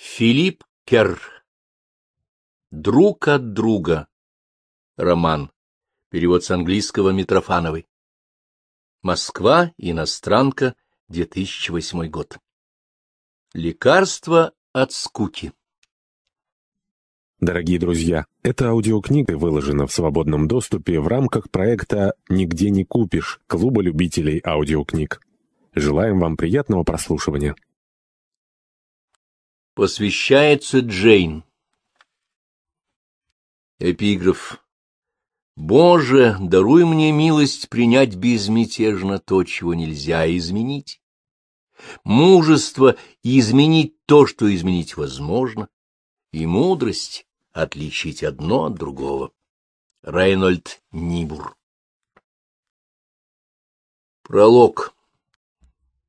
Филипп Керр. Друг от друга. Роман. Перевод с английского Митрофановой. Москва. Иностранка. 2008 год. Лекарство от скуки. Дорогие друзья, эта аудиокнига выложена в свободном доступе в рамках проекта «Нигде не купишь» Клуба любителей аудиокниг. Желаем вам приятного прослушивания. Посвящается Джейн. Эпиграф. Боже, даруй мне милость принять безмятежно то, чего нельзя изменить. Мужество изменить то, что изменить возможно, и мудрость отличить одно от другого. Рейнольд Нибур. Пролог.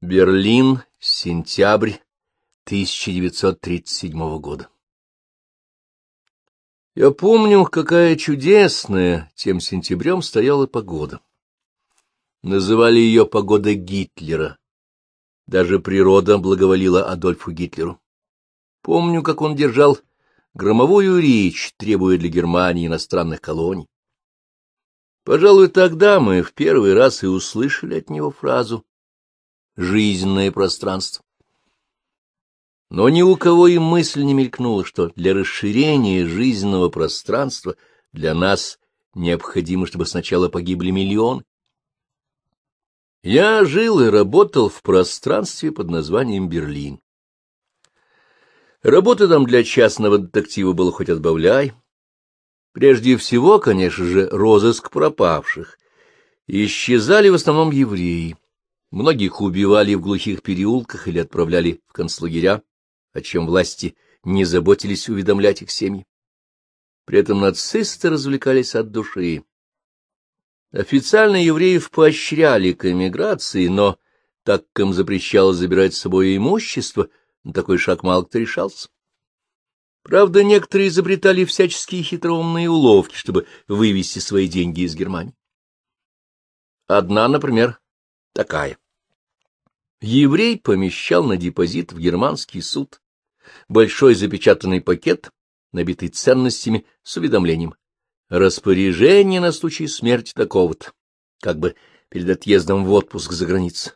Берлин, сентябрь 1937 года. Я помню, какая чудесная тем сентябрем стояла погода. Называли ее погода Гитлера. Даже природа благоволила Адольфу Гитлеру. Помню, как он держал громовую речь, требуя для Германии иностранных колоний. Пожалуй, тогда мы в первый раз и услышали от него фразу «жизненное пространство». Но ни у кого и мысль не мелькнула, что для расширения жизненного пространства для нас необходимо, чтобы сначала погибли миллион. Я жил и работал в пространстве под названием Берлин. Работа там для частного детектива была хоть отбавляй. Прежде всего, конечно же, розыск пропавших. Исчезали в основном евреи. Многих убивали в глухих переулках или отправляли в концлагеря о чем власти не заботились уведомлять их семьи. При этом нацисты развлекались от души. Официально евреев поощряли к эмиграции, но, так как им запрещалось забирать с собой имущество, на такой шаг мало кто решался. Правда, некоторые изобретали всяческие хитроумные уловки, чтобы вывести свои деньги из Германии. Одна, например, такая. Еврей помещал на депозит в германский суд большой запечатанный пакет, набитый ценностями с уведомлением. Распоряжение на случай смерти такого-то, как бы перед отъездом в отпуск за границу.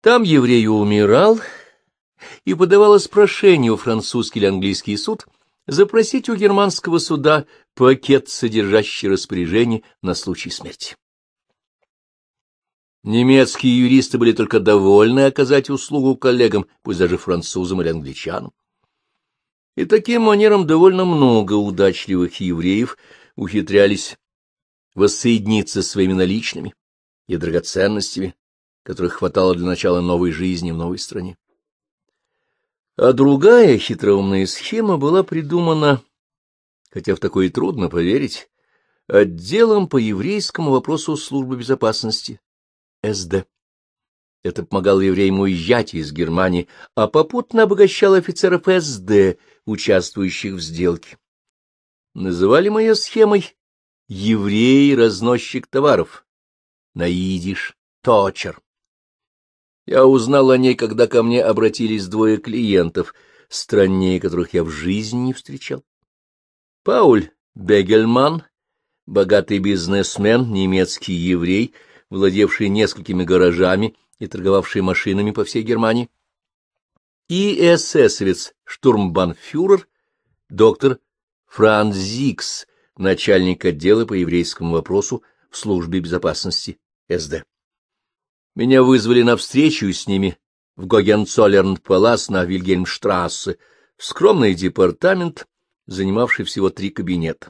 Там еврей умирал, и подавалось прошение у французский или английский суд запросить у германского суда пакет, содержащий распоряжение на случай смерти. Немецкие юристы были только довольны оказать услугу коллегам, пусть даже французам или англичанам. И таким манером довольно много удачливых евреев ухитрялись воссоединиться своими наличными и драгоценностями, которых хватало для начала новой жизни в новой стране. А другая хитроумная схема была придумана, хотя в такое трудно поверить, отделом по еврейскому вопросу службы безопасности СД. Это помогало евреям уезжать из Германии, а попутно обогащало офицеров СД, участвующих в сделке. Называли мы ее схемой «еврей-разносчик товаров» наидиш, «точер». Я узнал о ней, когда ко мне обратились двое клиентов, страннее которых я в жизни не встречал. Пауль Бегельман, богатый бизнесмен, немецкий еврей — владевший несколькими гаражами и торговавший машинами по всей Германии, и эсэсовец штурмбанфюрер доктор Франц Зикс, начальник отдела по еврейскому вопросу в службе безопасности СД. Меня вызвали на встречу с ними в Гогенцолерн-Палас на Вильгельмштрассе, в скромный департамент, занимавший всего три кабинета.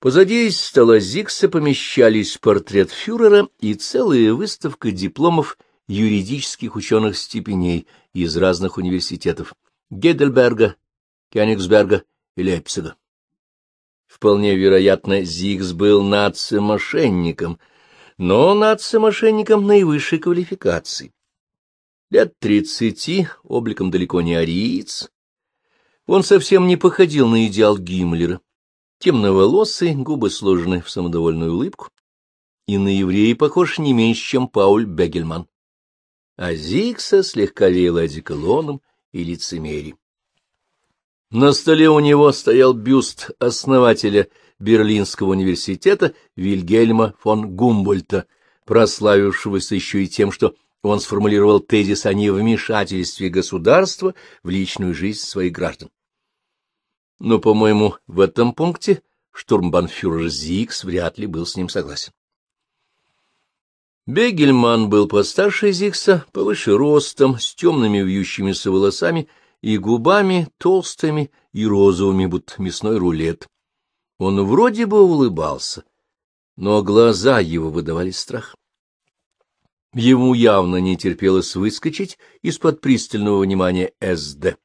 Позади стола Зикса помещались портрет фюрера и целая выставка дипломов юридических ученых степеней из разных университетов — Гейдельберга, Кёнигсберга и Лейпцига. Вполне вероятно, Зикс был нацимошенником, но нацимошенником наивысшей квалификации. Лет тридцати, обликом далеко не ариец, он совсем не походил на идеал Гиммлера темноволосый, губы сложены в самодовольную улыбку, и на евреи похож не меньше, чем Пауль Бегельман. А Зикса слегка веяла одеколоном и лицемерием. На столе у него стоял бюст основателя Берлинского университета Вильгельма фон Гумбольта, прославившегося еще и тем, что он сформулировал тезис о невмешательстве государства в личную жизнь своих граждан но, по-моему, в этом пункте штурмбанфюрер Зикс вряд ли был с ним согласен. Бегельман был постарше Зикса, повыше ростом, с темными вьющимися волосами и губами толстыми и розовыми, будто мясной рулет. Он вроде бы улыбался, но глаза его выдавали страх. Ему явно не терпелось выскочить из-под пристального внимания СД.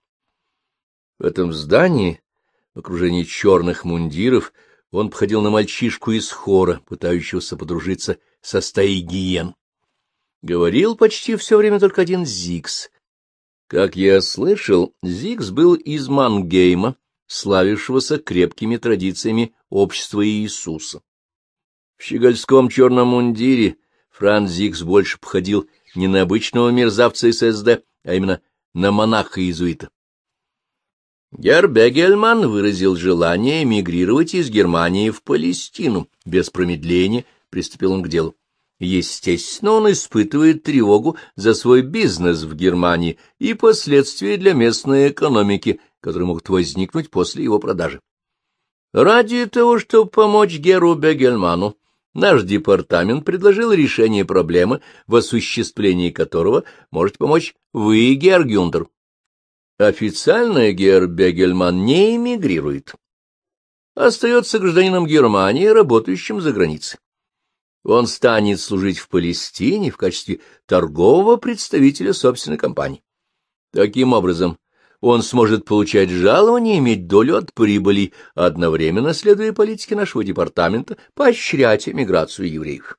В этом здании в окружении черных мундиров, он походил на мальчишку из хора, пытающегося подружиться со стаей гиен. Говорил почти все время только один Зикс. Как я слышал, Зикс был из Мангейма, славившегося крепкими традициями общества Иисуса. В щегольском черном мундире Франц Зикс больше походил не на обычного мерзавца ССД, а именно на монаха-иезуита. Гербегельман выразил желание эмигрировать из Германии в Палестину. Без промедления приступил он к делу. Естественно, он испытывает тревогу за свой бизнес в Германии и последствия для местной экономики, которые могут возникнуть после его продажи. Ради того, чтобы помочь Геру Бегельману, наш департамент предложил решение проблемы, в осуществлении которого может помочь вы, Георгюндер. Официально Гер Бегельман не эмигрирует. Остается гражданином Германии, работающим за границей. Он станет служить в Палестине в качестве торгового представителя собственной компании. Таким образом, он сможет получать жалование и иметь долю от прибыли, одновременно следуя политике нашего департамента поощрять эмиграцию евреев.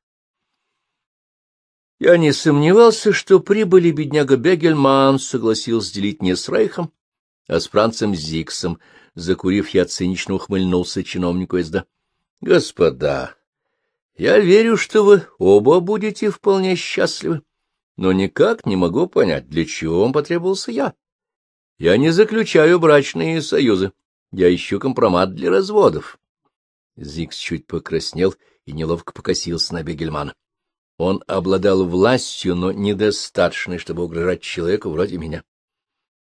Я не сомневался, что прибыли бедняга Бегельман согласился делить не с Рейхом, а с Францем Зиксом. Закурив, я цинично ухмыльнулся чиновнику изда. Господа, я верю, что вы оба будете вполне счастливы, но никак не могу понять, для чего вам потребовался я. Я не заключаю брачные союзы, я ищу компромат для разводов. Зикс чуть покраснел и неловко покосился на Бегельмана. Он обладал властью, но недостаточной, чтобы угрожать человеку вроде меня.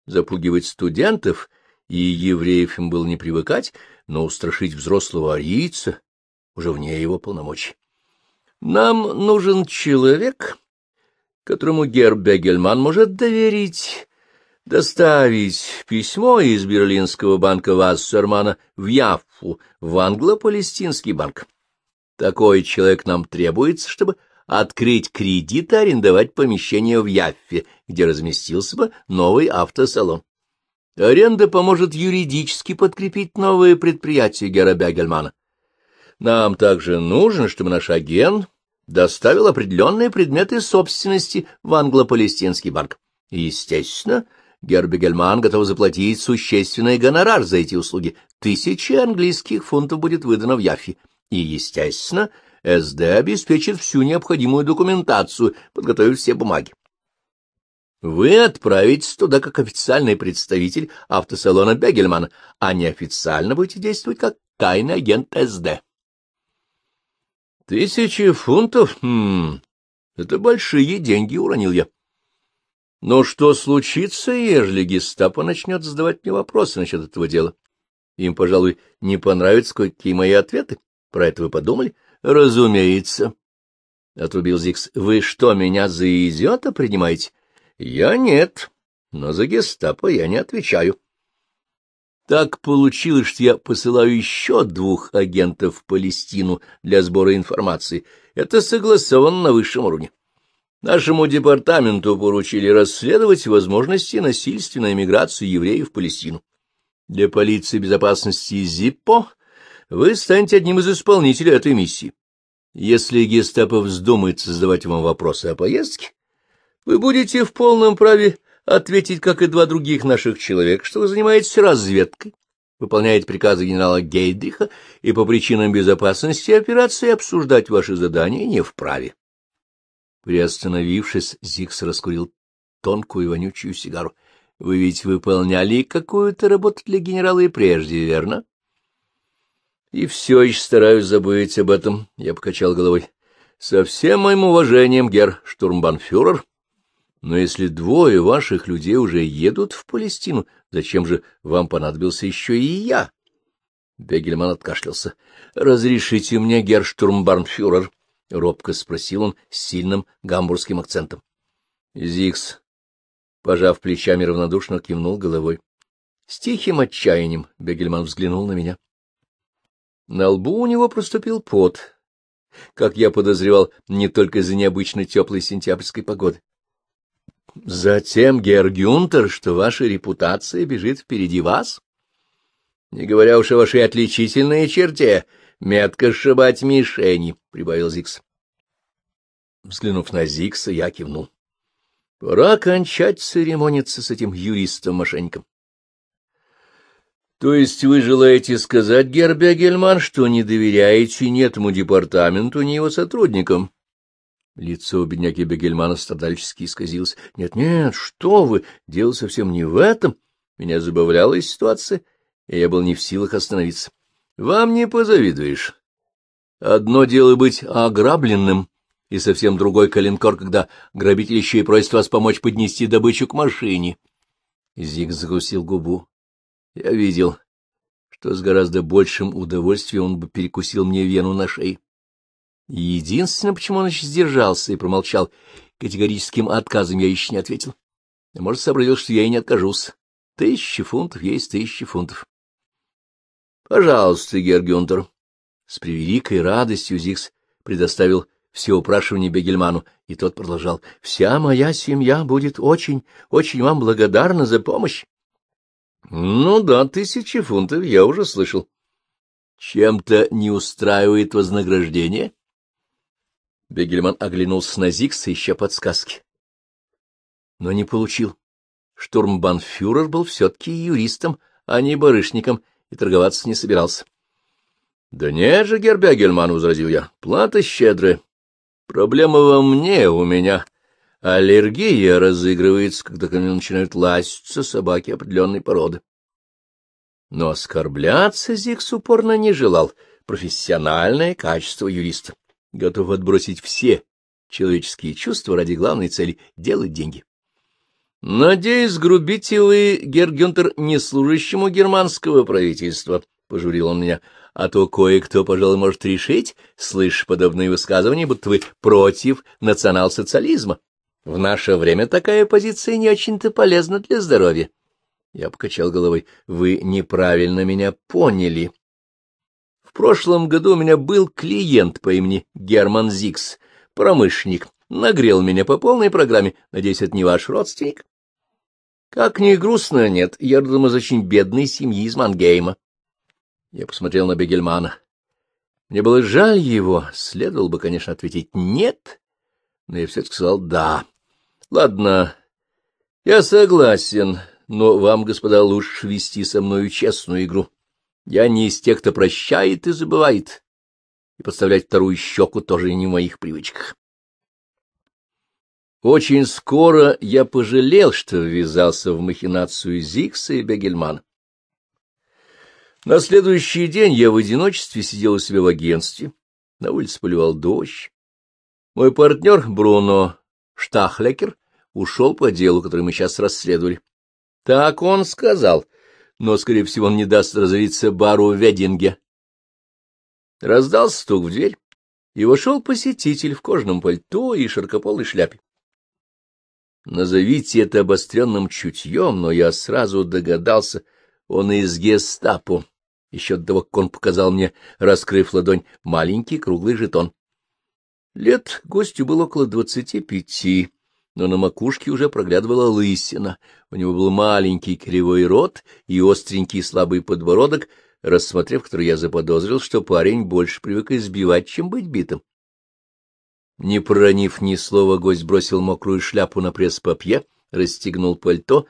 Запугивать студентов и евреев им было не привыкать, но устрашить взрослого арийца уже вне его полномочий. Нам нужен человек, которому Герб Бегельман может доверить доставить письмо из Берлинского банка Вассермана в Яффу, в Англо-Палестинский банк. Такой человек нам требуется, чтобы открыть кредит и арендовать помещение в Яффе, где разместился бы новый автосалон. Аренда поможет юридически подкрепить новые предприятия Гера Бегельмана. Нам также нужно, чтобы наш агент доставил определенные предметы собственности в англо-палестинский банк. Естественно, Гербегельман готов заплатить существенный гонорар за эти услуги. Тысячи английских фунтов будет выдано в Яффе. И, естественно, СД обеспечит всю необходимую документацию, подготовив все бумаги. Вы отправитесь туда как официальный представитель автосалона Бегельмана, а неофициально будете действовать как тайный агент СД. Тысячи фунтов? Хм, это большие деньги, уронил я. Но что случится, ежели гестапо начнет задавать мне вопросы насчет этого дела? Им, пожалуй, не понравятся какие мои ответы. Про это вы подумали? Разумеется, — отрубил Зикс. — Вы что, меня за идиота принимаете? — Я нет, но за гестапо я не отвечаю. Так получилось, что я посылаю еще двух агентов в Палестину для сбора информации. Это согласовано на высшем уровне. Нашему департаменту поручили расследовать возможности насильственной миграции евреев в Палестину. Для полиции безопасности ЗИПО вы станете одним из исполнителей этой миссии. Если гестапо вздумает задавать вам вопросы о поездке, вы будете в полном праве ответить, как и два других наших человека, что вы занимаетесь разведкой, выполняете приказы генерала Гейдриха и по причинам безопасности операции обсуждать ваши задания не вправе. Приостановившись, Зикс раскурил тонкую и вонючую сигару. — Вы ведь выполняли какую-то работу для генерала и прежде, верно? И все еще стараюсь забыть об этом, — я покачал головой. — Со всем моим уважением, гер штурмбанфюрер, но если двое ваших людей уже едут в Палестину, зачем же вам понадобился еще и я? Бегельман откашлялся. — Разрешите мне, гер штурмбанфюрер? — робко спросил он с сильным гамбургским акцентом. Зигс, пожав плечами равнодушно, кивнул головой. С тихим отчаянием Бегельман взглянул на меня. — на лбу у него проступил пот, как я подозревал, не только из-за необычно теплой сентябрьской погоды. Затем, Гергюнтер, что ваша репутация бежит впереди вас, не говоря уж о вашей отличительной черте, метко сшибать мишени, — прибавил Зикс. Взглянув на Зикса, я кивнул. Пора кончать церемониться с этим юристом-мошенником. То есть вы желаете сказать, Гербе Гельман, что не доверяете ни этому департаменту, ни его сотрудникам? Лицо у бедняки Бегельмана страдальчески исказилось. «Нет, — что вы, дело совсем не в этом. Меня забавляла ситуация, и я был не в силах остановиться. — Вам не позавидуешь. Одно дело быть ограбленным, и совсем другой калинкор, когда грабитель еще и просит вас помочь поднести добычу к машине. Зиг загрустил губу я видел, что с гораздо большим удовольствием он бы перекусил мне вену на шее. Единственное, почему он еще сдержался и промолчал, категорическим отказом я еще не ответил. А может, сообразил, что я и не откажусь. Тысячи фунтов есть тысячи фунтов. — Пожалуйста, Гергюнтер. С превеликой радостью Зикс предоставил все упрашивание Бегельману, и тот продолжал. — Вся моя семья будет очень, очень вам благодарна за помощь. — Ну да, тысячи фунтов я уже слышал. — Чем-то не устраивает вознаграждение? Бегельман оглянулся на Зикса, ища подсказки. Но не получил. Штурмбанфюрер был все-таки юристом, а не барышником, и торговаться не собирался. — Да нет же, Гербегельман, — возразил я, — плата щедрая. Проблема во мне, у меня. Аллергия разыгрывается, когда ко мне начинают ластиться собаки определенной породы. Но оскорбляться Зикс упорно не желал. Профессиональное качество юриста. Готов отбросить все человеческие чувства ради главной цели — делать деньги. «Надеюсь, грубите вы, Гергюнтер, не служащему германского правительства», — пожурил он меня, — «а то кое-кто, пожалуй, может решить, слышь подобные высказывания, будто вы против национал-социализма». В наше время такая позиция не очень-то полезна для здоровья. Я покачал головой. Вы неправильно меня поняли. В прошлом году у меня был клиент по имени Герман Зикс, промышленник. Нагрел меня по полной программе. Надеюсь, это не ваш родственник? Как ни грустно, нет. Я родом из очень бедной семьи из Мангейма. Я посмотрел на Бегельмана. Мне было жаль его. Следовало бы, конечно, ответить «нет», но я все-таки сказал «да». Ладно, я согласен, но вам, господа, лучше вести со мною честную игру. Я не из тех, кто прощает и забывает, и подставлять вторую щеку тоже не в моих привычках. Очень скоро я пожалел, что ввязался в махинацию Зикса и Бегельмана. На следующий день я в одиночестве сидел у себя в агентстве. На улице поливал дождь. Мой партнер Бруно Штахлекер ушел по делу, который мы сейчас расследовали. Так он сказал, но, скорее всего, он не даст разориться бару в Вединге. Раздался стук в дверь, и вошел посетитель в кожаном пальто и широкополой шляпе. Назовите это обостренным чутьем, но я сразу догадался, он из гестапо, еще до того, как он показал мне, раскрыв ладонь, маленький круглый жетон. Лет гостю было около двадцати пяти, но на макушке уже проглядывала лысина. У него был маленький кривой рот и остренький слабый подбородок, рассмотрев который я заподозрил, что парень больше привык избивать, чем быть битым. Не проронив ни слова, гость бросил мокрую шляпу на пресс-папье, расстегнул пальто,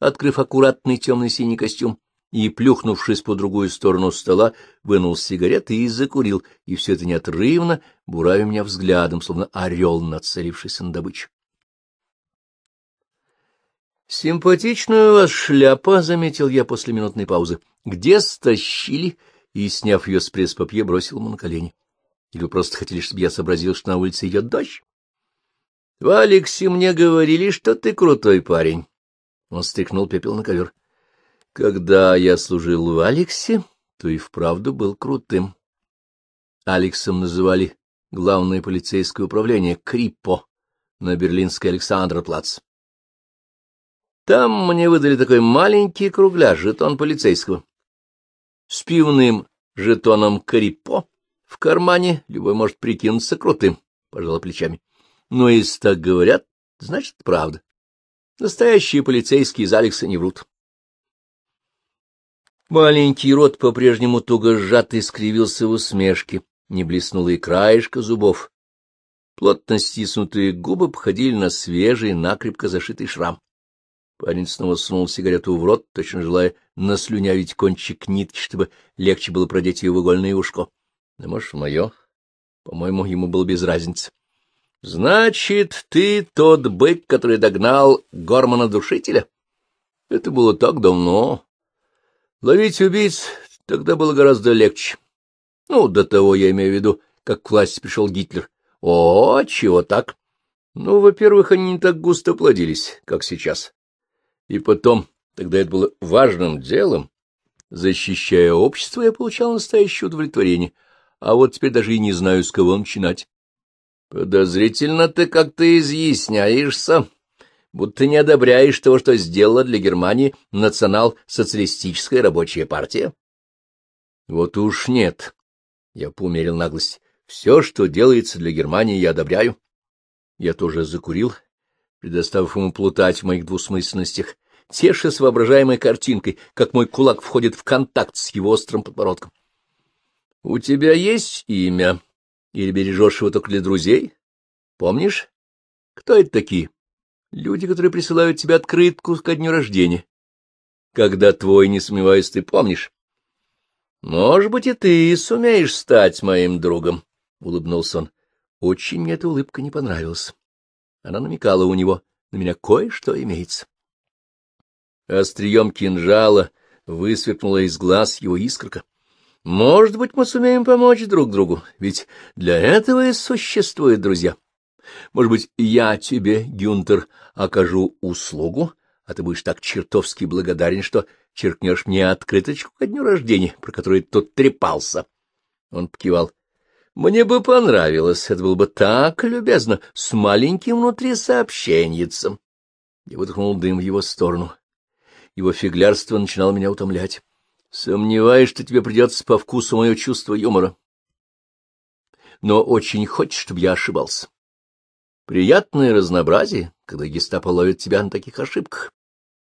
открыв аккуратный темно-синий костюм, и, плюхнувшись по другую сторону стола, вынул сигареты и закурил, и все это неотрывно, буравив меня взглядом, словно орел, нацелившийся на добычу. Симпатичную у вас шляпа, — заметил я после минутной паузы. — Где стащили? И, сняв ее с пресс-папье, бросил ему на колени. — Или вы просто хотели, чтобы я сообразил, что на улице идет дождь? — В Алексе мне говорили, что ты крутой парень. Он стряхнул пепел на ковер. — Когда я служил в Алексе, то и вправду был крутым. Алексом называли главное полицейское управление Крипо на берлинской Александроплац. Там мне выдали такой маленький кругляш, жетон полицейского. С пивным жетоном Карипо в кармане любой может прикинуться крутым, — пожала плечами. Но если так говорят, значит, правда. Настоящие полицейские из Алекса не врут. Маленький рот, по-прежнему туго сжатый, скривился в усмешке, не блеснула и краешка зубов. Плотно стиснутые губы походили на свежий, накрепко зашитый шрам. Парень снова сунул сигарету в рот, точно желая наслюнявить кончик нитки, чтобы легче было продеть ее в угольное ушко. Да, может, в мое. По-моему, ему было без разницы. — Значит, ты тот бык, который догнал Гормана-душителя? — Это было так давно. Ловить убийц тогда было гораздо легче. Ну, до того, я имею в виду, как к власти пришел Гитлер. О, чего так? Ну, во-первых, они не так густо плодились, как сейчас. И потом, тогда это было важным делом, защищая общество, я получал настоящее удовлетворение, а вот теперь даже и не знаю, с кого начинать. Подозрительно ты как-то изъясняешься, будто не одобряешь того, что сделала для Германии национал-социалистическая рабочая партия. Вот уж нет, я поумерил наглость. Все, что делается для Германии, я одобряю. Я тоже закурил предоставив ему плутать в моих двусмысленностях, с воображаемой картинкой, как мой кулак входит в контакт с его острым подбородком. — У тебя есть имя? Или бережешь его только для друзей? Помнишь? Кто это такие? Люди, которые присылают тебе открытку ко дню рождения. Когда твой, не сомневаюсь, ты помнишь. — Может быть, и ты сумеешь стать моим другом, — улыбнулся он. Очень мне эта улыбка не понравилась. Она намекала у него, на меня кое-что имеется. Острием кинжала высверкнула из глаз его искорка. Может быть, мы сумеем помочь друг другу, ведь для этого и существуют друзья. Может быть, я тебе, Гюнтер, окажу услугу, а ты будешь так чертовски благодарен, что черкнешь мне открыточку ко дню рождения, про которую тот трепался. Он покивал. Мне бы понравилось, это было бы так любезно, с маленьким внутри сообщеньицем. Я выдохнул дым в его сторону. Его фиглярство начинало меня утомлять. Сомневаюсь, что тебе придется по вкусу мое чувство юмора. Но очень хочешь, чтобы я ошибался. Приятное разнообразие, когда гестапо ловит тебя на таких ошибках.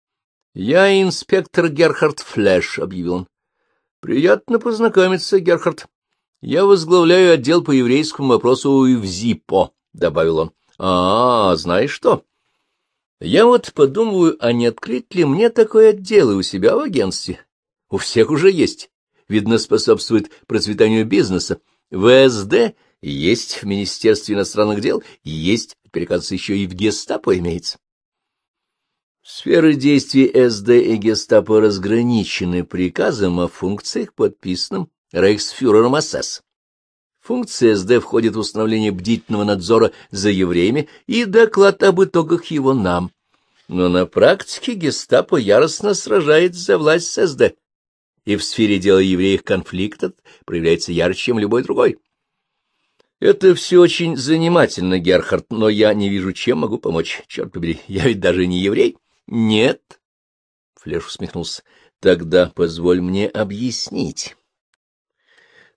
— Я инспектор Герхард Флэш, — объявил он. — Приятно познакомиться, Герхард. «Я возглавляю отдел по еврейскому вопросу в ЗИПО», — добавил он. «А, знаешь что? Я вот подумываю, а не открыть ли мне такое отдел и у себя в агентстве? У всех уже есть. Видно, способствует процветанию бизнеса. ВСД есть, в Министерстве иностранных дел есть, теперь, еще и в гестапо имеется». Сферы действий СД и Гестапо разграничены приказом о функциях, подписанным рейхсфюрером СС. Функция СД входит в установление бдительного надзора за евреями и доклад об итогах его нам. Но на практике гестапо яростно сражается за власть с СД, и в сфере дела евреев конфликт проявляется ярче, чем любой другой. Это все очень занимательно, Герхард, но я не вижу, чем могу помочь. Черт побери, я ведь даже не еврей. Нет. Флеш усмехнулся. Тогда позволь мне объяснить.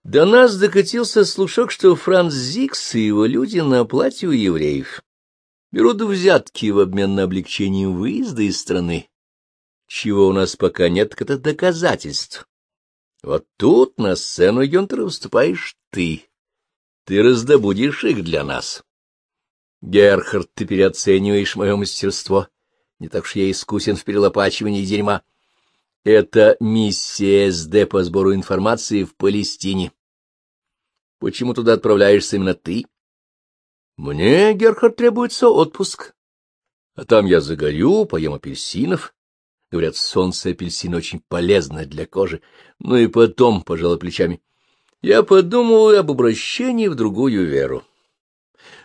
До нас докатился слушок, что Франц Зикс и его люди на оплате у евреев берут взятки в обмен на облегчение выезда из страны, чего у нас пока нет каких-то доказательств. Вот тут на сцену, Гюнтер, выступаешь ты. Ты раздобудешь их для нас. Герхард, ты переоцениваешь мое мастерство. Не так уж я искусен в перелопачивании дерьма. Это миссия СД по сбору информации в Палестине. Почему туда отправляешься именно ты? Мне, Герхард, требуется отпуск. А там я загорю, поем апельсинов. Говорят, солнце и апельсин очень полезно для кожи. Ну и потом, пожалуй, плечами. Я подумал об обращении в другую веру.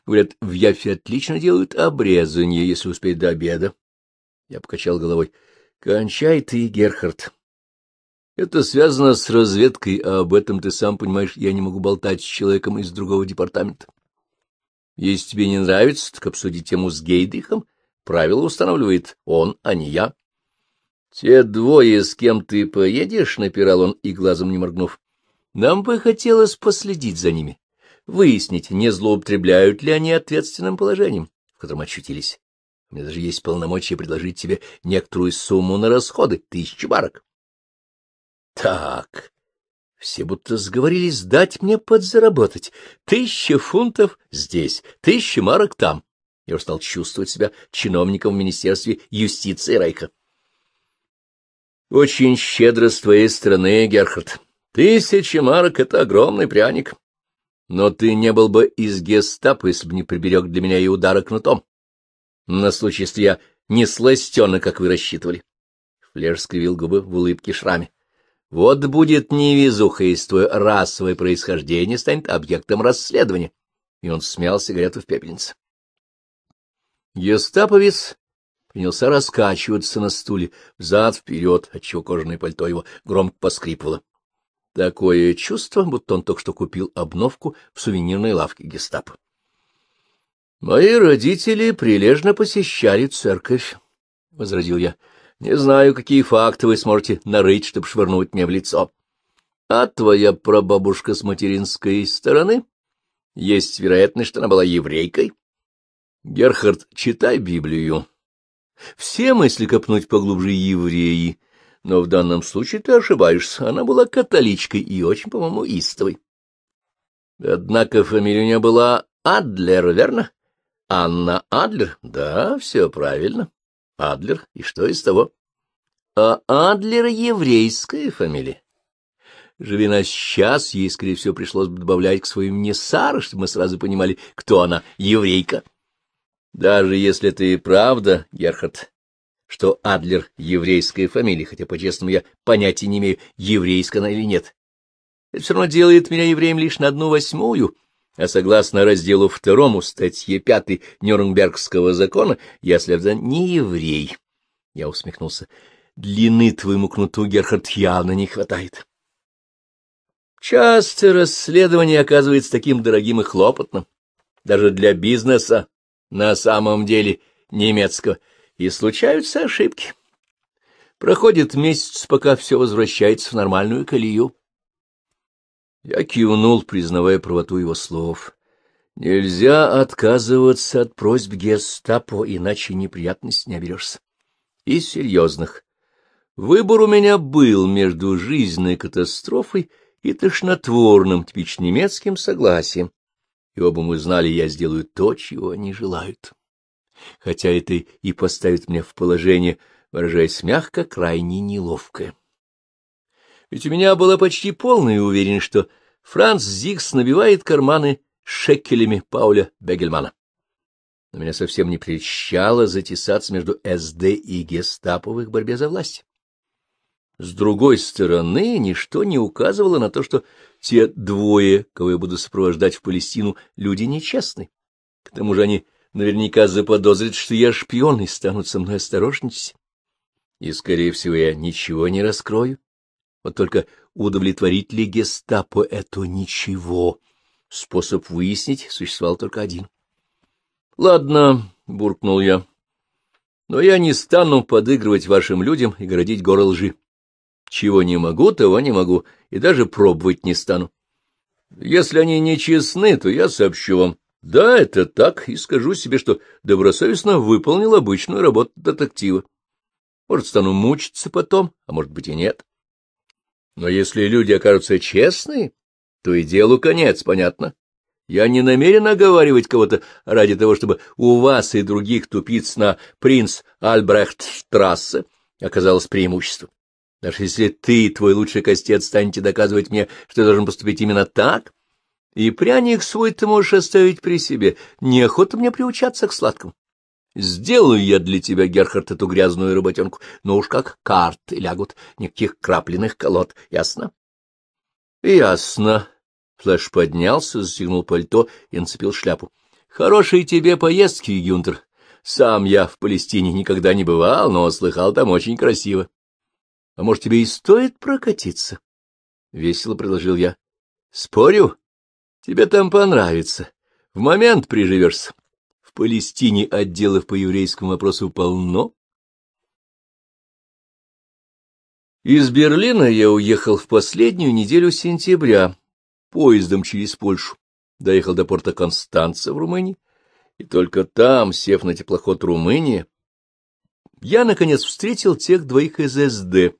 Говорят, в Яфе отлично делают обрезание, если успеть до обеда. Я покачал головой. — Кончай ты, Герхард. Это связано с разведкой, а об этом, ты сам понимаешь, я не могу болтать с человеком из другого департамента. Если тебе не нравится, так обсуди тему с Гейдрихом. Правило устанавливает он, а не я. Те двое, с кем ты поедешь, — напирал он и глазом не моргнув, — нам бы хотелось последить за ними, выяснить, не злоупотребляют ли они ответственным положением, в котором очутились. У меня даже есть полномочия предложить тебе некоторую сумму на расходы, тысячу барок. Так, все будто сговорились дать мне подзаработать. Тысяча фунтов здесь, тысяча марок там. Я уже стал чувствовать себя чиновником в Министерстве юстиции Райка. Очень щедро с твоей стороны, Герхард. Тысяча марок — это огромный пряник. Но ты не был бы из гестапо, если бы не приберег для меня и удара кнутом. На случай, если я не сластена, как вы рассчитывали. Флеш скривил губы в улыбке шраме. Вот будет невезуха, если твое расовое происхождение станет объектом расследования. И он смял сигарету в пепельнице. Гестаповец принялся раскачиваться на стуле, взад-вперед, отчего кожаное пальто его громко поскрипывало. Такое чувство, будто он только что купил обновку в сувенирной лавке гестапо. — Мои родители прилежно посещали церковь, — возразил я. Не знаю, какие факты вы сможете нарыть, чтобы швырнуть мне в лицо. А твоя прабабушка с материнской стороны? Есть вероятность, что она была еврейкой? Герхард, читай Библию. Все мысли копнуть поглубже евреи, но в данном случае ты ошибаешься. Она была католичкой и очень, по-моему, истовой. Однако фамилия у нее была Адлер, верно? Анна Адлер? Да, все правильно. Адлер, и что из того? А Адлер — еврейская фамилия. Живи нас сейчас, ей, скорее всего, пришлось бы добавлять к своим имени Сара, чтобы мы сразу понимали, кто она, еврейка. Даже если это и правда, Герхард, что Адлер — еврейская фамилия, хотя, по-честному, я понятия не имею, еврейская она или нет. Это все равно делает меня евреем лишь на одну восьмую, а согласно разделу второму статье 5 Нюрнбергского закона, я, следовательно, не еврей. Я усмехнулся. Длины твоему кнуту, Герхард, явно не хватает. Часто расследование оказывается таким дорогим и хлопотным, даже для бизнеса, на самом деле немецкого, и случаются ошибки. Проходит месяц, пока все возвращается в нормальную колею. Я кивнул, признавая правоту его слов. Нельзя отказываться от просьб гестапо, иначе неприятность не оберешься. И серьезных. Выбор у меня был между жизненной катастрофой и тошнотворным, типично немецким согласием. И оба мы знали, я сделаю то, чего они желают. Хотя это и поставит меня в положение, выражаясь мягко, крайне неловкое. Ведь у меня была почти полная уверенность, что Франц Зигс набивает карманы шекелями Пауля Бегельмана. Но меня совсем не прельщало затесаться между СД и гестапо в их борьбе за власть. С другой стороны, ничто не указывало на то, что те двое, кого я буду сопровождать в Палестину, люди нечестны. К тому же они наверняка заподозрят, что я шпион, и станут со мной осторожничать. И, скорее всего, я ничего не раскрою, вот только удовлетворить ли гестапо — это ничего. Способ выяснить существовал только один. — Ладно, — буркнул я, — но я не стану подыгрывать вашим людям и городить горы лжи. Чего не могу, того не могу, и даже пробовать не стану. Если они нечестны, то я сообщу вам. Да, это так, и скажу себе, что добросовестно выполнил обычную работу детектива. Может, стану мучиться потом, а может быть и нет. Но если люди окажутся честны, то и делу конец, понятно. Я не намерен оговаривать кого-то ради того, чтобы у вас и других тупиц на принц Альбрехт-штрассе оказалось преимущество. Даже если ты и твой лучший костец станете доказывать мне, что я должен поступить именно так, и пряник свой ты можешь оставить при себе, неохота мне приучаться к сладкому. Сделаю я для тебя, Герхард, эту грязную работенку, но ну уж как карты лягут, никаких крапленных колод, ясно? — Ясно. Флэш поднялся, застегнул пальто и нацепил шляпу. — Хорошей тебе поездки, Гюнтер. Сам я в Палестине никогда не бывал, но слыхал там очень красиво. — А может, тебе и стоит прокатиться? — весело предложил я. — Спорю, тебе там понравится. В момент приживешься. Палестине отделов по еврейскому вопросу полно. Из Берлина я уехал в последнюю неделю сентября поездом через Польшу. Доехал до порта Констанца в Румынии, и только там, сев на теплоход Румынии, я, наконец, встретил тех двоих из СД.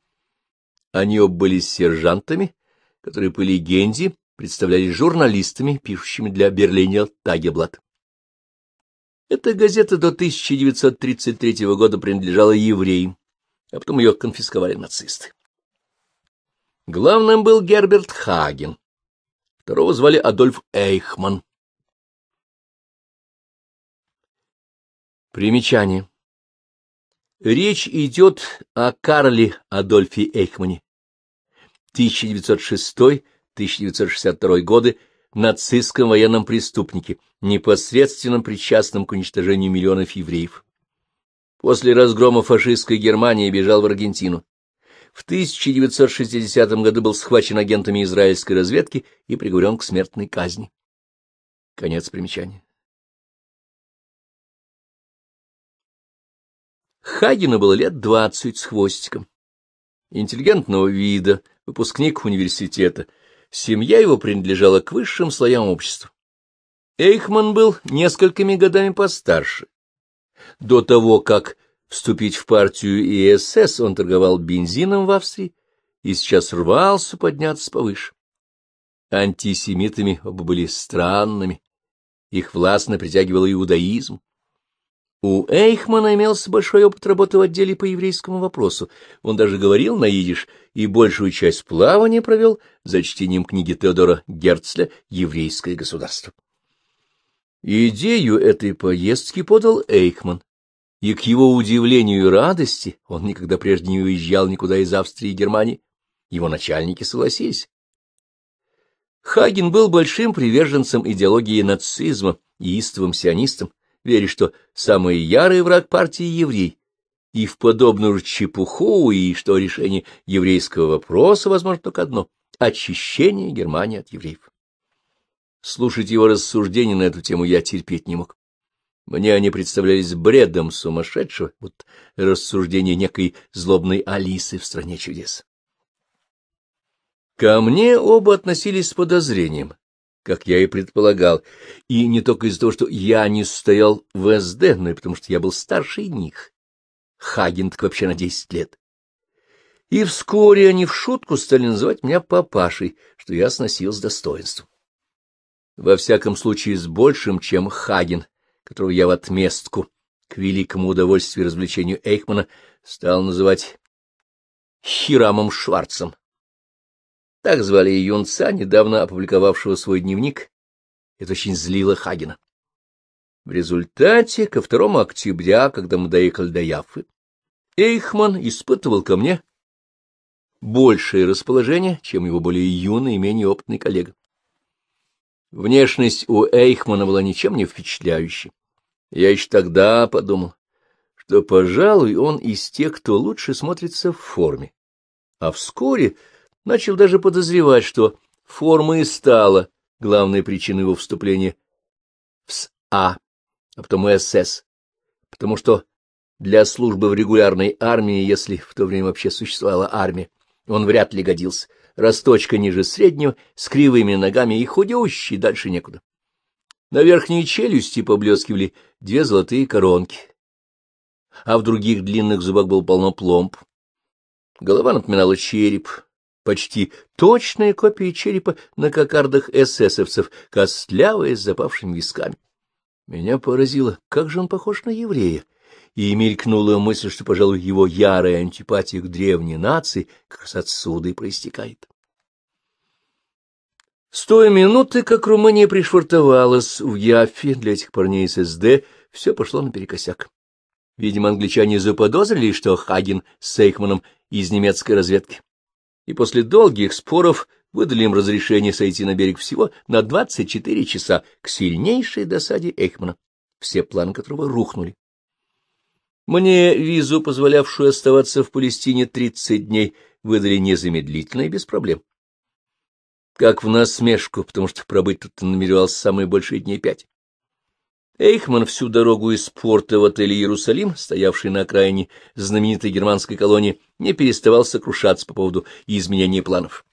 Они оба были сержантами, которые, по легенде, представлялись журналистами, пишущими для Берлиния Тагеблат. Эта газета до 1933 года принадлежала евреям, а потом ее конфисковали нацисты. Главным был Герберт Хаген, второго звали Адольф Эйхман. Примечание. Речь идет о Карле Адольфе Эйхмане. 1906-1962 годы нацистском военном преступнике, непосредственно причастном к уничтожению миллионов евреев. После разгрома фашистской Германии бежал в Аргентину. В 1960 году был схвачен агентами израильской разведки и приговорен к смертной казни. Конец примечания. Хагину было лет двадцать с хвостиком. Интеллигентного вида, выпускник университета — Семья его принадлежала к высшим слоям общества. Эйхман был несколькими годами постарше. До того, как вступить в партию ИСС, он торговал бензином в Австрии и сейчас рвался подняться повыше. Антисемитами оба были странными, их властно притягивал иудаизм. У Эйхмана имелся большой опыт работы в отделе по еврейскому вопросу. Он даже говорил на идиш и большую часть плавания провел за чтением книги Теодора Герцля «Еврейское государство». Идею этой поездки подал Эйхман. И к его удивлению и радости он никогда прежде не уезжал никуда из Австрии и Германии. Его начальники согласились. Хаген был большим приверженцем идеологии нацизма и истовым сионистом веря, что самый ярый враг партии еврей, и в подобную чепуху, и что решение еврейского вопроса возможно только одно — очищение Германии от евреев. Слушать его рассуждения на эту тему я терпеть не мог. Мне они представлялись бредом сумасшедшего, вот рассуждение некой злобной Алисы в «Стране чудес». Ко мне оба относились с подозрением, как я и предполагал, и не только из-за того, что я не состоял в СД, но и потому, что я был старше них. Хаген так вообще на десять лет. И вскоре они в шутку стали называть меня папашей, что я сносил с достоинством. Во всяком случае, с большим, чем Хаген, которого я в отместку, к великому удовольствию и развлечению Эйхмана, стал называть Хирамом Шварцем, так звали юнца, недавно опубликовавшего свой дневник. Это очень злило Хагена. В результате, ко второму октября, когда мы доехали до Яфы, Эйхман испытывал ко мне большее расположение, чем его более юный и менее опытный коллега. Внешность у Эйхмана была ничем не впечатляющей. Я еще тогда подумал, что, пожалуй, он из тех, кто лучше смотрится в форме. А вскоре начал даже подозревать, что форма и стала главной причиной его вступления в СА, а потом и СС, потому что для службы в регулярной армии, если в то время вообще существовала армия, он вряд ли годился, росточка ниже среднего, с кривыми ногами и худеющий, дальше некуда. На верхней челюсти поблескивали две золотые коронки, а в других длинных зубах был полно пломб. Голова напоминала череп, почти точная копия черепа на кокардах эсэсовцев, костлявая с запавшими висками. Меня поразило, как же он похож на еврея, и мелькнула мысль, что, пожалуй, его ярая антипатия к древней нации как раз отсюда и проистекает. С той минуты, как Румыния пришвартовалась в Яффе для этих парней ССД, все пошло наперекосяк. Видимо, англичане заподозрили, что Хаген с Сейхманом из немецкой разведки и после долгих споров выдали им разрешение сойти на берег всего на 24 часа к сильнейшей досаде Эхмана. все планы которого рухнули. Мне визу, позволявшую оставаться в Палестине 30 дней, выдали незамедлительно и без проблем. Как в насмешку, потому что пробыть тут намеревался самые большие дни пять. Эйхман всю дорогу из порта в отель «Иерусалим», стоявший на окраине знаменитой германской колонии, не переставал сокрушаться по поводу изменения планов.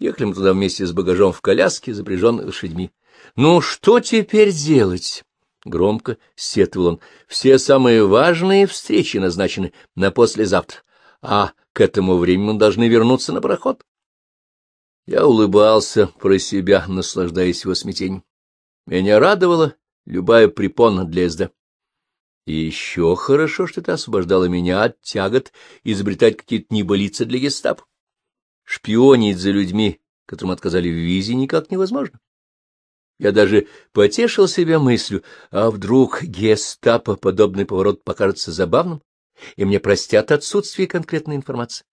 Ехали мы туда вместе с багажом в коляске, запряженной лошадьми. «Ну, что теперь делать?» — громко сетовал он. «Все самые важные встречи назначены на послезавтра, а к этому времени мы должны вернуться на пароход». Я улыбался про себя, наслаждаясь его смятением. Меня радовало любая препона для СД. И еще хорошо, что ты освобождала меня от тягот изобретать какие-то небылицы для гестап. Шпионить за людьми, которым отказали в визе, никак невозможно. Я даже потешил себя мыслью, а вдруг гестапо подобный поворот покажется забавным, и мне простят отсутствие конкретной информации.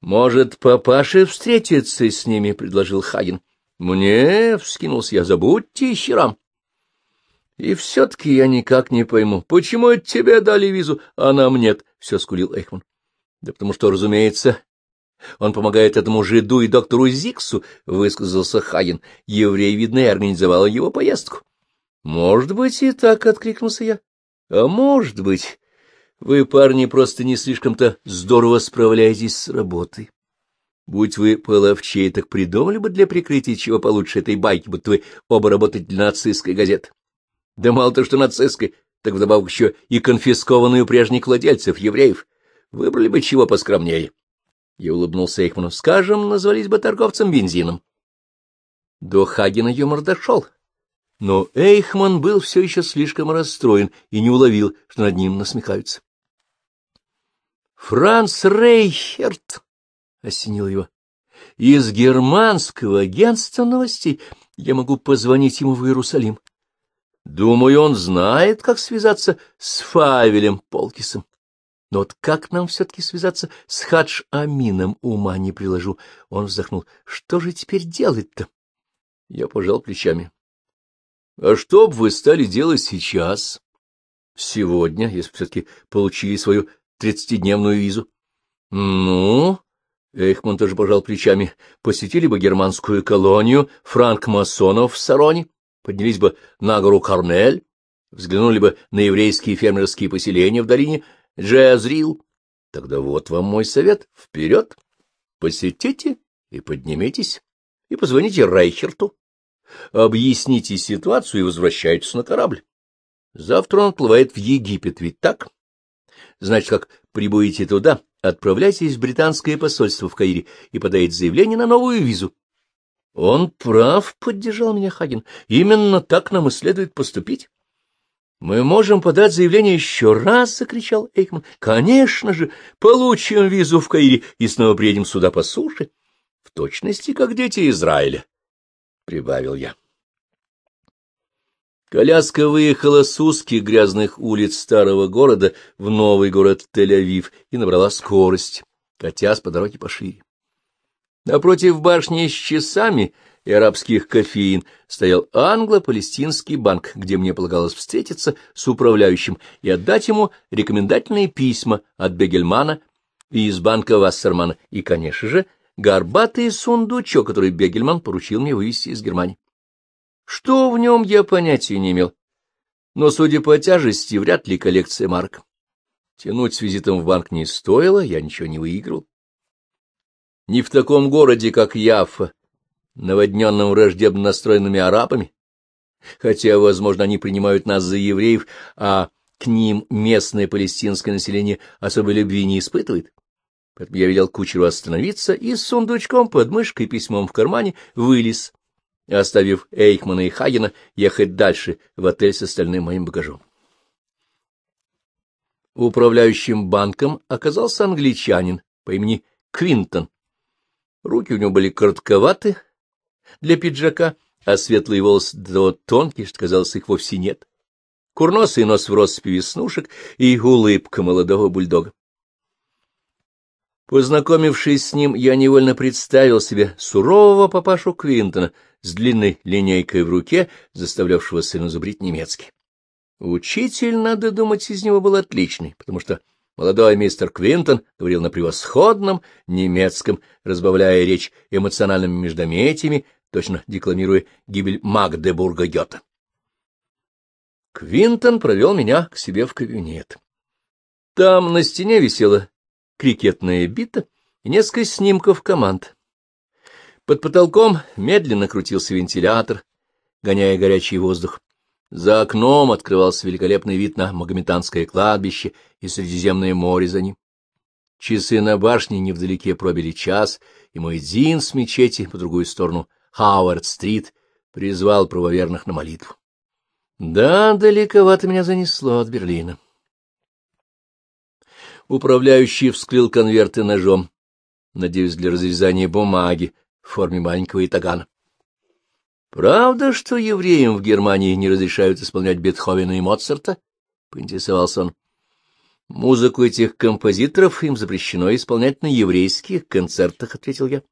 «Может, папаше встретиться с ними?» — предложил Хаген. «Мне?» — вскинулся я. «Забудьте, херам!» И все-таки я никак не пойму, почему от тебя дали визу, а нам нет, — все скулил Эйхман. Да потому что, разумеется, он помогает этому жиду и доктору Зиксу, — высказался Хаген. Еврей, видно, и организовал его поездку. — Может быть, и так, — откликнулся я. — А может быть, вы, парни, просто не слишком-то здорово справляетесь с работой. Будь вы половчей, так придумали бы для прикрытия чего получше этой байки, будто вы оба работаете для нацистской газеты. Да мало то, что нацистской, так вдобавок еще и конфискованную прежних владельцев, евреев. Выбрали бы чего поскромнее. Я улыбнулся Эйхману. Скажем, назвались бы торговцем бензином. До Хагена юмор дошел. Но Эйхман был все еще слишком расстроен и не уловил, что над ним насмехаются. «Франц Рейхерт!» — осенил его. «Из германского агентства новостей я могу позвонить ему в Иерусалим». Думаю, он знает, как связаться с Фавелем Полкисом. Но вот как нам все-таки связаться с Хадж Амином, ума не приложу. Он вздохнул. Что же теперь делать-то? Я пожал плечами. А что бы вы стали делать сейчас? Сегодня, если все-таки получили свою тридцатидневную визу. Ну, Эйхман тоже пожал плечами. Посетили бы германскую колонию франк-масонов в Сароне поднялись бы на гору Карнель, взглянули бы на еврейские фермерские поселения в долине Джеазрил. Тогда вот вам мой совет. Вперед! Посетите и поднимитесь, и позвоните Райхерту. Объясните ситуацию и возвращайтесь на корабль. Завтра он отплывает в Египет, ведь так? Значит, как прибудете туда, отправляйтесь в британское посольство в Каире и подаете заявление на новую визу. — Он прав, — поддержал меня Хагин. — Именно так нам и следует поступить. — Мы можем подать заявление еще раз, — закричал Эйхман. — Конечно же, получим визу в Каире и снова приедем сюда по суше. — В точности, как дети Израиля, — прибавил я. Коляска выехала с узких грязных улиц старого города в новый город Тель-Авив и набрала скорость, катясь по дороге пошире. Напротив башни с часами и арабских кофеин стоял англо-палестинский банк, где мне полагалось встретиться с управляющим и отдать ему рекомендательные письма от Бегельмана и из банка Вассермана, и, конечно же, горбатый сундучок, который Бегельман поручил мне вывести из Германии. Что в нем, я понятия не имел. Но, судя по тяжести, вряд ли коллекция марок. Тянуть с визитом в банк не стоило, я ничего не выиграл не в таком городе, как Яффа, наводненном враждебно настроенными арабами, хотя, возможно, они принимают нас за евреев, а к ним местное палестинское население особой любви не испытывает. Поэтому я велел кучеру остановиться и с сундучком под мышкой и письмом в кармане вылез, оставив Эйхмана и Хагена ехать дальше в отель с остальным моим багажом. Управляющим банком оказался англичанин по имени Квинтон, Руки у него были коротковаты для пиджака, а светлые волосы до тонкие, что, казалось, их вовсе нет. Курносый нос в россыпи веснушек и улыбка молодого бульдога. Познакомившись с ним, я невольно представил себе сурового папашу Квинтона с длинной линейкой в руке, заставлявшего сына зубрить немецкий. Учитель, надо думать, из него был отличный, потому что Молодой мистер Квинтон говорил на превосходном немецком, разбавляя речь эмоциональными междометиями, точно декламируя гибель Магдебурга Гёта. Квинтон провел меня к себе в кабинет. Там на стене висела крикетная бита и несколько снимков команд. Под потолком медленно крутился вентилятор, гоняя горячий воздух. За окном открывался великолепный вид на Магометанское кладбище и Средиземное море за ним. Часы на башне невдалеке пробили час, и Муэдзин с мечети по другую сторону Хауэрд-стрит призвал правоверных на молитву. Да, далековато меня занесло от Берлина. Управляющий вскрыл конверты ножом, надеюсь, для разрезания бумаги в форме маленького итагана. «Правда, что евреям в Германии не разрешают исполнять Бетховена и Моцарта?» — поинтересовался он. «Музыку этих композиторов им запрещено исполнять на еврейских концертах», — ответил я.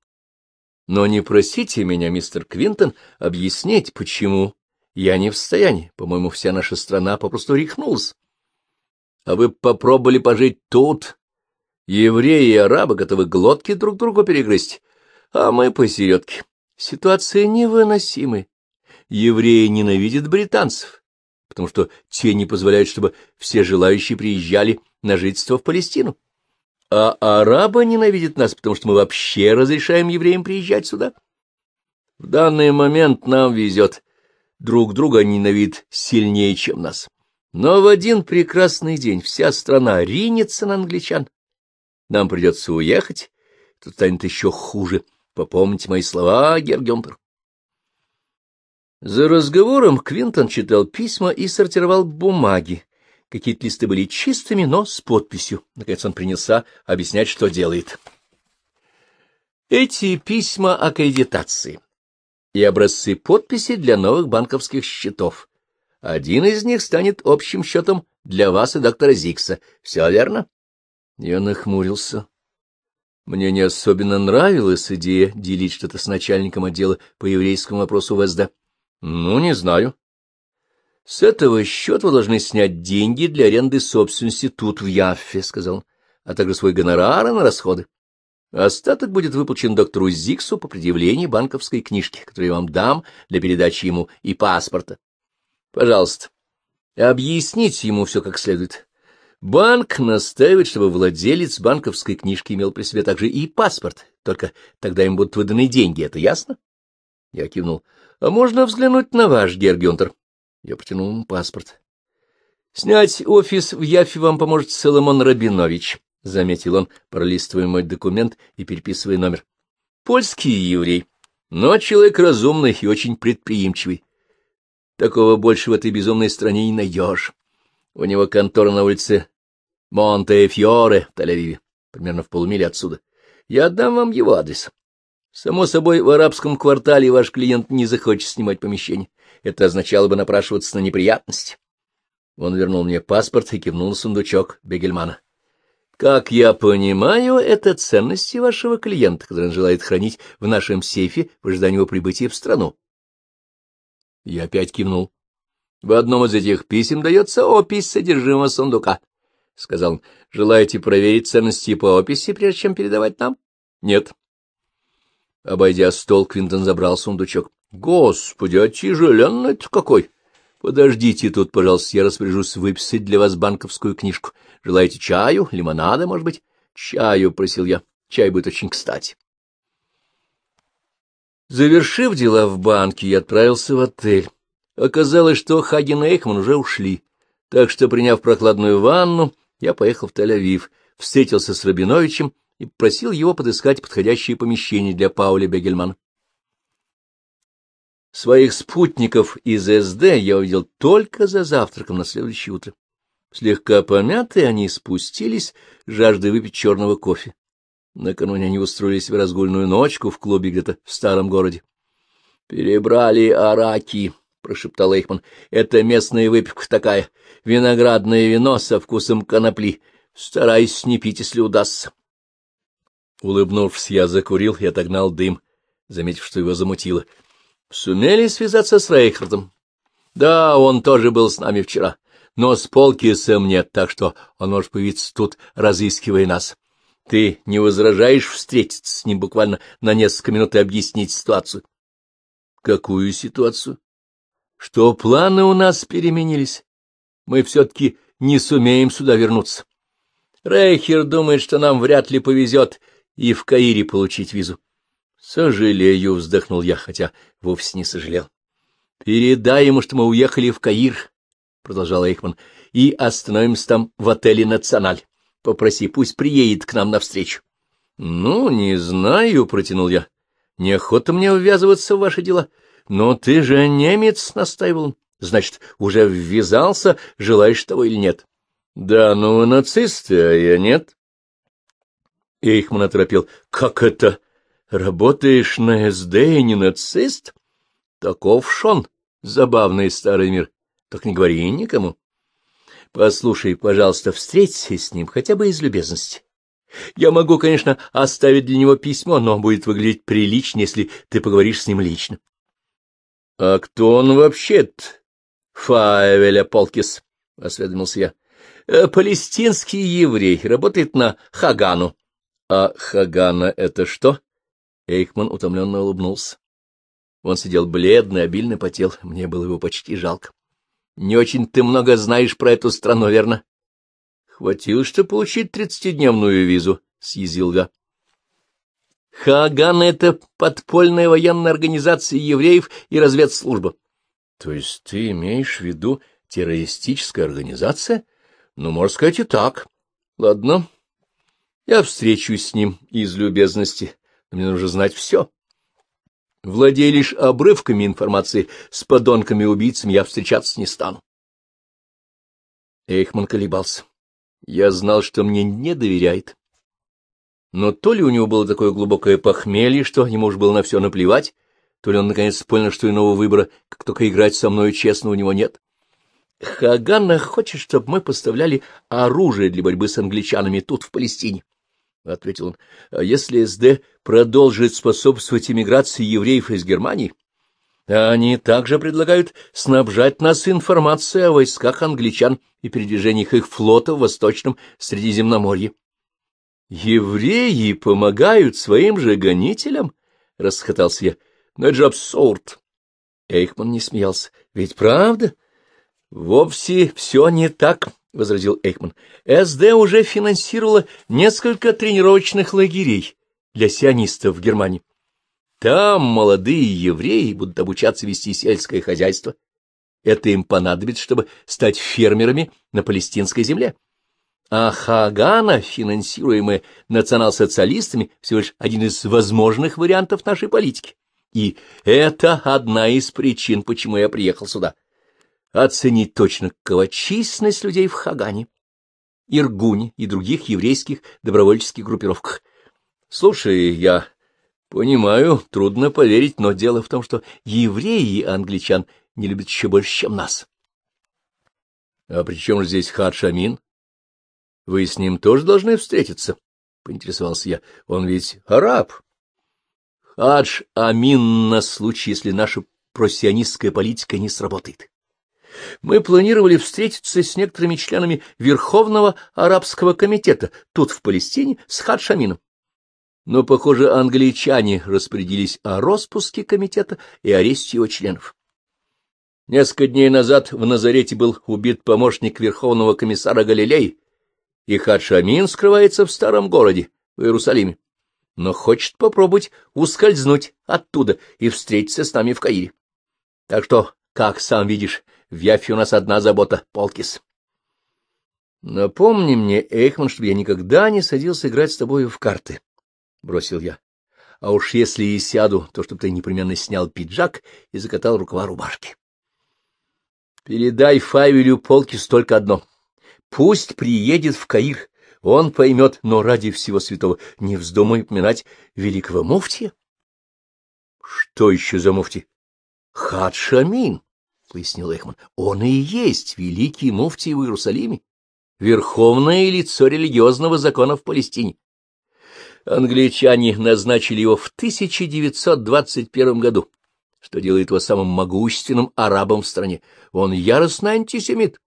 «Но не просите меня, мистер Квинтон, объяснить, почему я не в состоянии. По-моему, вся наша страна попросту рехнулась. А вы попробовали пожить тут? Евреи и арабы готовы глотки друг другу перегрызть, а мы посередке». Ситуация невыносимая. Евреи ненавидят британцев, потому что те не позволяют, чтобы все желающие приезжали на жительство в Палестину. А арабы ненавидят нас, потому что мы вообще разрешаем евреям приезжать сюда. В данный момент нам везет. Друг друга ненавидят сильнее, чем нас. Но в один прекрасный день вся страна ринется на англичан. Нам придется уехать, тут станет еще хуже. Попомните мои слова, Гергемпер. За разговором Квинтон читал письма и сортировал бумаги. Какие-то листы были чистыми, но с подписью. Наконец он принялся объяснять, что делает. Эти письма о кредитации и образцы подписи для новых банковских счетов. Один из них станет общим счетом для вас и доктора Зикса. Все верно? Я нахмурился. Мне не особенно нравилась идея делить что-то с начальником отдела по еврейскому вопросу ВСД. Ну, не знаю. С этого счета вы должны снять деньги для аренды собственности тут, в Яффе, — сказал он, — а также свой гонорар на расходы. Остаток будет выплачен доктору Зиксу по предъявлении банковской книжки, которую я вам дам для передачи ему и паспорта. Пожалуйста, объясните ему все как следует. Банк настаивает, чтобы владелец банковской книжки имел при себе также и паспорт, только тогда им будут выданы деньги, это ясно? Я кивнул. — А можно взглянуть на ваш, Гергюнтер? Я протянул ему паспорт. — Снять офис в Яфе вам поможет Соломон Рабинович, — заметил он, пролистывая мой документ и переписывая номер. — Польский еврей, но человек разумный и очень предприимчивый. Такого больше в этой безумной стране не найдешь. У него контора на улице Монте-Фьоре в Тель-Авиве, примерно в полумиле отсюда. Я отдам вам его адрес. Само собой, в арабском квартале ваш клиент не захочет снимать помещение. Это означало бы напрашиваться на неприятности. Он вернул мне паспорт и кивнул на сундучок Бегельмана. Как я понимаю, это ценности вашего клиента, которые он желает хранить в нашем сейфе в ожидании его прибытия в страну. Я опять кивнул. В одном из этих писем дается опись содержимого сундука. — сказал он. — Желаете проверить ценности по описи, прежде чем передавать нам? — Нет. Обойдя стол, Квинтон забрал сундучок. — Господи, а тяжеленный-то какой! Подождите тут, пожалуйста, я распоряжусь выписать для вас банковскую книжку. Желаете чаю, лимонада, может быть? — Чаю, — просил я. — Чай будет очень кстати. Завершив дела в банке, я отправился в отель. Оказалось, что Хаген и Эйхман уже ушли, так что, приняв прохладную ванну, я поехал в Тель-Авив, встретился с Рабиновичем и просил его подыскать подходящее помещение для Пауля Бегельмана. Своих спутников из СД я увидел только за завтраком на следующее утро. Слегка помятые они спустились, жаждой выпить черного кофе. Накануне они устроились в разгульную ночку в клубе где-то в старом городе. — Перебрали араки, — прошептал Эйхман. — Это местная выпивка такая виноградное вино со вкусом конопли. Стараюсь не пить, если удастся. Улыбнувшись, я закурил и отогнал дым, заметив, что его замутило. Сумели связаться с Рейхардом. Да, он тоже был с нами вчера, но с полки сэм нет, так что он может появиться тут, разыскивая нас. Ты не возражаешь встретиться с ним буквально на несколько минут и объяснить ситуацию? Какую ситуацию? Что планы у нас переменились? мы все-таки не сумеем сюда вернуться. Рейхер думает, что нам вряд ли повезет и в Каире получить визу. Сожалею, вздохнул я, хотя вовсе не сожалел. Передай ему, что мы уехали в Каир, продолжал Эйхман, и остановимся там в отеле «Националь». Попроси, пусть приедет к нам навстречу. Ну, не знаю, протянул я. Неохота мне ввязываться в ваши дела. Но ты же немец, настаивал он. Значит, уже ввязался, желаешь того или нет. — Да, ну вы нацисты, а я нет. Эйхман оторопел. — Как это? Работаешь на СД и не нацист? Таков Шон, забавный старый мир. Так не говори никому. Послушай, пожалуйста, встреться с ним хотя бы из любезности. Я могу, конечно, оставить для него письмо, но будет выглядеть прилично, если ты поговоришь с ним лично. — А кто он вообще-то? Фаевеля Полкис, — осведомился я. Э, палестинский еврей, работает на Хагану. — А Хагана — это что? Эйхман утомленно улыбнулся. Он сидел бледный, обильно потел. Мне было его почти жалко. — Не очень ты много знаешь про эту страну, верно? — Хватило, что получить тридцатидневную визу, — съязил я. — Хагана — это подпольная военная организация евреев и разведслужба. То есть ты имеешь в виду террористическая организация? Ну, можно сказать и так. Ладно. Я встречусь с ним из любезности. мне нужно знать все. Владея лишь обрывками информации, с подонками-убийцами я встречаться не стану. Эйхман колебался. Я знал, что мне не доверяет. Но то ли у него было такое глубокое похмелье, что ему уж было на все наплевать, то ли он наконец понял, что иного выбора, как только играть со мной честно, у него нет. Хагана хочет, чтобы мы поставляли оружие для борьбы с англичанами тут, в Палестине. — ответил он. — А если СД продолжит способствовать эмиграции евреев из Германии? Они также предлагают снабжать нас информацией о войсках англичан и передвижениях их флота в Восточном Средиземноморье. — Евреи помогают своим же гонителям? — расхотался я. Но это же абсурд. Эйхман не смеялся. Ведь правда? Вовсе все не так, — возразил Эйхман. СД уже финансировала несколько тренировочных лагерей для сионистов в Германии. Там молодые евреи будут обучаться вести сельское хозяйство. Это им понадобится, чтобы стать фермерами на палестинской земле. А Хагана, финансируемая национал-социалистами, всего лишь один из возможных вариантов нашей политики. И это одна из причин, почему я приехал сюда. Оценить точно, какова численность людей в Хагане, Иргуне и других еврейских добровольческих группировках. Слушай, я понимаю, трудно поверить, но дело в том, что евреи англичан не любят еще больше, чем нас. А при чем же здесь Хадшамин? Вы с ним тоже должны встретиться, — поинтересовался я. Он ведь араб. Хадж Амин на случай, если наша просионистская политика не сработает. Мы планировали встретиться с некоторыми членами Верховного Арабского комитета тут, в Палестине, с Хадж Амином. Но, похоже, англичане распорядились о распуске комитета и аресте его членов. Несколько дней назад в Назарете был убит помощник Верховного комиссара Галилей, и Хадж Амин скрывается в старом городе, в Иерусалиме но хочет попробовать ускользнуть оттуда и встретиться с нами в Каире. Так что, как сам видишь, в Яфе у нас одна забота — Полкис. Напомни мне, Эйхман, чтобы я никогда не садился играть с тобой в карты, — бросил я. А уж если и сяду, то чтобы ты непременно снял пиджак и закатал рукава рубашки. Передай Фавелю Полкис только одно. Пусть приедет в Каир он поймет, но ради всего святого не вздумай упоминать великого муфтия. — Что еще за муфти? — Хадшамин, Шамин, — пояснил Эхман. — Он и есть великий муфтий в Иерусалиме, верховное лицо религиозного закона в Палестине. Англичане назначили его в 1921 году, что делает его самым могущественным арабом в стране. Он яростный антисемит.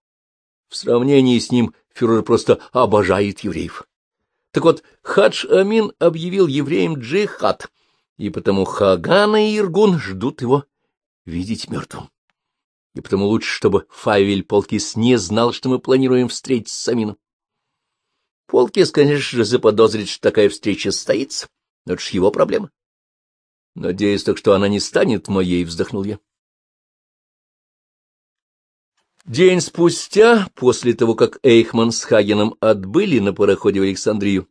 В сравнении с ним Фюрер просто обожает евреев. Так вот, Хадж Амин объявил евреям джихад, и потому Хагана и Иргун ждут его видеть мертвым. И потому лучше, чтобы Фавель Полкис не знал, что мы планируем встретиться с Амином. Полкис, конечно же, заподозрит, что такая встреча состоится, но это ж его проблема. Надеюсь так, что она не станет моей, — вздохнул я. День спустя, после того, как Эйхман с Хагеном отбыли на пароходе в Александрию,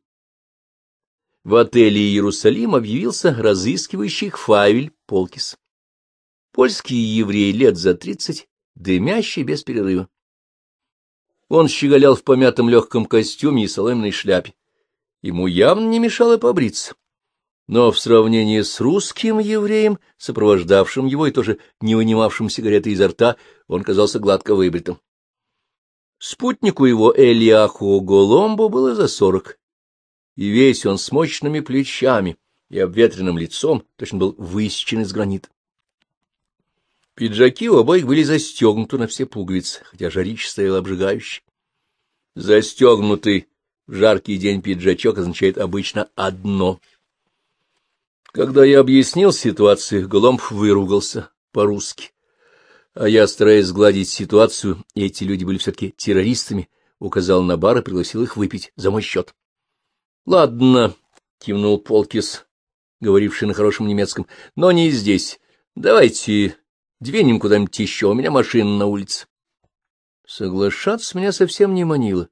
в отеле «Иерусалим» объявился разыскивающий Фавель Полкис. Польский еврей лет за тридцать, дымящий без перерыва. Он щеголял в помятом легком костюме и соломенной шляпе. Ему явно не мешало побриться но в сравнении с русским евреем, сопровождавшим его и тоже не вынимавшим сигареты изо рта, он казался гладко выбритым. Спутнику его Элиаху Голомбу было за сорок, и весь он с мощными плечами и обветренным лицом точно был высечен из гранита. Пиджаки у обоих были застегнуты на все пуговицы, хотя жарич стоял обжигающий. Застегнутый в жаркий день пиджачок означает обычно одно — когда я объяснил ситуацию, Голомб выругался по-русски. А я, стараясь сгладить ситуацию, и эти люди были все-таки террористами, указал на бар и пригласил их выпить за мой счет. — Ладно, — кивнул Полкис, говоривший на хорошем немецком, — но не здесь. Давайте двинем куда-нибудь еще, у меня машина на улице. Соглашаться меня совсем не манило.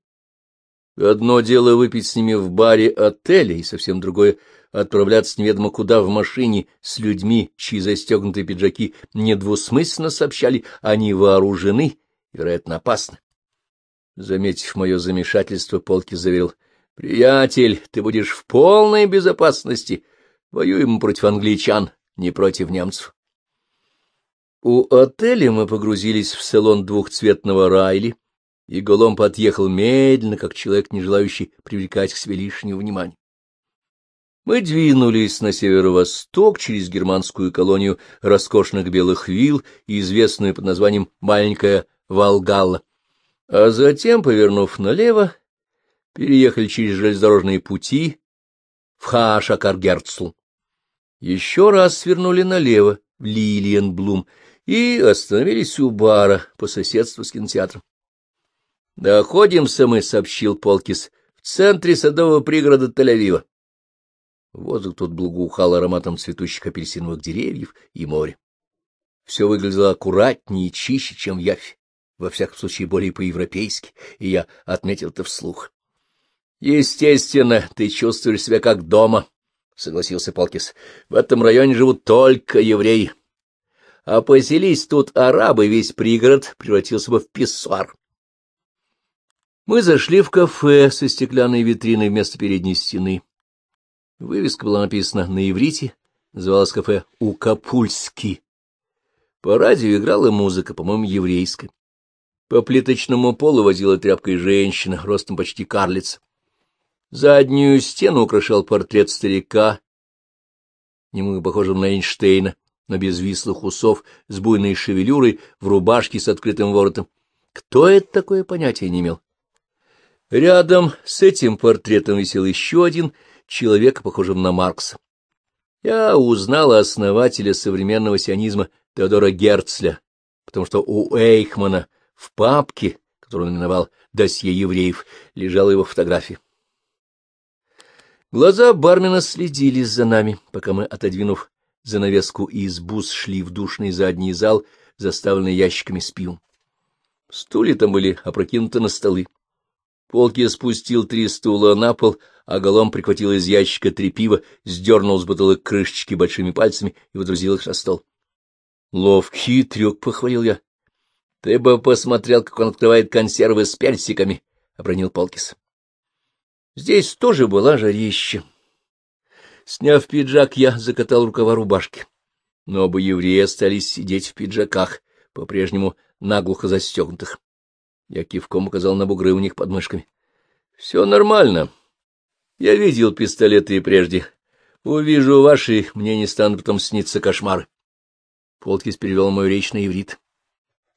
Одно дело выпить с ними в баре отеля, и совсем другое отправляться неведомо куда в машине с людьми, чьи застегнутые пиджаки недвусмысленно сообщали, они вооружены вероятно, опасны. Заметив мое замешательство, Полки заверил, — Приятель, ты будешь в полной безопасности. Воюем против англичан, не против немцев. У отеля мы погрузились в салон двухцветного Райли, и Голом подъехал медленно, как человек, не желающий привлекать к себе лишнего внимания. Мы двинулись на северо-восток через германскую колонию роскошных белых вилл, известную под названием «Маленькая Волгалла», а затем, повернув налево, переехали через железнодорожные пути в Хашакаргерцл. Еще раз свернули налево в Лилиенблум и остановились у бара по соседству с кинотеатром. — Доходимся мы, — сообщил Полкис, — в центре садового пригорода Тель-Авива. Воздух тут благоухал ароматом цветущих апельсиновых деревьев и моря. Все выглядело аккуратнее и чище, чем в Яффе, во всяком случае более по-европейски, и я отметил это вслух. — Естественно, ты чувствуешь себя как дома, — согласился Палкис. — В этом районе живут только евреи. А поселись тут арабы, весь пригород превратился бы в писсуар. Мы зашли в кафе со стеклянной витриной вместо передней стены. Вывеска была написана на иврите, называлось кафе «Укапульский». По радио играла музыка, по-моему, еврейская. По плиточному полу возила тряпкой женщина, ростом почти карлица. Заднюю стену украшал портрет старика, немного похожим на Эйнштейна, но без вислых усов, с буйной шевелюрой, в рубашке с открытым воротом. Кто это такое, понятия не имел. Рядом с этим портретом висел еще один — человека, похожего на Маркса. Я узнала основателя современного сионизма Теодора Герцля, потому что у Эйхмана в папке, которую он именовал «Досье евреев», лежала его фотография. Глаза бармена следили за нами, пока мы, отодвинув занавеску и избус, шли в душный задний зал, заставленный ящиками с пивом. Стулья там были опрокинуты на столы. Полки спустил три стула на пол, а голом прихватил из ящика три пива, сдернул с бутылок крышечки большими пальцами и выдрузил их на стол. — Ловкий трюк, — похвалил я. — Ты бы посмотрел, как он открывает консервы с персиками, — обронил Полкис. Здесь тоже была жарища. Сняв пиджак, я закатал рукава рубашки. Но оба евреи остались сидеть в пиджаках, по-прежнему наглухо застегнутых. Я кивком указал на бугры у них под мышками. — Все нормально. Я видел пистолеты и прежде. Увижу ваши, мне не станут потом сниться кошмары. Полкис перевел мою речь на иврит.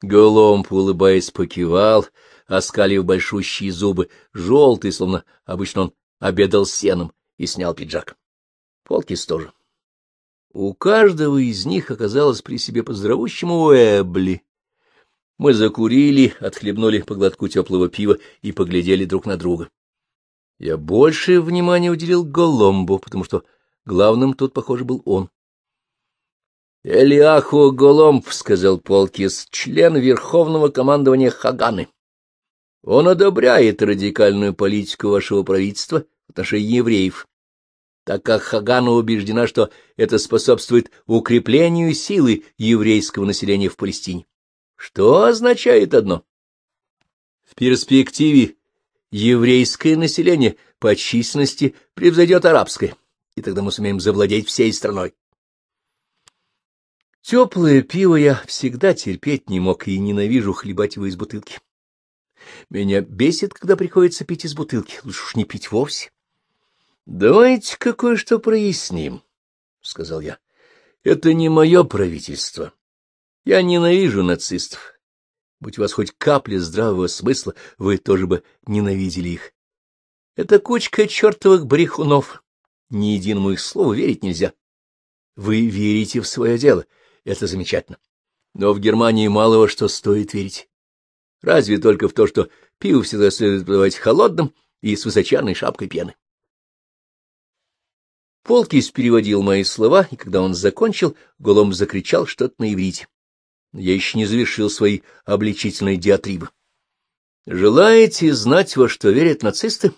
Голомб, улыбаясь, покивал, оскалив большущие зубы, желтый, словно обычно он обедал сеном, и снял пиджак. Полкис тоже. У каждого из них оказалось при себе по Эбли, мы закурили, отхлебнули по глотку теплого пива и поглядели друг на друга. Я больше внимания уделил Голомбу, потому что главным тут, похоже, был он. «Элиаху Голомб», — сказал Полкис, — «член Верховного командования Хаганы. Он одобряет радикальную политику вашего правительства в отношении евреев, так как Хагана убеждена, что это способствует укреплению силы еврейского населения в Палестине. Что означает одно? В перспективе еврейское население по численности превзойдет арабское, и тогда мы сумеем завладеть всей страной. Теплое пиво я всегда терпеть не мог и ненавижу хлебать его из бутылки. Меня бесит, когда приходится пить из бутылки, лучше уж не пить вовсе. — Давайте-ка кое-что проясним, — сказал я. — Это не мое правительство. Я ненавижу нацистов. Будь у вас хоть капля здравого смысла, вы тоже бы ненавидели их. Это кучка чертовых брехунов. Ни единому их слову верить нельзя. Вы верите в свое дело. Это замечательно. Но в Германии мало во что стоит верить. Разве только в то, что пиво всегда следует подавать холодным и с высоченной шапкой пены. Полкис переводил мои слова, и когда он закончил, голом закричал что-то на иврите я еще не завершил свои обличительные диатрибы. Желаете знать, во что верят нацисты?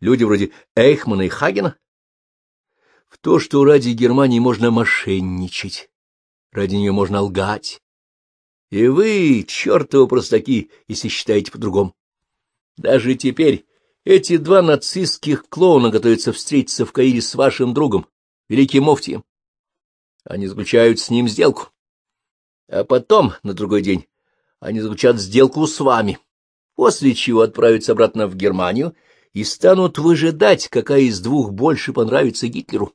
Люди вроде Эйхмана и Хагена? В то, что ради Германии можно мошенничать, ради нее можно лгать. И вы, чертовы простаки, если считаете по-другому. Даже теперь эти два нацистских клоуна готовятся встретиться в Каире с вашим другом, великим муфтием. Они заключают с ним сделку а потом, на другой день, они заключат сделку с вами, после чего отправятся обратно в Германию и станут выжидать, какая из двух больше понравится Гитлеру.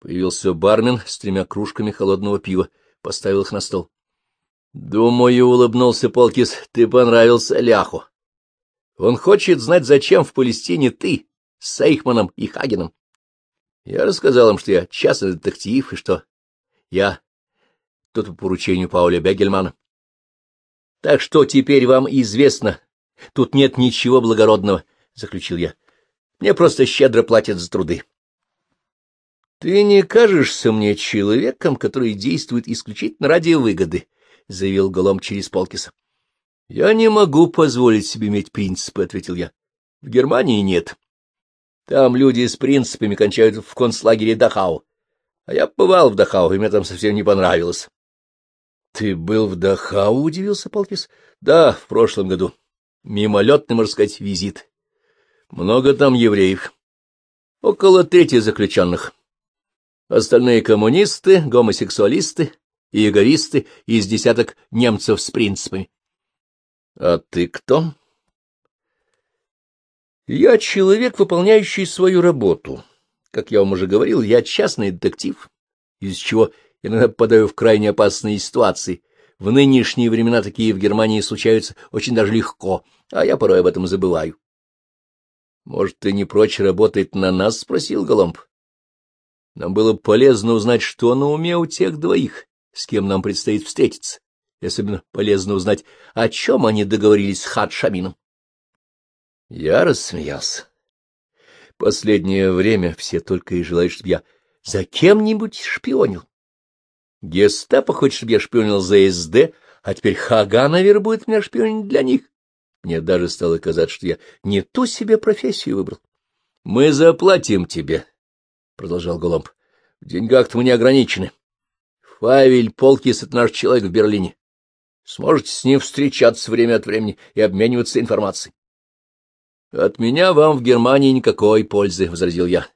Появился бармен с тремя кружками холодного пива, поставил их на стол. — Думаю, — улыбнулся Полкис, — ты понравился Ляху. Он хочет знать, зачем в Палестине ты с Сейхманом и Хагеном. Я рассказал им, что я частный детектив, и что я Тут по поручению Пауля Бегельмана. — Так что теперь вам известно. Тут нет ничего благородного, — заключил я. — Мне просто щедро платят за труды. — Ты не кажешься мне человеком, который действует исключительно ради выгоды, — заявил Голом через полкиса. — Я не могу позволить себе иметь принципы, — ответил я. — В Германии нет. Там люди с принципами кончают в концлагере Дахау. А я бывал в Дахау, и мне там совсем не понравилось. Ты был в Дахау, удивился Полпис. Да, в прошлом году. Мимолетный, можно сказать, визит. Много там евреев. Около трети заключенных. Остальные коммунисты, гомосексуалисты и из десяток немцев с принципами. А ты кто? Я человек, выполняющий свою работу. Как я вам уже говорил, я частный детектив, из чего иногда попадаю в крайне опасные ситуации. В нынешние времена такие в Германии случаются очень даже легко, а я порой об этом забываю. — Может, ты не прочь работать на нас? — спросил Голомб. — Нам было полезно узнать, что на уме у тех двоих, с кем нам предстоит встретиться. И особенно полезно узнать, о чем они договорились с Хад Я рассмеялся. Последнее время все только и желают, чтобы я за кем-нибудь шпионил. Гестапо хочет, чтобы я шпионил за СД, а теперь Хагана вербует меня шпионить для них. Мне даже стало казаться, что я не ту себе профессию выбрал. — Мы заплатим тебе, — продолжал Голомб. — В деньгах-то мы не ограничены. Фавель Полкис — это наш человек в Берлине. Сможете с ним встречаться время от времени и обмениваться информацией. — От меня вам в Германии никакой пользы, — возразил я.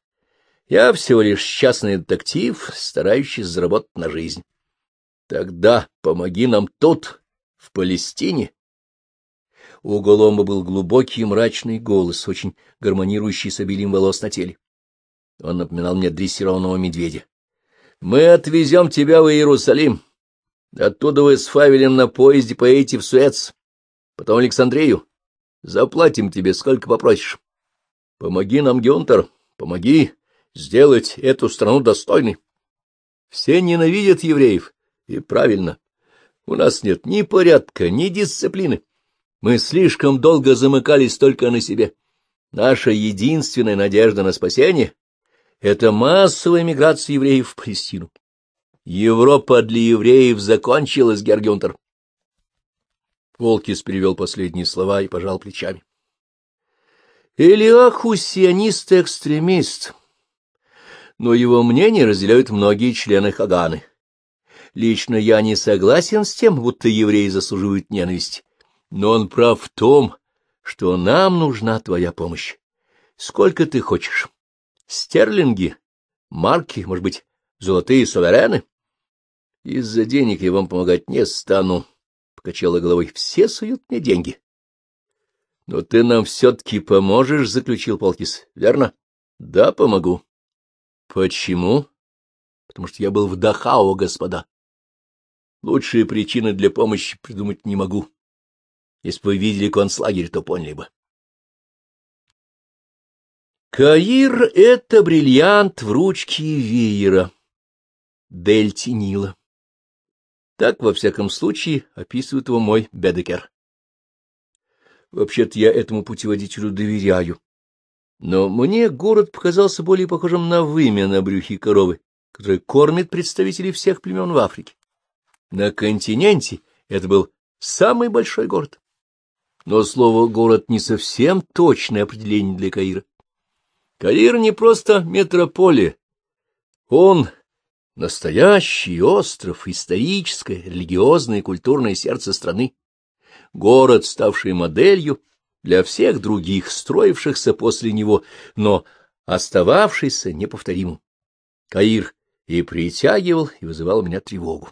Я всего лишь частный детектив, старающийся заработать на жизнь. Тогда помоги нам тут, в Палестине. У Голомба был глубокий мрачный голос, очень гармонирующий с обилием волос на теле. Он напоминал мне дрессированного медведя. — Мы отвезем тебя в Иерусалим. Оттуда вы с Фавелем на поезде поедете в Суэц, потом Александрею. Заплатим тебе, сколько попросишь. Помоги нам, Гюнтер, помоги сделать эту страну достойной. Все ненавидят евреев, и правильно. У нас нет ни порядка, ни дисциплины. Мы слишком долго замыкались только на себе. Наша единственная надежда на спасение — это массовая миграция евреев в Палестину. Европа для евреев закончилась, Гергюнтер. Волкис перевел последние слова и пожал плечами. Элиаху — сионист-экстремист, но его мнение разделяют многие члены Хаганы. Лично я не согласен с тем, будто евреи заслуживают ненависти, но он прав в том, что нам нужна твоя помощь. Сколько ты хочешь? Стерлинги? Марки? Может быть, золотые суверены? Из-за денег я вам помогать не стану, — покачала головой. Все суют мне деньги. — Но ты нам все-таки поможешь, — заключил Полкис. — Верно? — Да, помогу. Почему? Потому что я был в Дахау, господа. Лучшие причины для помощи придумать не могу. Если бы вы видели концлагерь, то поняли бы. Каир — это бриллиант в ручке веера, дельти Нила. Так, во всяком случае, описывает его мой Бедекер. Вообще-то я этому путеводителю доверяю. Но мне город показался более похожим на вымя на брюхе коровы, которое кормит представителей всех племен в Африке. На континенте это был самый большой город. Но слово «город» не совсем точное определение для Каира. Каир не просто метрополия. Он — настоящий остров, историческое, религиозное и культурное сердце страны. Город, ставший моделью для всех других, строившихся после него, но остававшийся неповторимым. Каир и притягивал, и вызывал у меня тревогу.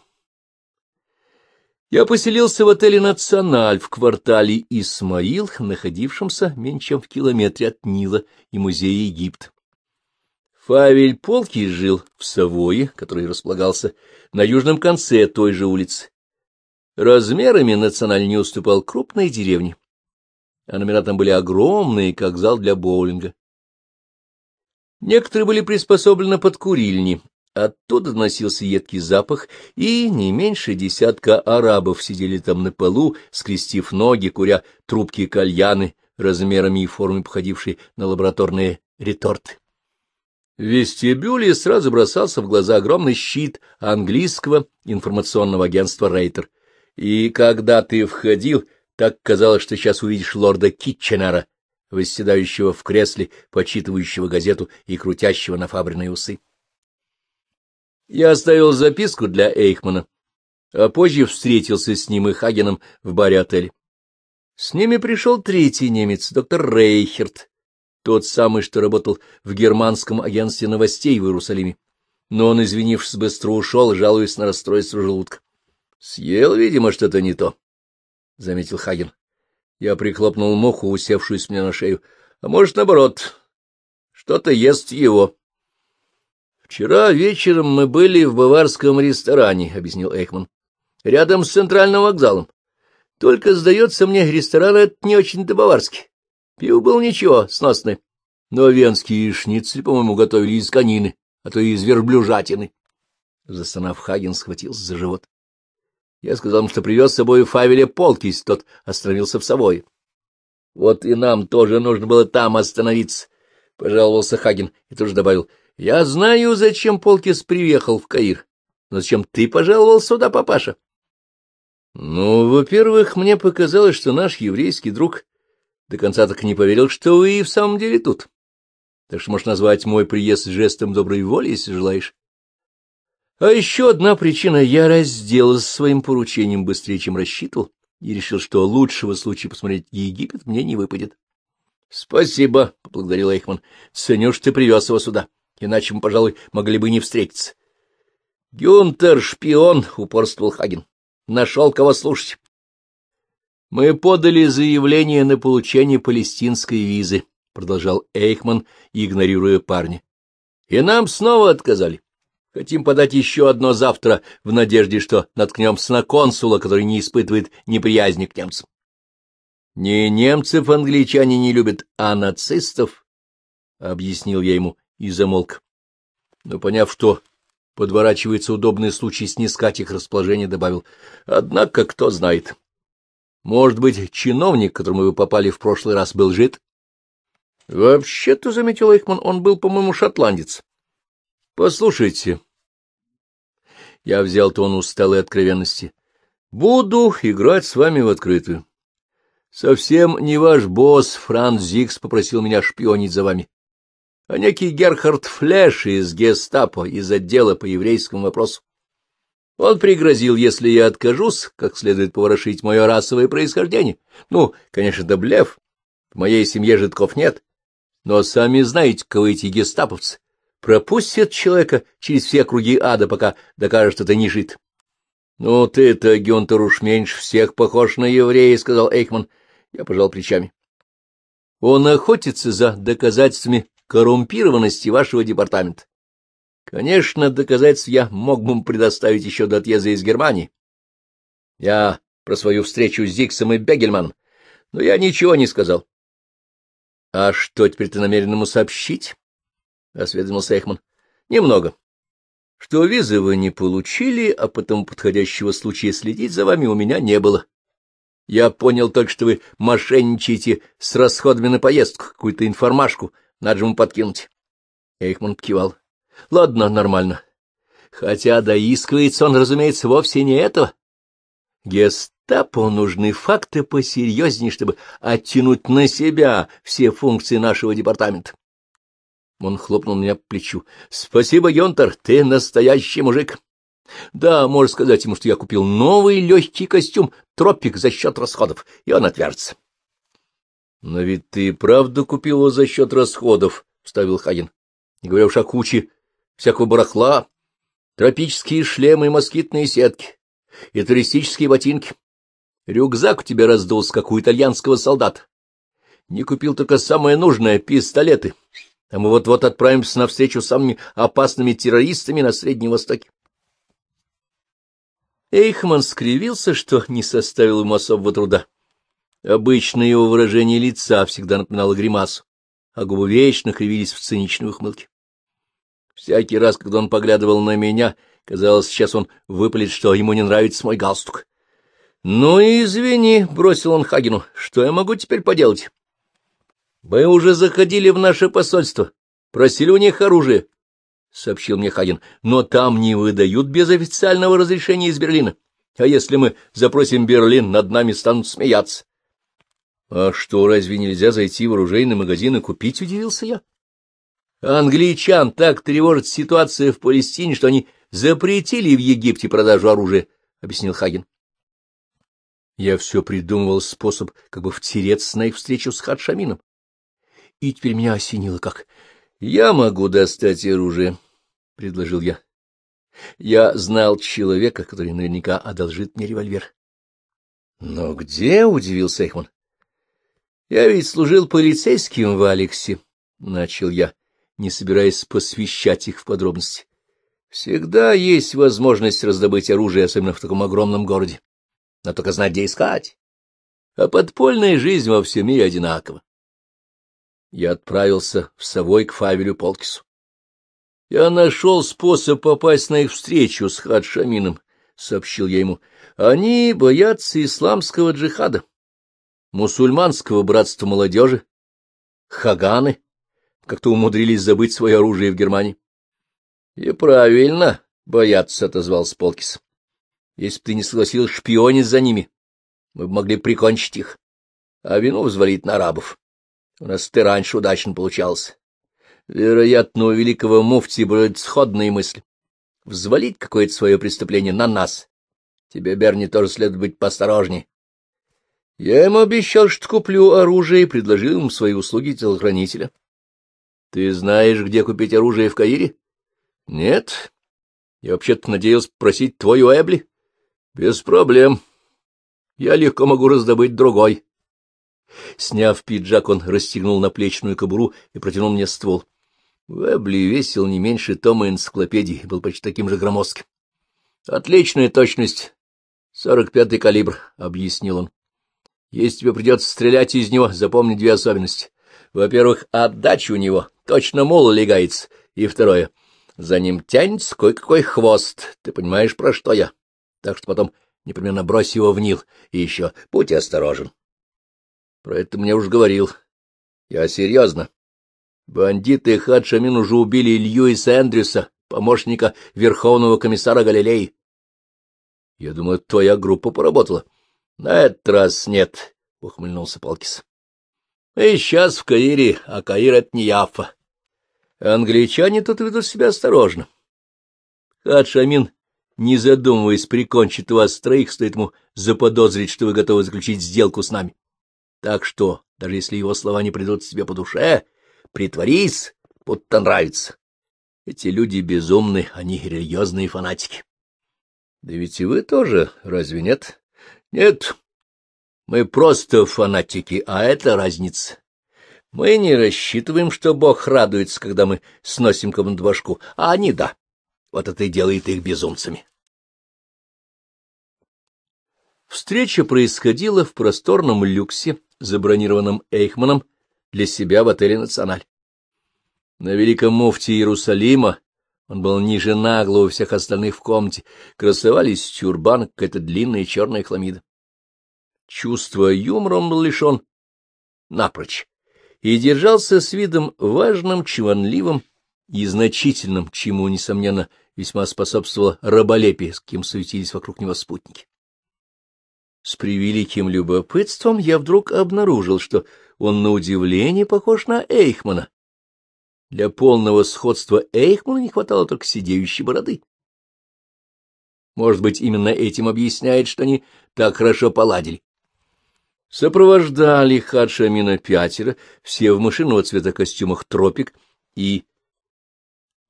Я поселился в отеле «Националь» в квартале Исмаил, находившемся меньше чем в километре от Нила и музея Египт. Фавель Полки жил в Савое, который располагался на южном конце той же улицы. Размерами «Националь» не уступал крупной деревне а номера там были огромные, как зал для боулинга. Некоторые были приспособлены под курильни, оттуда доносился едкий запах, и не меньше десятка арабов сидели там на полу, скрестив ноги, куря трубки кальяны, размерами и формой походившие на лабораторные реторты. В вестибюле сразу бросался в глаза огромный щит английского информационного агентства «Рейтер». И когда ты входил, так казалось, что сейчас увидишь лорда Китченера, восседающего в кресле, почитывающего газету и крутящего на фабриные усы. Я оставил записку для Эйхмана, а позже встретился с ним и Хагеном в баре отель. С ними пришел третий немец, доктор Рейхерт, тот самый, что работал в германском агентстве новостей в Иерусалиме. Но он, извинившись, быстро ушел, жалуясь на расстройство желудка. Съел, видимо, что-то не то заметил Хаген. Я прихлопнул муху, усевшуюся мне на шею. А может, наоборот, что-то ест его. «Вчера вечером мы были в баварском ресторане», — объяснил Эйкман. «Рядом с центральным вокзалом. Только, сдается мне, ресторан этот не очень-то баварский. Пиво было ничего, сносное. Но венские шницели, по-моему, готовили из конины, а то и из верблюжатины». Застонав, Хаген схватился за живот. Я сказал ему, что привез с собой Фавеля Полкись, тот остановился в Савое. — Вот и нам тоже нужно было там остановиться, — пожаловался Хагин и тоже добавил. — Я знаю, зачем Полкис приехал в Каир. Но зачем ты пожаловал сюда, папаша? — Ну, во-первых, мне показалось, что наш еврейский друг до конца так не поверил, что вы и в самом деле тут. Так что можешь назвать мой приезд жестом доброй воли, если желаешь. А еще одна причина — я разделался своим поручением быстрее, чем рассчитывал, и решил, что лучшего случая посмотреть Египет мне не выпадет. — Спасибо, — поблагодарил Эйхман. — Ценю, что ты привез его сюда, иначе мы, пожалуй, могли бы не встретиться. — Гюнтер — шпион, — упорствовал Хаген. — Нашел кого слушать. — Мы подали заявление на получение палестинской визы, — продолжал Эйхман, игнорируя парня. — И нам снова отказали. Хотим подать еще одно завтра, в надежде, что наткнемся на консула, который не испытывает неприязни к немцам. Не немцев англичане не любят, а нацистов, — объяснил я ему и замолк. Но, поняв, что подворачивается удобный случай снискать их расположение, добавил, — однако кто знает. Может быть, чиновник, которому вы попали в прошлый раз, был жид? — Вообще-то, — заметил Эйхман, — он был, по-моему, шотландец. Послушайте. Я взял тон усталой откровенности. Буду играть с вами в открытую. Совсем не ваш босс Франц Зикс попросил меня шпионить за вами, а некий Герхард Флеш из гестапо, из отдела по еврейскому вопросу. Он пригрозил, если я откажусь, как следует поворошить мое расовое происхождение. Ну, конечно, да блеф. В моей семье жидков нет. Но сами знаете, кого эти гестаповцы пропустят человека через все круги ада, пока докажет, что ты не жид. — Ну ты-то, Гюнтер, уж меньше всех похож на еврея, — сказал Эйхман. Я пожал плечами. — Он охотится за доказательствами коррумпированности вашего департамента. Конечно, доказательств я мог бы предоставить еще до отъезда из Германии. Я про свою встречу с Зиксом и Бегельманом, но я ничего не сказал. — А что теперь ты намерен ему сообщить? осведомился Эхман. — Немного. Что визы вы не получили, а потом подходящего случая следить за вами у меня не было. Я понял только, что вы мошенничаете с расходами на поездку, какую-то информашку, надо же ему подкинуть. Эйхман кивал. — Ладно, нормально. Хотя доискивается он, разумеется, вовсе не этого. Гестапо нужны факты посерьезнее, чтобы оттянуть на себя все функции нашего департамента. Он хлопнул меня по плечу. — Спасибо, Йонтер, ты настоящий мужик. Да, можешь сказать ему, что я купил новый легкий костюм «Тропик» за счет расходов, и он отвяжется. — Но ведь ты и правда купил его за счет расходов, — вставил Хагин. — Не говоря уж о куче всякого барахла, тропические шлемы и москитные сетки, и туристические ботинки. Рюкзак у тебя раздулся, как у итальянского солдата. Не купил только самое нужное — пистолеты. — а мы вот-вот отправимся на навстречу самыми опасными террористами на Среднем Востоке. Эйхман скривился, что не составил ему особого труда. Обычное его выражение лица всегда напоминало гримасу, а губы вечно кривились в циничной ухмылке. Всякий раз, когда он поглядывал на меня, казалось, сейчас он выпалит, что ему не нравится мой галстук. — Ну и извини, — бросил он Хагину, — что я могу теперь поделать? Мы уже заходили в наше посольство, просили у них оружие, — сообщил мне Хагин, — но там не выдают без официального разрешения из Берлина. А если мы запросим Берлин, над нами станут смеяться. — А что, разве нельзя зайти в оружейный магазин и купить? — удивился я. — Англичан так тревожит ситуация в Палестине, что они запретили в Египте продажу оружия, — объяснил Хагин. Я все придумывал способ как бы втереться на их встречу с Хадшамином. И теперь меня осенило как. — Я могу достать оружие, — предложил я. Я знал человека, который наверняка одолжит мне револьвер. — Но где? — удивился Эхман. Я ведь служил полицейским в Алексе, — начал я, не собираясь посвящать их в подробности. — Всегда есть возможность раздобыть оружие, особенно в таком огромном городе. Надо только знать, где искать. А подпольная жизнь во всем мире одинакова я отправился в совой к Фавелю Полкису. Я нашел способ попасть на их встречу с Хадшамином, — сообщил я ему. Они боятся исламского джихада, мусульманского братства молодежи, хаганы, как-то умудрились забыть свое оружие в Германии. — И правильно, — боятся, — отозвался Полкис. — Если бы ты не согласился шпионить за ними, мы бы могли прикончить их, а вину взвалить на арабов. У нас ты раньше удачно получался. Вероятно, у великого муфти будут сходные мысли. Взвалить какое-то свое преступление на нас. Тебе, Берни, тоже следует быть посторожней. Я ему обещал, что куплю оружие, и предложил ему свои услуги телохранителя. Ты знаешь, где купить оружие в Каире? Нет. Я вообще-то надеялся просить твою Эбли. Без проблем. Я легко могу раздобыть другой. Сняв пиджак, он расстегнул наплечную кобуру и протянул мне ствол. Вебли весил не меньше тома энциклопедии, был почти таким же громоздким. — Отличная точность. Сорок пятый калибр, — объяснил он. — Если тебе придется стрелять из него, запомни две особенности. Во-первых, отдача у него точно мол легается. И второе, за ним тянется кое-какой хвост. Ты понимаешь, про что я? Так что потом непременно брось его в Нил. И еще будь осторожен. Про это мне уж говорил. Я серьезно. Бандиты и уже убили Льюиса Эндрюса, помощника Верховного комиссара Галилеи. Я думаю, твоя группа поработала. На этот раз нет, — ухмыльнулся Палкис. И сейчас в Каире, а Каир — это не Яфа. Англичане тут ведут себя осторожно. Хад не задумываясь, прикончит вас троих, стоит ему заподозрить, что вы готовы заключить сделку с нами. Так что, даже если его слова не придут тебе по душе, притворись, будто нравится. Эти люди безумны, они религиозные фанатики. Да ведь и вы тоже, разве нет? Нет, мы просто фанатики, а это разница. Мы не рассчитываем, что Бог радуется, когда мы сносим кому-то башку, а они — да. Вот это и делает их безумцами. Встреча происходила в просторном люксе, забронированном Эйхманом для себя в отеле «Националь». На великом муфте Иерусалима, он был ниже нагло у всех остальных в комнате, красовались тюрбан, какая-то длинная черная хламида. Чувство юмора он был лишен напрочь и держался с видом важным, чванливым и значительным, чему, несомненно, весьма способствовало раболепие, с кем суетились вокруг него спутники. С превеликим любопытством я вдруг обнаружил, что он на удивление похож на Эйхмана. Для полного сходства Эйхмана не хватало только сидеющей бороды. Может быть, именно этим объясняет, что они так хорошо поладили. Сопровождали Хаджи Амина пятеро, все в машинного цвета костюмах тропик и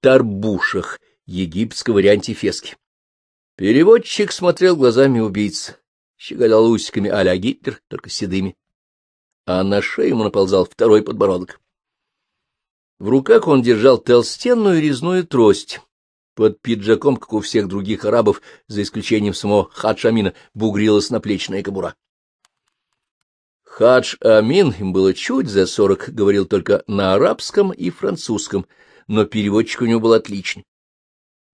тарбушах египетского варианте фески. Переводчик смотрел глазами убийцы щеголял усиками а-ля Гитлер, только седыми, а на шею ему наползал второй подбородок. В руках он держал толстенную резную трость. Под пиджаком, как у всех других арабов, за исключением самого Хадж-Амина, бугрилась наплечная кобура. Хадж-Амин, им было чуть за сорок, говорил только на арабском и французском, но переводчик у него был отличный.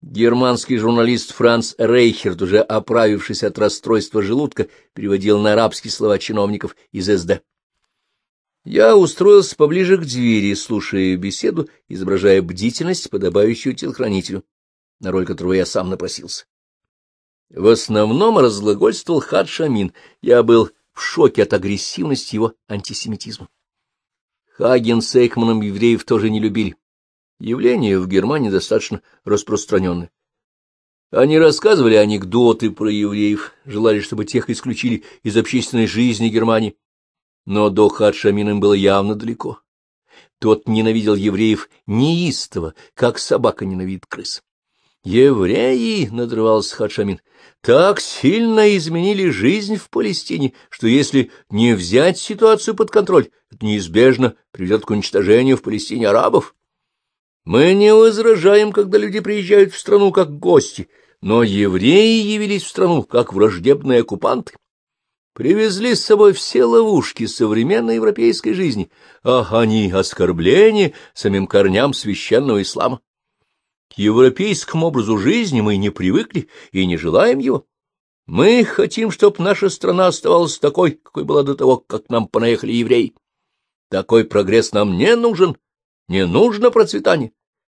Германский журналист Франц Рейхерт, уже оправившись от расстройства желудка, переводил на арабские слова чиновников из СД. Я устроился поближе к двери, слушая беседу, изображая бдительность, подобающую телохранителю, на роль которого я сам напросился. В основном разглагольствовал Хад Шамин. Я был в шоке от агрессивности его антисемитизма. Хаген с Эйхманом евреев тоже не любили явление в Германии достаточно распространенное. Они рассказывали анекдоты про евреев, желали, чтобы тех исключили из общественной жизни Германии. Но до Хадшамин им было явно далеко. Тот ненавидел евреев неистово, как собака ненавидит крыс. «Евреи!» — надрывался Хадшамин. «Так сильно изменили жизнь в Палестине, что если не взять ситуацию под контроль, это неизбежно приведет к уничтожению в Палестине арабов». Мы не возражаем, когда люди приезжают в страну как гости, но евреи явились в страну как враждебные оккупанты. Привезли с собой все ловушки современной европейской жизни, а они — оскорбления самим корням священного ислама. К европейскому образу жизни мы не привыкли и не желаем его. Мы хотим, чтобы наша страна оставалась такой, какой была до того, как нам понаехали евреи. Такой прогресс нам не нужен, не нужно процветание.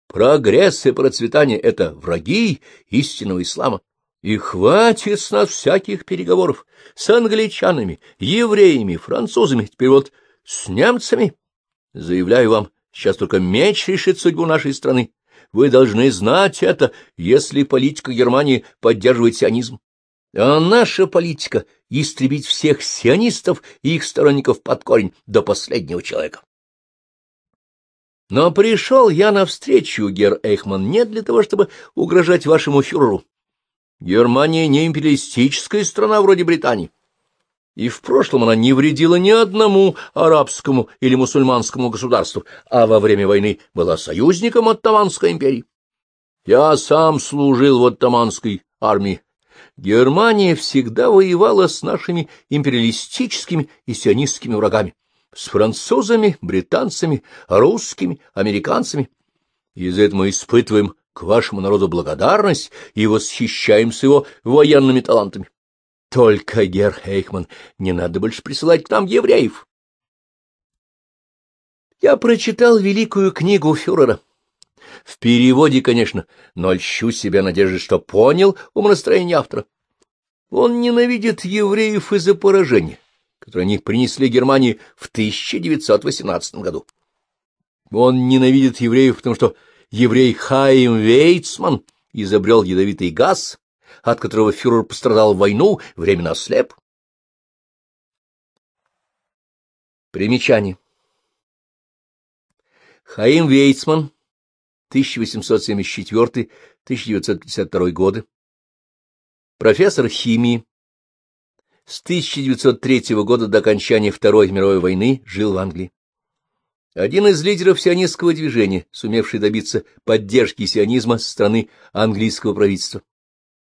Прогресс и процветание — это враги истинного ислама. И хватит с нас всяких переговоров с англичанами, евреями, французами, теперь вот с немцами. Заявляю вам, сейчас только меч решит судьбу нашей страны. Вы должны знать это, если политика Германии поддерживает сионизм. А наша политика — истребить всех сионистов и их сторонников под корень до последнего человека. Но пришел я навстречу, Гер Эйхман, не для того, чтобы угрожать вашему фюреру. Германия не империалистическая страна вроде Британии. И в прошлом она не вредила ни одному арабскому или мусульманскому государству, а во время войны была союзником Оттаманской империи. Я сам служил в Оттаманской армии. Германия всегда воевала с нашими империалистическими и сионистскими врагами с французами, британцами, русскими, американцами. И за это мы испытываем к вашему народу благодарность и восхищаемся его военными талантами. Только, Гер Хейхман не надо больше присылать к нам евреев. Я прочитал великую книгу фюрера. В переводе, конечно, но льщу себя надеждой, что понял умонастроение автора. Он ненавидит евреев из-за поражения которые они принесли Германии в 1918 году. Он ненавидит евреев, потому что еврей Хаим Вейцман изобрел ядовитый газ, от которого фюрер пострадал в войну, временно ослеп. Примечание. Хаим Вейцман, 1874-1952 годы, профессор химии, с 1903 года до окончания Второй мировой войны жил в Англии. Один из лидеров сионистского движения, сумевший добиться поддержки сионизма со стороны английского правительства.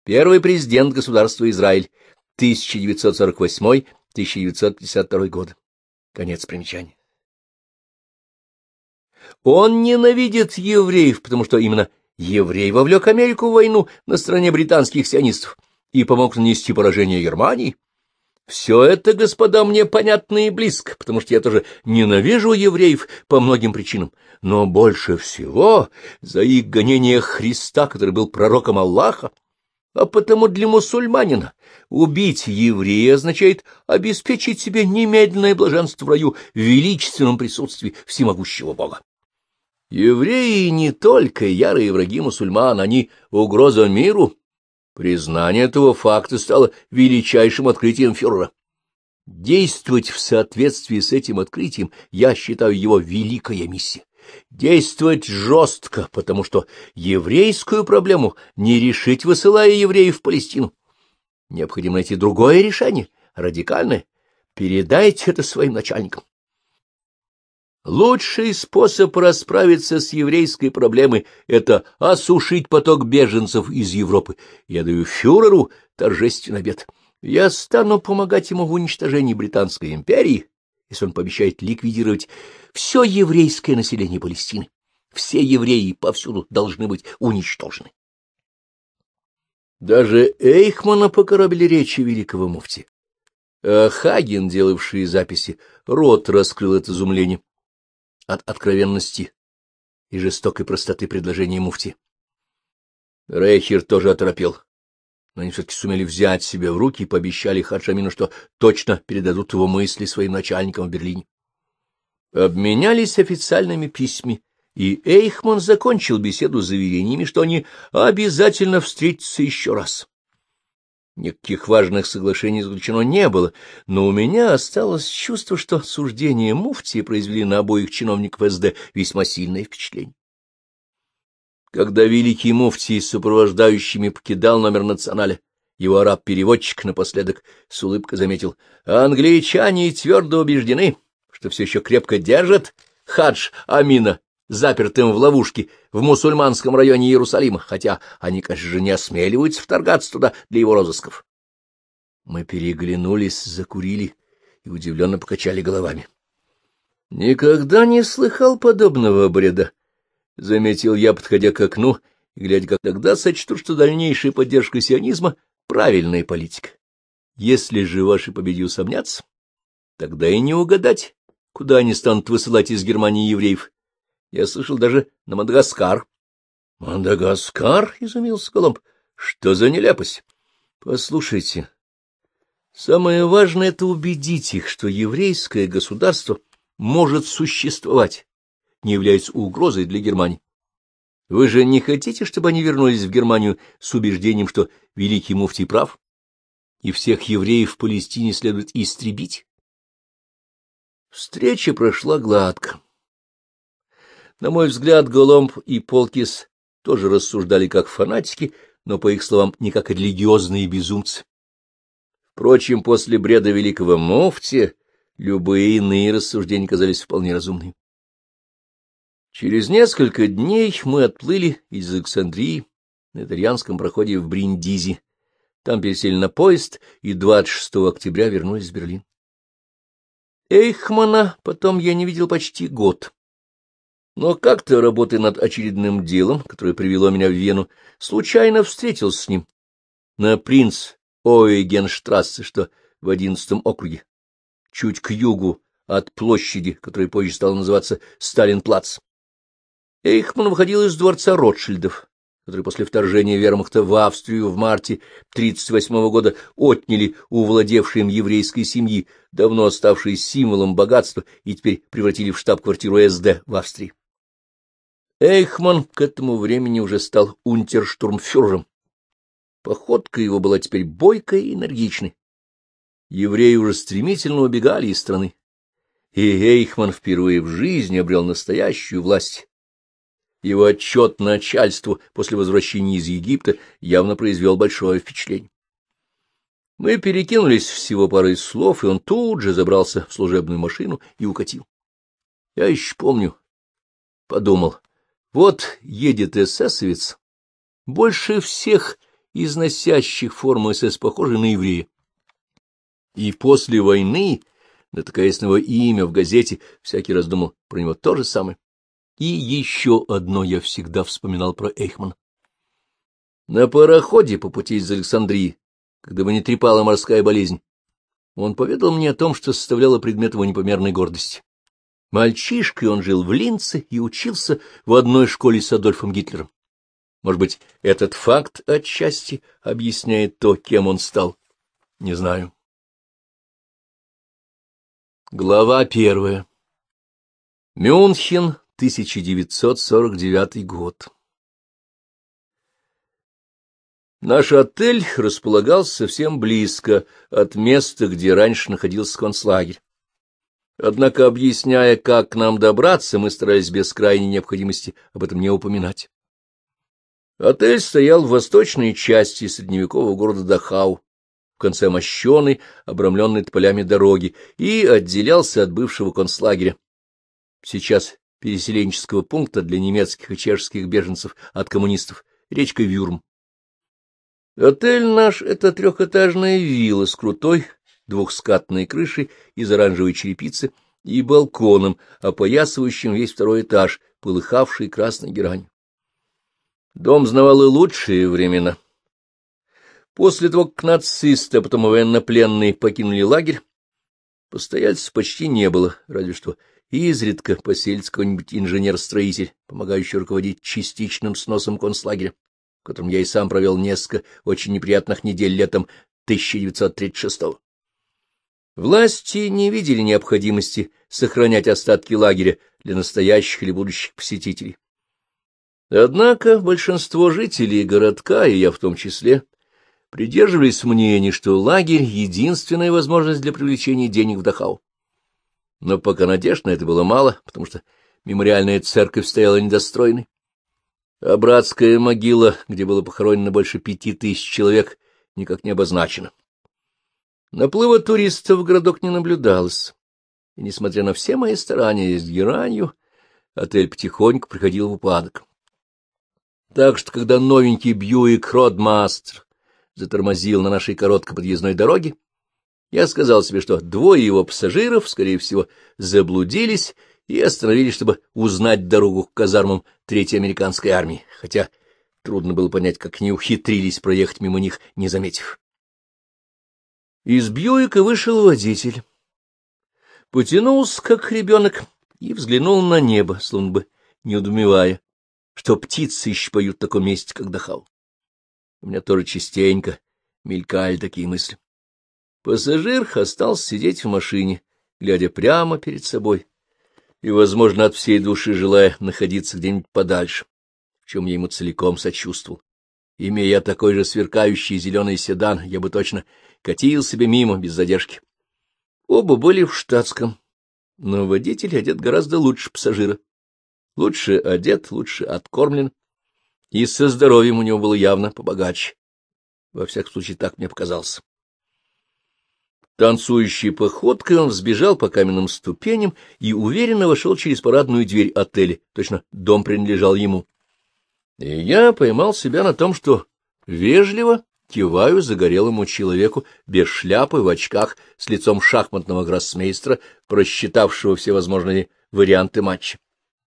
Первый президент государства Израиль 1948-1952 годы. Конец примечания. Он ненавидит евреев, потому что именно еврей вовлек Америку в войну на стороне британских сионистов и помог нанести поражение Германии. Все это, господа, мне понятно и близко, потому что я тоже ненавижу евреев по многим причинам. Но больше всего за их гонение Христа, который был пророком Аллаха, а потому для мусульманина убить еврея означает обеспечить себе немедленное блаженство в раю в величественном присутствии всемогущего Бога. Евреи не только ярые враги мусульман, они угроза миру, Признание этого факта стало величайшим открытием фюрера. Действовать в соответствии с этим открытием я считаю его великая миссия. Действовать жестко, потому что еврейскую проблему не решить, высылая евреев в Палестину. Необходимо найти другое решение, радикальное. Передайте это своим начальникам. Лучший способ расправиться с еврейской проблемой — это осушить поток беженцев из Европы. Я даю фюреру торжественный обед. Я стану помогать ему в уничтожении Британской империи, если он пообещает ликвидировать все еврейское население Палестины. Все евреи повсюду должны быть уничтожены. Даже Эйхмана покоробили речи великого муфти. А Хаген, делавший записи, рот раскрыл от изумления от откровенности и жестокой простоты предложения муфти. Рейхер тоже оторопел, но они все-таки сумели взять себя в руки и пообещали Хаджамину, что точно передадут его мысли своим начальникам в Берлине. Обменялись официальными письмами, и Эйхман закончил беседу заверениями, что они обязательно встретятся еще раз. Никаких важных соглашений заключено не было, но у меня осталось чувство, что суждения муфтии произвели на обоих чиновников СД весьма сильное впечатление. Когда великий муфтий с сопровождающими покидал номер националя, его араб-переводчик напоследок с улыбкой заметил, «А «Англичане твердо убеждены, что все еще крепко держат хадж Амина запертым в ловушке в мусульманском районе Иерусалима, хотя они, конечно же, не осмеливаются вторгаться туда для его розысков. Мы переглянулись, закурили и удивленно покачали головами. — Никогда не слыхал подобного бреда, — заметил я, подходя к окну и глядя, как тогда сочту, что дальнейшая поддержка сионизма — правильная политика. Если же ваши победи усомнятся, тогда и не угадать, куда они станут высылать из Германии евреев, я слышал даже на Мадагаскар. — Мадагаскар? — изумился Колумб. — Что за нелепость? — Послушайте, самое важное — это убедить их, что еврейское государство может существовать, не являясь угрозой для Германии. Вы же не хотите, чтобы они вернулись в Германию с убеждением, что великий муфтий прав, и всех евреев в Палестине следует истребить? Встреча прошла гладко. На мой взгляд, Голомб и Полкис тоже рассуждали как фанатики, но, по их словам, не как религиозные безумцы. Впрочем, после бреда великого муфти любые иные рассуждения казались вполне разумными. Через несколько дней мы отплыли из Александрии на итальянском проходе в Бриндизи. Там пересели на поезд и 26 октября вернулись в Берлин. Эйхмана потом я не видел почти год. Но как-то, работая над очередным делом, которое привело меня в Вену, случайно встретился с ним на принц Ойгенштрассе, что в одиннадцатом округе, чуть к югу от площади, которая позже стала называться Сталинплац. Эйхман выходил из дворца Ротшильдов, который после вторжения вермахта в Австрию в марте 1938 года отняли у владевшей им еврейской семьи, давно оставшей символом богатства, и теперь превратили в штаб-квартиру СД в Австрии. Эйхман к этому времени уже стал унтерштурмфюрером. Походка его была теперь бойкой и энергичной. Евреи уже стремительно убегали из страны, и Эйхман впервые в жизни обрел настоящую власть. Его отчет начальству после возвращения из Египта явно произвел большое впечатление. Мы перекинулись всего парой слов, и он тут же забрался в служебную машину и укатил. Я еще помню, подумал, вот едет эсэсовец, больше всех износящих форму СС похожий на еврея. И после войны, натыкаясь на его имя в газете, всякий раз думал про него то же самое. И еще одно я всегда вспоминал про Эйхмана. На пароходе по пути из Александрии, когда бы не трепала морская болезнь, он поведал мне о том, что составляло предмет его непомерной гордости. Мальчишкой он жил в Линце и учился в одной школе с Адольфом Гитлером. Может быть, этот факт отчасти объясняет то, кем он стал. Не знаю. Глава первая. Мюнхен, 1949 год. Наш отель располагался совсем близко от места, где раньше находился концлагерь. Однако, объясняя, как к нам добраться, мы старались без крайней необходимости об этом не упоминать. Отель стоял в восточной части средневекового города Дахау, в конце мощенной, обрамленной тополями дороги, и отделялся от бывшего концлагеря. Сейчас переселенческого пункта для немецких и чешских беженцев от коммунистов, речка Вюрм. Отель наш — это трехэтажная вилла с крутой двухскатной крышей из оранжевой черепицы и балконом, опоясывающим весь второй этаж, полыхавший красной геранью. Дом знавал и лучшие времена. После того, как нацисты, а потом военнопленные покинули лагерь, постояльцев почти не было, разве что изредка поселится какой-нибудь инженер-строитель, помогающий руководить частичным сносом концлагеря, в котором я и сам провел несколько очень неприятных недель летом 1936-го. Власти не видели необходимости сохранять остатки лагеря для настоящих или будущих посетителей. Однако большинство жителей городка, и я в том числе, придерживались мнения, что лагерь — единственная возможность для привлечения денег в Дахау. Но пока надежд на это было мало, потому что мемориальная церковь стояла недостроенной, а братская могила, где было похоронено больше пяти тысяч человек, никак не обозначена. Наплыва туристов в городок не наблюдалось. И, несмотря на все мои старания с геранью, отель потихоньку приходил в упадок. Так что, когда новенький Бьюик Родмастер затормозил на нашей короткой подъездной дороге, я сказал себе, что двое его пассажиров, скорее всего, заблудились и остановились, чтобы узнать дорогу к казармам Третьей американской армии, хотя трудно было понять, как они ухитрились проехать мимо них, не заметив. Из Бьюика вышел водитель. Потянулся, как ребенок, и взглянул на небо, словно бы не неудумевая, что птицы еще поют в таком месте, как Дахау. У меня тоже частенько мелькали такие мысли. Пассажир остался сидеть в машине, глядя прямо перед собой, и, возможно, от всей души желая находиться где-нибудь подальше, в чем я ему целиком сочувствовал. Имея такой же сверкающий зеленый седан, я бы точно катил себе мимо без задержки. Оба были в штатском, но водитель одет гораздо лучше пассажира. Лучше одет, лучше откормлен, и со здоровьем у него было явно побогаче. Во всяком случае, так мне показалось. Танцующей походкой он сбежал по каменным ступеням и уверенно вошел через парадную дверь отеля. Точно, дом принадлежал ему. И я поймал себя на том, что вежливо киваю загорелому человеку без шляпы в очках с лицом шахматного гроссмейстера, просчитавшего всевозможные варианты матча.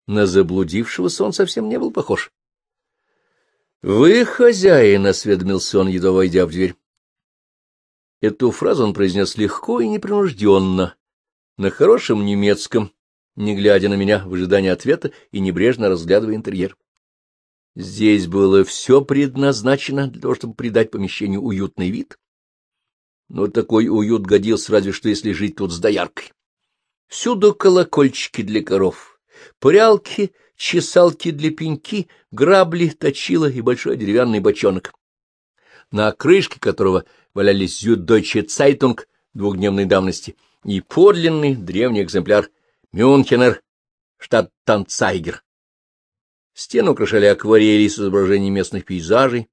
На заблудившегося он совсем не был похож. — Вы хозяин, — осведомился он, едва войдя в дверь. Эту фразу он произнес легко и непринужденно, на хорошем немецком, не глядя на меня в ожидании ответа и небрежно разглядывая интерьер. Здесь было все предназначено для того, чтобы придать помещению уютный вид. Но такой уют годился разве что если жить тут с дояркой. Всюду колокольчики для коров, прялки, чесалки для пеньки, грабли, точила и большой деревянный бочонок, на крышке которого валялись «Зюддойче Цайтунг» двухдневной давности и подлинный древний экземпляр «Мюнхенер» штат Танцайгер Стены украшали акварели с изображением местных пейзажей,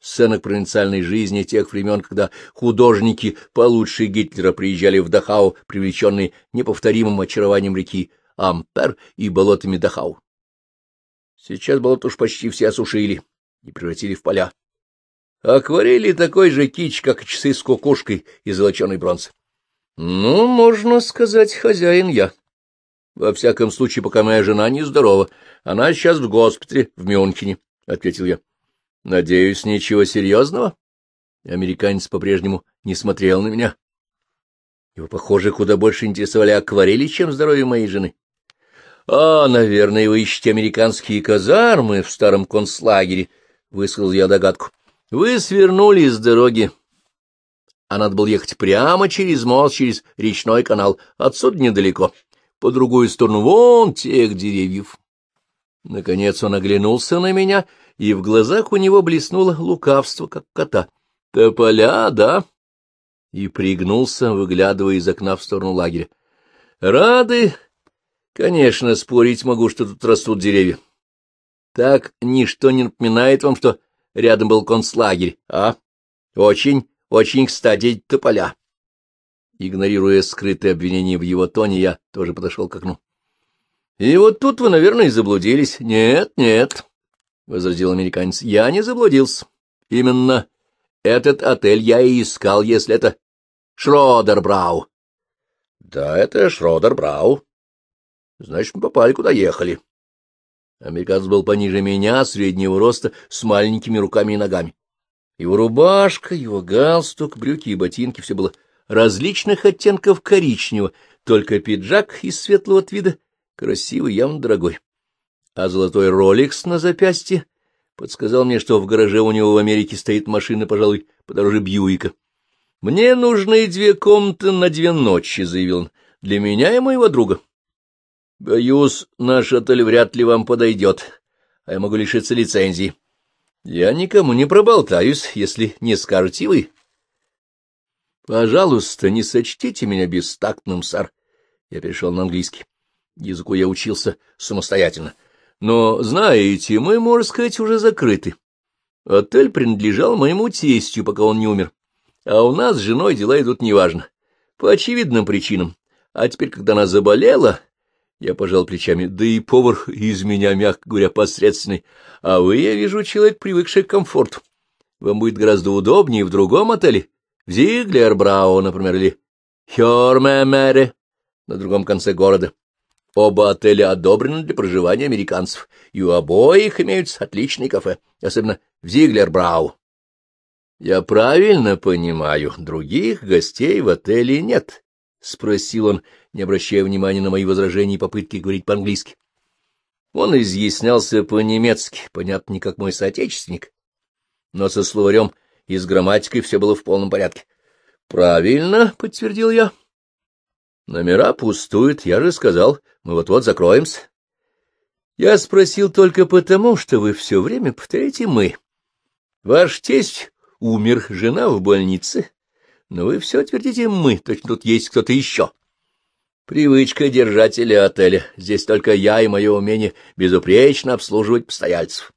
сценок провинциальной жизни тех времен, когда художники получше Гитлера приезжали в Дахау, привлеченные неповторимым очарованием реки Ампер и болотами Дахау. Сейчас болот уж почти все осушили и превратили в поля. Акварели такой же кич, как часы с кукушкой из золоченой бронзы. Ну, можно сказать, хозяин я. Во всяком случае, пока моя жена нездорова. Она сейчас в госпитале в Мюнхене, — ответил я. — Надеюсь, ничего серьезного? Американец по-прежнему не смотрел на меня. Его, похоже, куда больше интересовали акварели, чем здоровье моей жены. — А, наверное, вы ищете американские казармы в старом концлагере, — высказал я догадку. — Вы свернули с дороги. А надо было ехать прямо через мост, через речной канал. Отсюда недалеко. — по другую сторону вон тех деревьев. Наконец он оглянулся на меня, и в глазах у него блеснуло лукавство, как кота. — Тополя, да? И пригнулся, выглядывая из окна в сторону лагеря. — Рады? Конечно, спорить могу, что тут растут деревья. Так ничто не напоминает вам, что рядом был концлагерь, а? Очень, очень кстати тополя. Игнорируя скрытые обвинения в его тоне, я тоже подошел к окну. — И вот тут вы, наверное, и заблудились. — Нет, нет, — возразил американец, — я не заблудился. Именно этот отель я и искал, если это Шродербрау. — Да, это Шродербрау. Значит, мы попали, куда ехали. Американец был пониже меня, среднего роста, с маленькими руками и ногами. Его рубашка, его галстук, брюки и ботинки — все было различных оттенков коричневого, только пиджак из светлого твида, красивый, явно дорогой. А золотой роликс на запястье подсказал мне, что в гараже у него в Америке стоит машина, пожалуй, подороже Бьюика. — Мне нужны две комнаты на две ночи, — заявил он, — для меня и моего друга. — Боюсь, наш отель вряд ли вам подойдет, а я могу лишиться лицензии. — Я никому не проболтаюсь, если не скажете вы. Пожалуйста, не сочтите меня бестактным, сэр. Я перешел на английский. Языку я учился самостоятельно. Но, знаете, мы, можно сказать, уже закрыты. Отель принадлежал моему тестью, пока он не умер. А у нас с женой дела идут неважно. По очевидным причинам. А теперь, когда она заболела, я пожал плечами, да и повар из меня, мягко говоря, посредственный. А вы, я вижу, человек, привыкший к комфорту. Вам будет гораздо удобнее в другом отеле, Зиглербрау, например, или Хёрмемере на другом конце города. Оба отеля одобрены для проживания американцев, и у обоих имеются отличные кафе, особенно в Зиглербрау. — Я правильно понимаю, других гостей в отеле нет? — спросил он, не обращая внимания на мои возражения и попытки говорить по-английски. Он изъяснялся по-немецки, понятно, не как мой соотечественник, но со словарем и с грамматикой все было в полном порядке. — Правильно, — подтвердил я. — Номера пустуют, я же сказал, мы вот-вот закроемся. — Я спросил только потому, что вы все время повторяете «мы». Ваш тесть умер, жена в больнице, но вы все твердите «мы», точно тут есть кто-то еще. Привычка держателя отеля. Здесь только я и мое умение безупречно обслуживать постояльцев.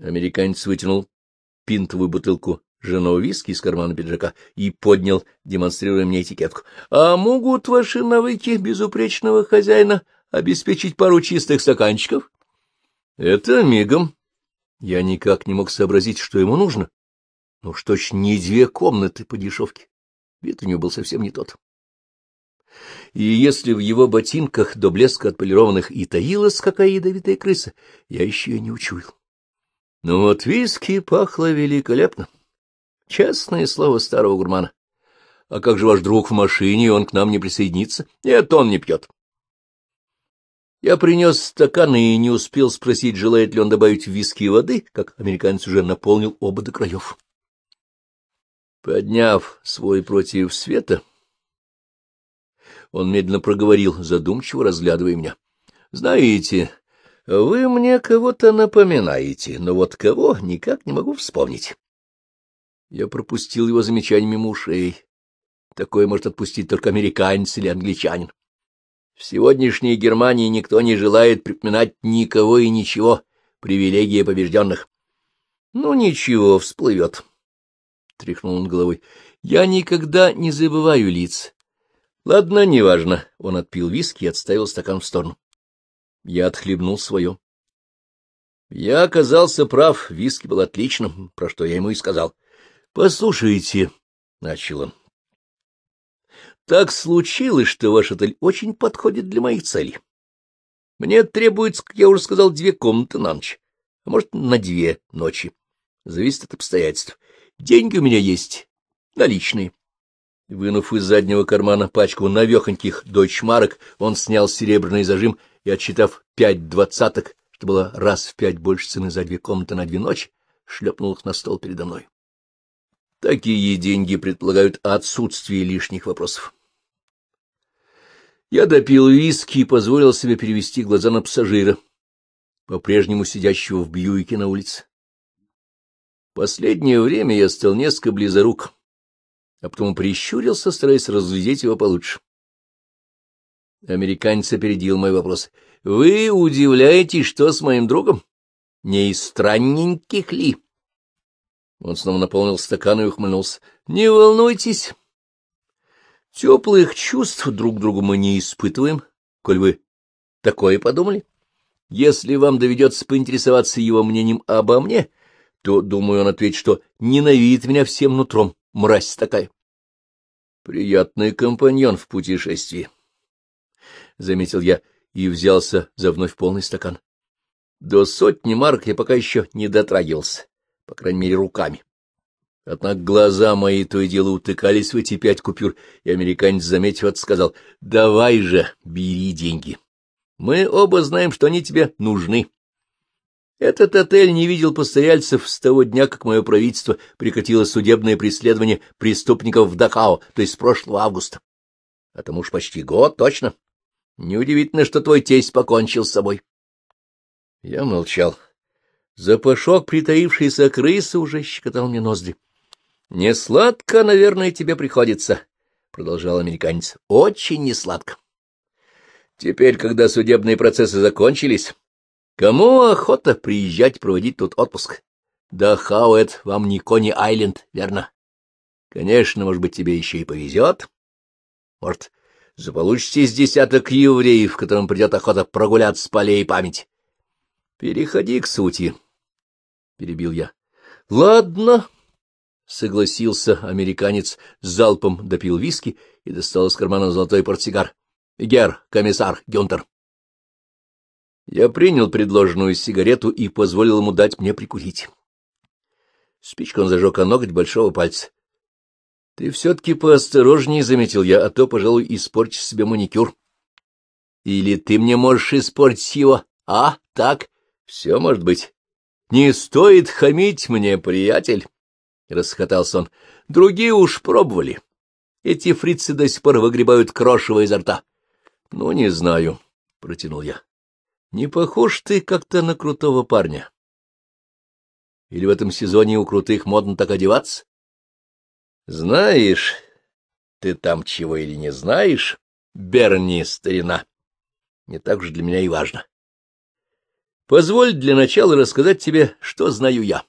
Американец вытянул пинтовую бутылку женого виски из кармана пиджака и поднял, демонстрируя мне этикетку. — А могут ваши навыки безупречного хозяина обеспечить пару чистых стаканчиков? — Это мигом. Я никак не мог сообразить, что ему нужно. Ну что ж, не две комнаты по дешевке. Вид у него был совсем не тот. И если в его ботинках до блеска отполированных и таилась какая ядовитая крыса, я еще и не учуял. Ну вот виски пахло великолепно. Честное слово старого гурмана. А как же ваш друг в машине, он к нам не присоединится? Нет, он не пьет. Я принес стаканы и не успел спросить, желает ли он добавить виски и воды, как американец уже наполнил оба до краев. Подняв свой против света, он медленно проговорил, задумчиво разглядывая меня. — Знаете, вы мне кого-то напоминаете, но вот кого никак не могу вспомнить. Я пропустил его замечание мимо ушей. Такое может отпустить только американец или англичанин. В сегодняшней Германии никто не желает припоминать никого и ничего. Привилегия побежденных. Ну, ничего, всплывет. Тряхнул он головой. Я никогда не забываю лиц. Ладно, неважно. Он отпил виски и отставил стакан в сторону. Я отхлебнул свое. Я оказался прав, виски был отличным, про что я ему и сказал. — Послушайте, — начал он, — так случилось, что ваш отель очень подходит для моих целей. Мне требуется, как я уже сказал, две комнаты на ночь, а может, на две ночи. Зависит от обстоятельств. Деньги у меня есть, наличные. Вынув из заднего кармана пачку навехоньких дойчмарок, он снял серебряный зажим и, отсчитав пять двадцаток, что было раз в пять больше цены за две комнаты на две ночи, шлепнул их на стол передо мной. Такие деньги предполагают отсутствие лишних вопросов. Я допил виски и позволил себе перевести глаза на пассажира, по-прежнему сидящего в Бьюике на улице. Последнее время я стал несколько близорук, а потом прищурился, стараясь разглядеть его получше. Американец опередил мой вопрос. — Вы удивляетесь, что с моим другом? Не из странненьких ли? Он снова наполнил стакан и ухмыльнулся. — Не волнуйтесь. Теплых чувств друг другу мы не испытываем, коль вы такое подумали. Если вам доведется поинтересоваться его мнением обо мне, то, думаю, он ответит, что ненавидит меня всем нутром, мразь такая. Приятный компаньон в путешествии. — заметил я и взялся за вновь полный стакан. До сотни марок я пока еще не дотрагивался, по крайней мере, руками. Однако глаза мои то и дело утыкались в эти пять купюр, и американец, заметив это, сказал, «Давай же, бери деньги. Мы оба знаем, что они тебе нужны». Этот отель не видел постояльцев с того дня, как мое правительство прекратило судебное преследование преступников в Дахао, то есть с прошлого августа. А тому уж почти год, точно. Неудивительно, что твой тесть покончил с собой. Я молчал. Запашок притаившейся крысы уже щекотал мне ноздри. — Несладко, наверное, тебе приходится, — продолжал американец. — Очень несладко. Теперь, когда судебные процессы закончились, кому охота приезжать проводить тут отпуск? Да, Хауэт, вам не Кони Айленд, верно? Конечно, может быть, тебе еще и повезет. Может, заполучите из десяток евреев, которым придет охота прогуляться с полей память. Переходи к сути, — перебил я. — Ладно, — согласился американец, залпом допил виски и достал из кармана золотой портсигар. — Гер, комиссар, Гюнтер. Я принял предложенную сигарету и позволил ему дать мне прикурить. Спичку он зажег о ноготь большого пальца. Ты все-таки поосторожнее, — заметил я, — а то, пожалуй, испортишь себе маникюр. Или ты мне можешь испортить его, а? Так? Все может быть. Не стоит хамить мне, приятель, — расхотался он. Другие уж пробовали. Эти фрицы до сих пор выгребают крошево изо рта. — Ну, не знаю, — протянул я. — Не похож ты как-то на крутого парня. — Или в этом сезоне у крутых модно так одеваться? Знаешь, ты там чего или не знаешь, Берни, старина, не так же для меня и важно. Позволь для начала рассказать тебе, что знаю я.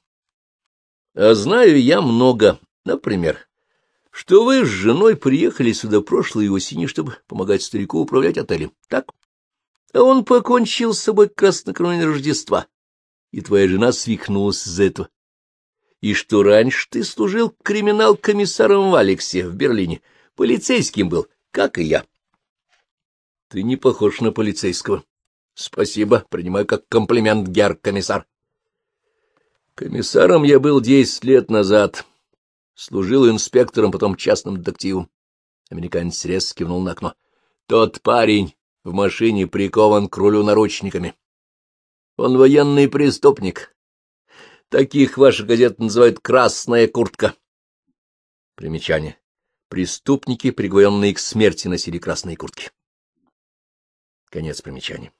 А знаю я много. Например, что вы с женой приехали сюда прошлой осенью, чтобы помогать старику управлять отелем, так? А он покончил с собой как раз Рождества, и твоя жена свихнулась из-за этого и что раньше ты служил криминал-комиссаром в Алексе в Берлине. Полицейским был, как и я. — Ты не похож на полицейского. — Спасибо, принимаю как комплимент, герр комиссар. Комиссаром я был десять лет назад. Служил инспектором, потом частным детективом. Американец резко кивнул на окно. — Тот парень в машине прикован к рулю наручниками. Он военный преступник, Таких ваша газета называют «красная куртка». Примечание. Преступники, приговоренные к смерти, носили красные куртки. Конец примечания.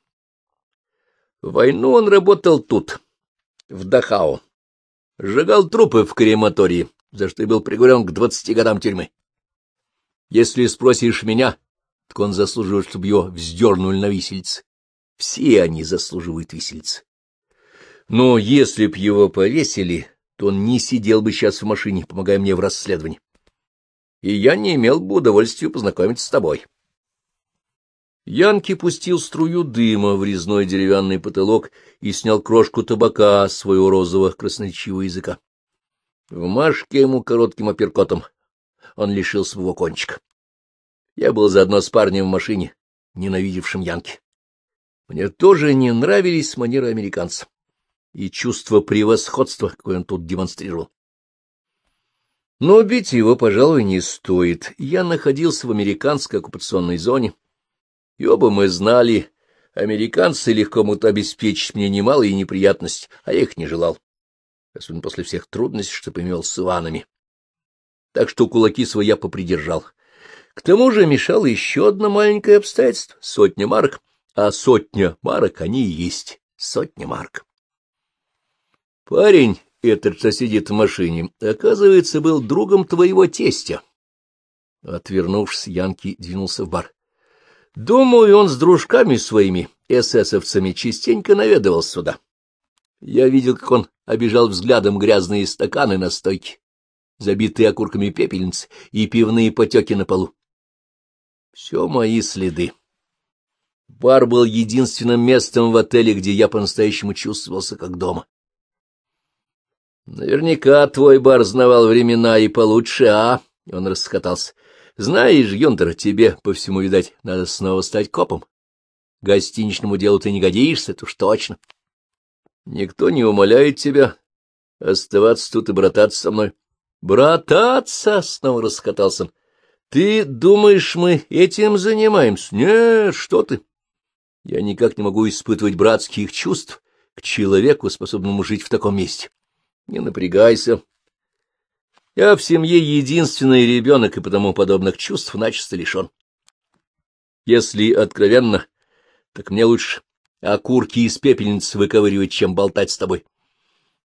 В войну он работал тут, в Дахау. Сжигал трупы в крематории, за что и был приговорен к двадцати годам тюрьмы. Если спросишь меня, так он заслуживает, чтобы его вздернули на виселице. Все они заслуживают виселицы. Но если б его повесили, то он не сидел бы сейчас в машине, помогая мне в расследовании. И я не имел бы удовольствия познакомиться с тобой. Янки пустил струю дыма в резной деревянный потолок и снял крошку табака с своего розового красноречивого языка. В Машке ему коротким апперкотом он лишил своего кончика. Я был заодно с парнем в машине, ненавидевшим Янки. Мне тоже не нравились манеры американца и чувство превосходства, какое он тут демонстрировал. Но убить его, пожалуй, не стоит. Я находился в американской оккупационной зоне, и оба мы знали, американцы легко могут обеспечить мне немалые неприятности, а я их не желал, особенно после всех трудностей, что имел с Иванами. Так что кулаки свои я попридержал. К тому же мешало еще одно маленькое обстоятельство — сотня марок, а сотня марок они и есть сотня марок. Парень этот, что сидит в машине, оказывается, был другом твоего тестя. Отвернувшись, Янки двинулся в бар. Думаю, он с дружками своими, эсэсовцами, частенько наведывался сюда. Я видел, как он обижал взглядом грязные стаканы на стойке, забитые окурками пепельниц и пивные потеки на полу. Все мои следы. Бар был единственным местом в отеле, где я по-настоящему чувствовался как дома. Наверняка твой бар знавал времена и получше, а? Он расхотался. Знаешь, Юнтер, тебе, по всему, видать, надо снова стать копом. Гостиничному делу ты не годишься, это уж точно. Никто не умоляет тебя оставаться тут и брататься со мной. Брататься! — снова расхотался Ты думаешь, мы этим занимаемся? Нет, что ты. Я никак не могу испытывать братских чувств к человеку, способному жить в таком месте. Не напрягайся. Я в семье единственный ребенок, и потому подобных чувств начисто лишен. Если откровенно, так мне лучше окурки из пепельницы выковыривать, чем болтать с тобой.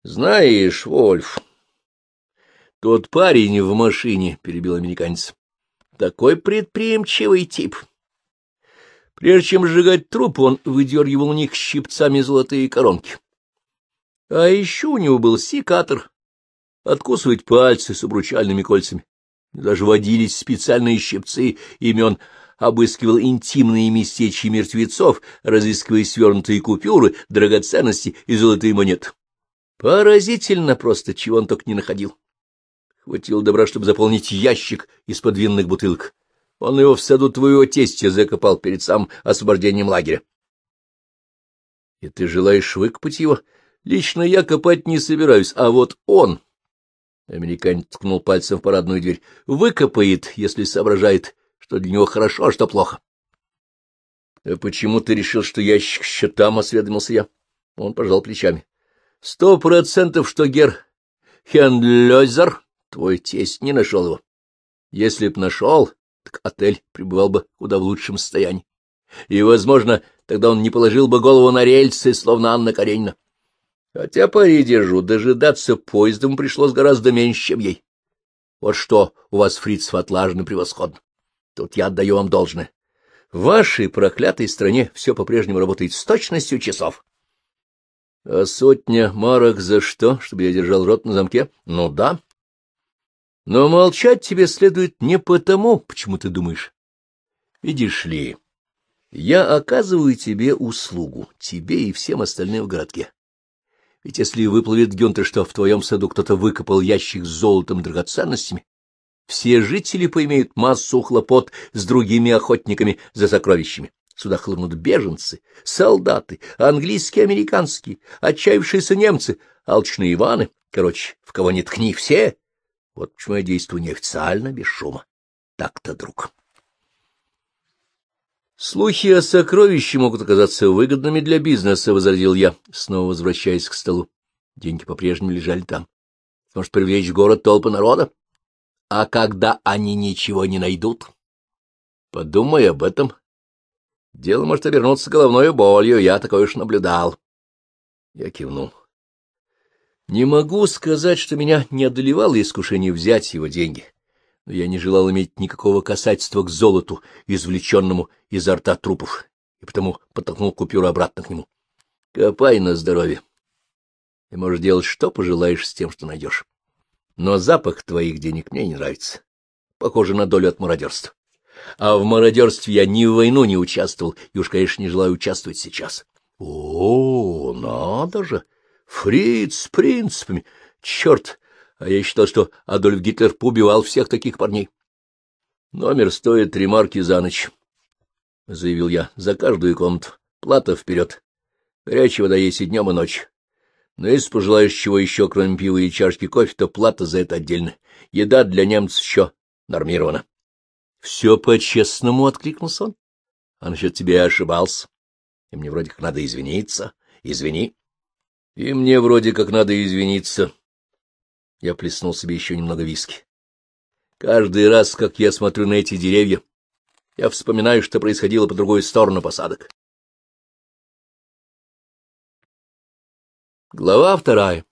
Знаешь, Вольф, тот парень в машине, — перебил американец, — такой предприимчивый тип. Прежде чем сжигать труп, он выдергивал у них щипцами золотые коронки. А еще у него был секатор. Откусывать пальцы с обручальными кольцами. Даже водились специальные щипцы имен обыскивал интимные местечки мертвецов, разыскивая свернутые купюры, драгоценности и золотые монеты. Поразительно просто, чего он только не находил. Хватило добра, чтобы заполнить ящик из подвинных бутылок. Он его в саду твоего тестя закопал перед самым освобождением лагеря. — И ты желаешь выкопать его? Лично я копать не собираюсь, а вот он...» Американец ткнул пальцем в парадную дверь. «Выкопает, если соображает, что для него хорошо, а что плохо». «А почему ты решил, что ящик там осведомился я. Он пожал плечами. «Сто процентов, что Гер Хенлёзер, твой тесть, не нашел его. Если б нашел, так отель пребывал бы куда в лучшем состоянии. И, возможно, тогда он не положил бы голову на рельсы, словно Анна Каренина. Хотя пари держу, дожидаться поезда ему пришлось гораздо меньше, чем ей. Вот что у вас, фрицев, отлажено превосходно. Тут я отдаю вам должное. В вашей проклятой стране все по-прежнему работает с точностью часов. — А сотня марок за что? Чтобы я держал рот на замке? — Ну да. — Но молчать тебе следует не потому, почему ты думаешь. Видишь ли, я оказываю тебе услугу, тебе и всем остальным в городке. Ведь если выплывет Гюнтер, что в твоем саду кто-то выкопал ящик с золотом и драгоценностями, все жители поимеют массу хлопот с другими охотниками за сокровищами. Сюда хлынут беженцы, солдаты, английские, американские, отчаявшиеся немцы, алчные Иваны. Короче, в кого не ткни все. Вот почему я действую неофициально, без шума. Так-то, друг. «Слухи о сокровище могут оказаться выгодными для бизнеса», — возразил я, снова возвращаясь к столу. Деньги по-прежнему лежали там. «Может привлечь в город толпы народа? А когда они ничего не найдут?» «Подумай об этом. Дело может обернуться головной болью, я такое уж наблюдал». Я кивнул. «Не могу сказать, что меня не одолевало искушение взять его деньги но я не желал иметь никакого касательства к золоту, извлеченному изо рта трупов, и потому подтолкнул купюру обратно к нему. — Копай на здоровье. Ты можешь делать, что пожелаешь с тем, что найдешь. Но запах твоих денег мне не нравится. Похоже на долю от мародерства. А в мародерстве я ни в войну не участвовал, и уж, конечно, не желаю участвовать сейчас. — О, надо же! Фриц с принципами! Черт! а я считал, что Адольф Гитлер поубивал всех таких парней. — Номер стоит три марки за ночь, — заявил я, — за каждую комнату. Плата вперед. Горячая вода есть и днем, и ночь. Но если пожелаешь чего еще, кроме пива и чашки кофе, то плата за это отдельно. Еда для немцев еще нормирована. — Все по-честному, — откликнулся он. — А насчет тебя я ошибался. И мне вроде как надо извиниться. Извини. — И мне вроде как надо извиниться, я плеснул себе еще немного виски. Каждый раз, как я смотрю на эти деревья, я вспоминаю, что происходило по другую сторону посадок. Глава вторая.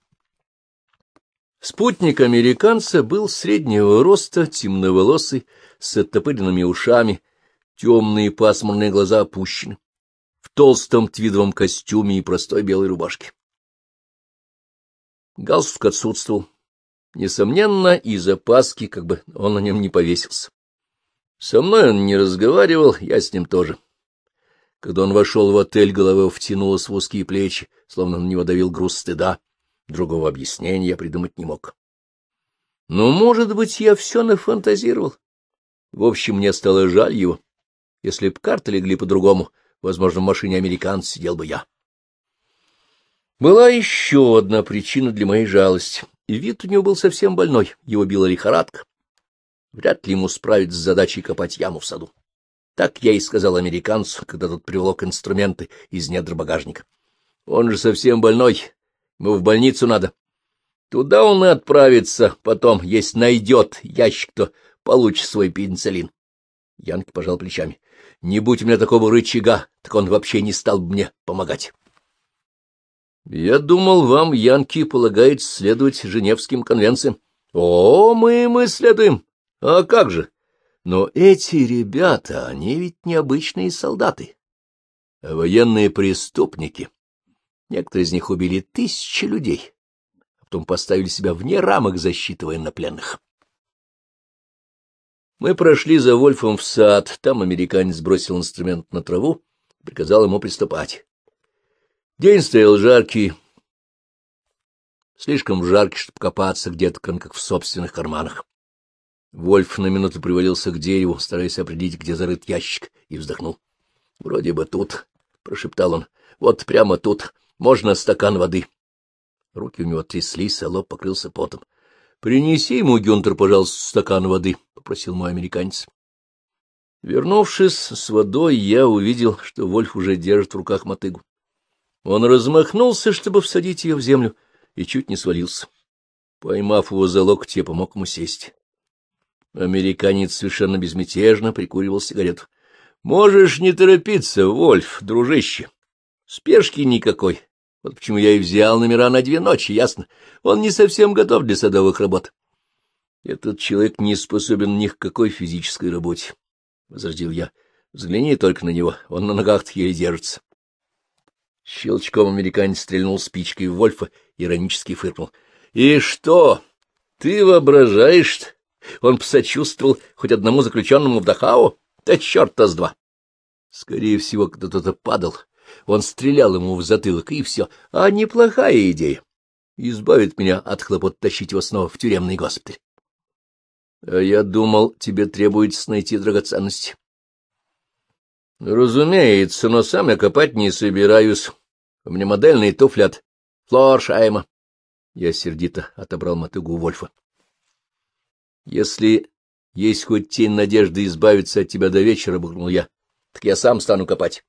Спутник американца был среднего роста, темноволосый, с оттопыренными ушами, темные пасмурные глаза опущены, в толстом твидовом костюме и простой белой рубашке. Галстук отсутствовал, несомненно, из опаски, как бы он на нем не повесился. Со мной он не разговаривал, я с ним тоже. Когда он вошел в отель, голова втянулась в узкие плечи, словно на него давил груз стыда. Другого объяснения я придумать не мог. Но, может быть, я все нафантазировал. В общем, мне стало жаль его. Если б карты легли по-другому, возможно, в машине американц сидел бы я. Была еще одна причина для моей жалости и вид у него был совсем больной, его била лихорадка. Вряд ли ему справиться с задачей копать яму в саду. Так я и сказал американцу, когда тот приволок инструменты из недр багажника. Он же совсем больной, ему в больницу надо. Туда он и отправится потом, если найдет ящик, то получит свой пенициллин. Янки пожал плечами. Не будь у меня такого рычага, так он вообще не стал бы мне помогать. Я думал, вам, Янки, полагает следовать Женевским конвенциям. О, мы мы следуем. А как же? Но эти ребята, они ведь необычные солдаты, военные преступники. Некоторые из них убили тысячи людей, а потом поставили себя вне рамок защиты военнопленных. Мы прошли за Вольфом в сад, там американец бросил инструмент на траву и приказал ему приступать. День стоял жаркий, слишком жаркий, чтобы копаться где-то, кроме как в собственных карманах. Вольф на минуту привалился к дереву, стараясь определить, где зарыт ящик, и вздохнул. — Вроде бы тут, — прошептал он, — вот прямо тут, можно стакан воды. Руки у него тряслись, а лоб покрылся потом. — Принеси ему, Гюнтер, пожалуйста, стакан воды, — попросил мой американец. Вернувшись с водой, я увидел, что Вольф уже держит в руках мотыгу. Он размахнулся, чтобы всадить ее в землю, и чуть не свалился. Поймав его за локоть, я помог ему сесть. Американец совершенно безмятежно прикуривал сигарету. — Можешь не торопиться, Вольф, дружище. Спешки никакой. Вот почему я и взял номера на две ночи, ясно. Он не совсем готов для садовых работ. — Этот человек не способен ни к какой физической работе, — возразил я. — Взгляни только на него, он на ногах еле держится. Щелчком американец стрельнул спичкой в Вольфа, иронически фыркнул. — И что? Ты воображаешь? Он посочувствовал хоть одному заключенному в Дахау? Да черта с два! Скорее всего, кто-то падал. Он стрелял ему в затылок, и все. А неплохая идея. Избавит меня от хлопот тащить его снова в тюремный госпиталь. — А я думал, тебе требуется найти драгоценности. — Разумеется, но сам я копать не собираюсь. У меня модельные туфли от Флоршайма. Я сердито отобрал мотыгу у Вольфа. Если есть хоть тень надежды избавиться от тебя до вечера, — буркнул я, — так я сам стану копать.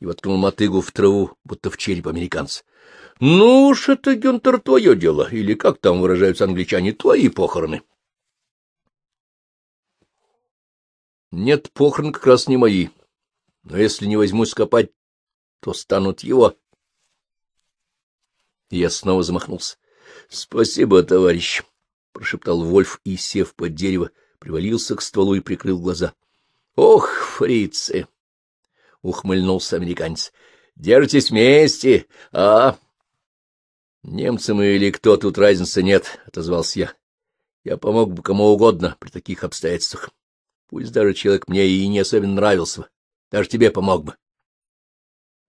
И воткнул мотыгу в траву, будто в череп американца. — Ну уж это, Гюнтер, твое дело, или, как там выражаются англичане, твои похороны. — Нет, похороны как раз не мои, но если не возьмусь копать, то станут его я снова замахнулся. — Спасибо, товарищ, — прошептал Вольф и, сев под дерево, привалился к стволу и прикрыл глаза. — Ох, фрицы! — ухмыльнулся американец. — Держитесь вместе, а? — Немцам или кто тут разницы нет, — отозвался я. — Я помог бы кому угодно при таких обстоятельствах. Пусть даже человек мне и не особенно нравился бы, даже тебе помог бы.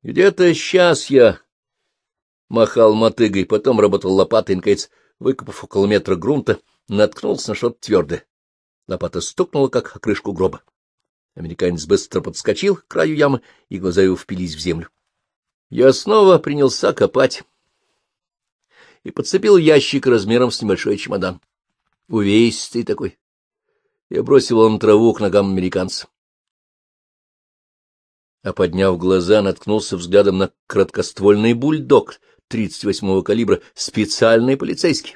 Где-то сейчас я махал мотыгой, потом работал лопатой, наконец, выкопав около метра грунта, наткнулся на что-то твердое. Лопата стукнула, как о крышку гроба. Американец быстро подскочил к краю ямы, и глаза его впились в землю. Я снова принялся копать и подцепил ящик размером с небольшой чемодан. Увесистый такой. Я бросил его на траву к ногам американца. А подняв глаза, наткнулся взглядом на краткоствольный бульдог, 38-го калибра специальный полицейский.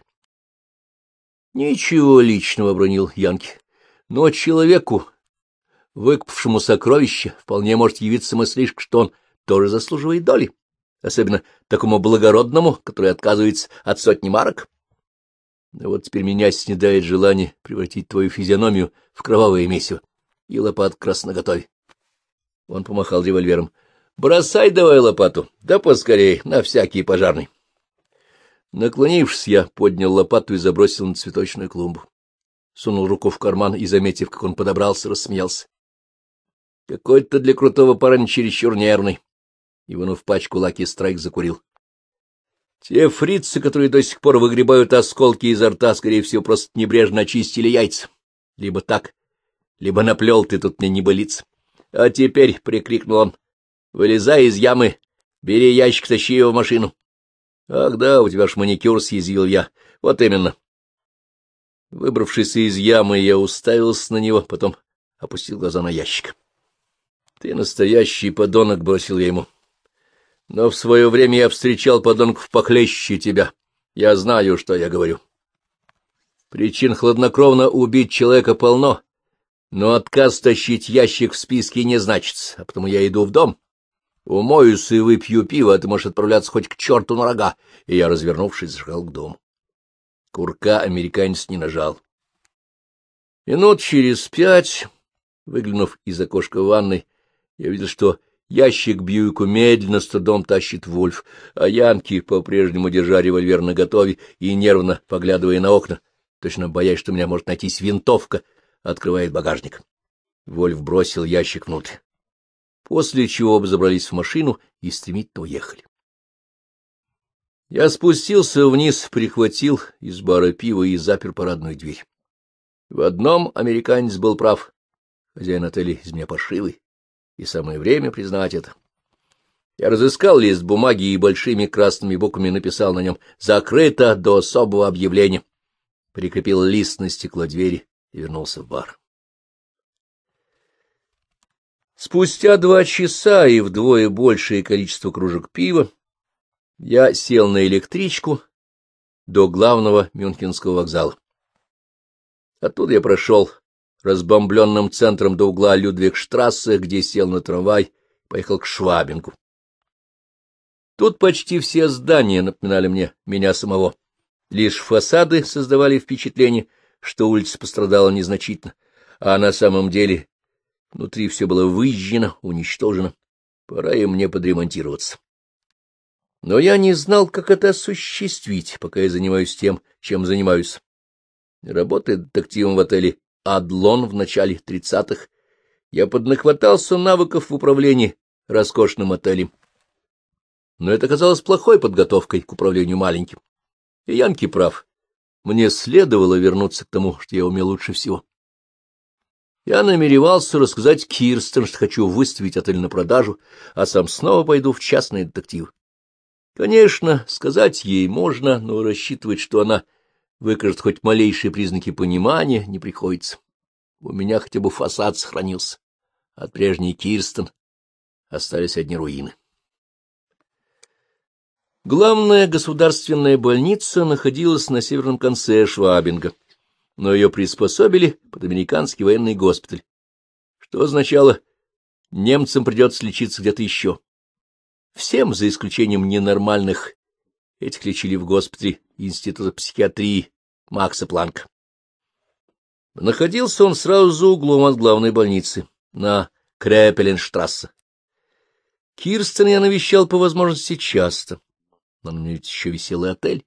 Ничего личного, — бронил Янки, — но человеку, выкупавшему сокровище, вполне может явиться мыслишка, что он тоже заслуживает доли, особенно такому благородному, который отказывается от сотни марок. Да вот теперь меня снедает желание превратить твою физиономию в кровавое месиво, и лопат красноготове. Он помахал револьвером. Бросай давай лопату, да поскорей, на всякий пожарный. Наклонившись, я поднял лопату и забросил на цветочную клумбу. Сунул руку в карман и, заметив, как он подобрался, рассмеялся. — Какой-то для крутого парня чересчур нервный. И, вынув пачку, Лаки Страйк закурил. Те фрицы, которые до сих пор выгребают осколки изо рта, скорее всего, просто небрежно очистили яйца. Либо так, либо наплел ты тут мне небылиц. А теперь, — прикрикнул он, Вылезай из ямы, бери ящик, тащи его в машину. — Ах да, у тебя ж маникюр, — съязвил я. — Вот именно. Выбравшись из ямы, я уставился на него, потом опустил глаза на ящик. — Ты настоящий подонок, — бросил я ему. — Но в свое время я встречал подонков похлеще тебя. Я знаю, что я говорю. Причин хладнокровно убить человека полно, но отказ тащить ящик в списке не значится, а потому я иду в дом Умоюсь и выпью пиво, а ты можешь отправляться хоть к черту на рога. И я, развернувшись, сжал к дому. Курка американец не нажал. Минут через пять, выглянув из окошка ванной, я видел, что ящик Бьюику медленно с трудом тащит Вольф, а Янки, по-прежнему держа револьвер наготове и нервно поглядывая на окна, точно боясь, что у меня может найтись винтовка, открывает багажник. Вольф бросил ящик внутрь после чего оба забрались в машину и стремительно уехали. Я спустился вниз, прихватил из бара пиво и запер парадную дверь. В одном американец был прав. Хозяин отеля из меня пошивый, и самое время признать это. Я разыскал лист бумаги и большими красными буквами написал на нем «Закрыто до особого объявления». Прикрепил лист на стекло двери и вернулся в бар. Спустя два часа и вдвое большее количество кружек пива я сел на электричку до главного Мюнхенского вокзала. Оттуда я прошел разбомбленным центром до угла Людвигштрассе, где сел на трамвай, поехал к Швабинку. Тут почти все здания напоминали мне меня самого. Лишь фасады создавали впечатление, что улица пострадала незначительно, а на самом деле Внутри все было выжжено, уничтожено. Пора и мне подремонтироваться. Но я не знал, как это осуществить, пока я занимаюсь тем, чем занимаюсь. Работая детективом в отеле «Адлон» в начале тридцатых, я поднахватался навыков в управлении роскошным отелем. Но это казалось плохой подготовкой к управлению маленьким. И Янки прав. Мне следовало вернуться к тому, что я умел лучше всего. Я намеревался рассказать Кирстен, что хочу выставить отель на продажу, а сам снова пойду в частный детектив. Конечно, сказать ей можно, но рассчитывать, что она выкажет хоть малейшие признаки понимания, не приходится. У меня хотя бы фасад сохранился. От прежней Кирстен остались одни руины. Главная государственная больница находилась на северном конце Швабинга но ее приспособили под американский военный госпиталь, что означало, немцам придется лечиться где-то еще. Всем, за исключением ненормальных, этих лечили в госпитале Института психиатрии Макса Планка. Находился он сразу за углом от главной больницы, на Крепеленштрассе. Кирстен я навещал по возможности часто, но на мне ведь еще веселый отель.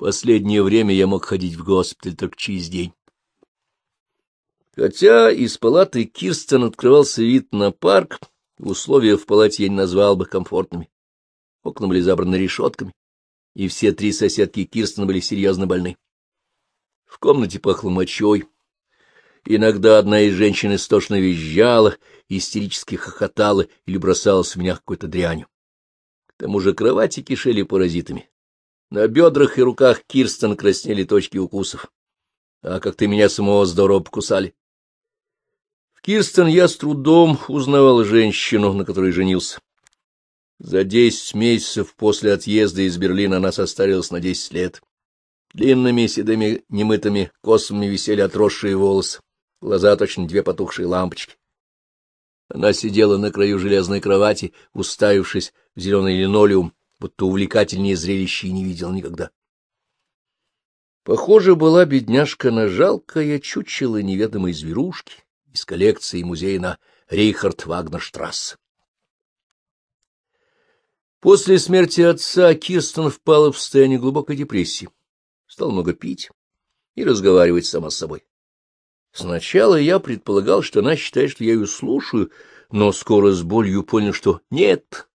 Последнее время я мог ходить в госпиталь только через день. Хотя из палаты Кирстен открывался вид на парк, условия в палате я не назвал бы комфортными. Окна были забраны решетками, и все три соседки Кирстена были серьезно больны. В комнате пахло мочой. Иногда одна из женщин истошно визжала, истерически хохотала или бросалась в меня какой-то дрянью. К тому же кровати кишели паразитами. На бедрах и руках Кирстен краснели точки укусов. А как ты меня самого здорово покусали. В Кирстен я с трудом узнавал женщину, на которой женился. За десять месяцев после отъезда из Берлина она состарилась на десять лет. Длинными, седыми, немытыми косами висели отросшие волосы, глаза точно две потухшие лампочки. Она сидела на краю железной кровати, уставившись в зеленый линолеум, будто увлекательнее зрелище и не видел никогда. Похоже, была бедняжка на жалкое чучело неведомой зверушки из коллекции музея на Рейхард Вагнерштрассе. После смерти отца Кирстен впала в состояние глубокой депрессии, стал много пить и разговаривать сама с собой. Сначала я предполагал, что она считает, что я ее слушаю, но скоро с болью понял, что нет,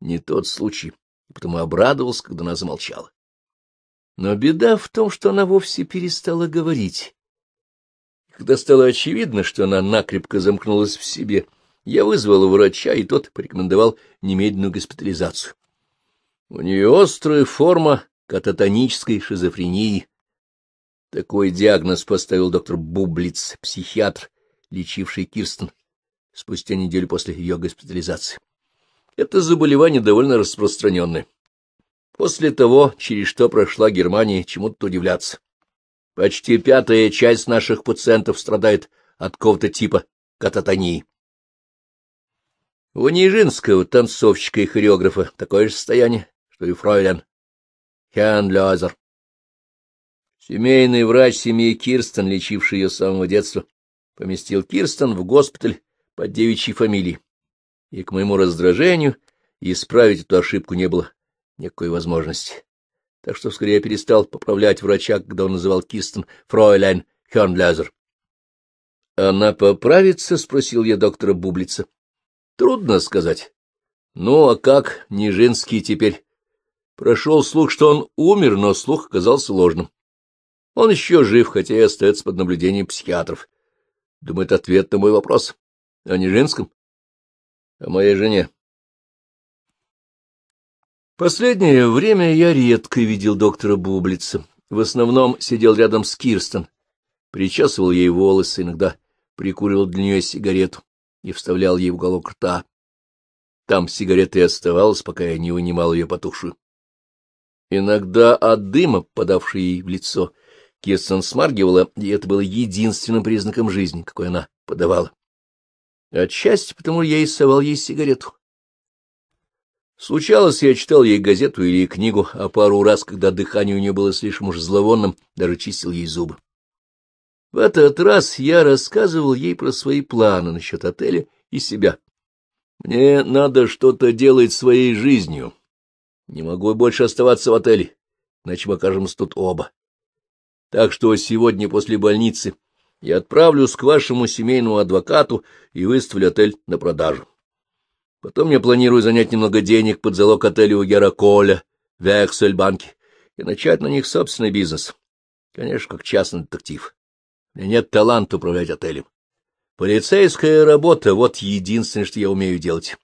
не тот случай и потому обрадовался, когда она замолчала. Но беда в том, что она вовсе перестала говорить. Когда стало очевидно, что она накрепко замкнулась в себе, я вызвал врача, и тот порекомендовал немедленную госпитализацию. У нее острая форма кататонической шизофрении. Такой диагноз поставил доктор Бублиц, психиатр, лечивший Кирстен, спустя неделю после ее госпитализации. Это заболевание довольно распространенное. После того, через что прошла Германия, чему-то удивляться. Почти пятая часть наших пациентов страдает от какого-то типа кататонии. У Нижинского танцовщика и хореографа такое же состояние, что и фройлен Хенлёзер. Семейный врач семьи Кирстен, лечивший ее с самого детства, поместил Кирстен в госпиталь под девичьей фамилией и к моему раздражению исправить эту ошибку не было никакой возможности. Так что вскоре я перестал поправлять врача, когда он называл Кистон Фройлайн Хернлязер. — Она поправится? — спросил я доктора Бублица. — Трудно сказать. — Ну, а как Нижинский теперь? Прошел слух, что он умер, но слух оказался ложным. Он еще жив, хотя и остается под наблюдением психиатров. Думает, ответ на мой вопрос. — О а Нижинском? о моей жене. Последнее время я редко видел доктора Бублица. В основном сидел рядом с Кирстен, причесывал ей волосы, иногда прикуривал для нее сигарету и вставлял ей в уголок рта. Там сигарета и оставалась, пока я не вынимал ее потухшую. Иногда от дыма, подавший ей в лицо, Кирстен смаргивала, и это было единственным признаком жизни, какой она подавала. Отчасти потому я и совал ей сигарету. Случалось, я читал ей газету или книгу, а пару раз, когда дыхание у нее было слишком уж зловонным, даже чистил ей зубы. В этот раз я рассказывал ей про свои планы насчет отеля и себя. Мне надо что-то делать своей жизнью. Не могу больше оставаться в отеле, иначе мы окажемся тут оба. Так что сегодня после больницы я отправлюсь к вашему семейному адвокату и выставлю отель на продажу. Потом я планирую занять немного денег под залог отеля у Гераколя, Вексельбанки, и начать на них собственный бизнес. Конечно, как частный детектив. У меня нет таланта управлять отелем. Полицейская работа — вот единственное, что я умею делать.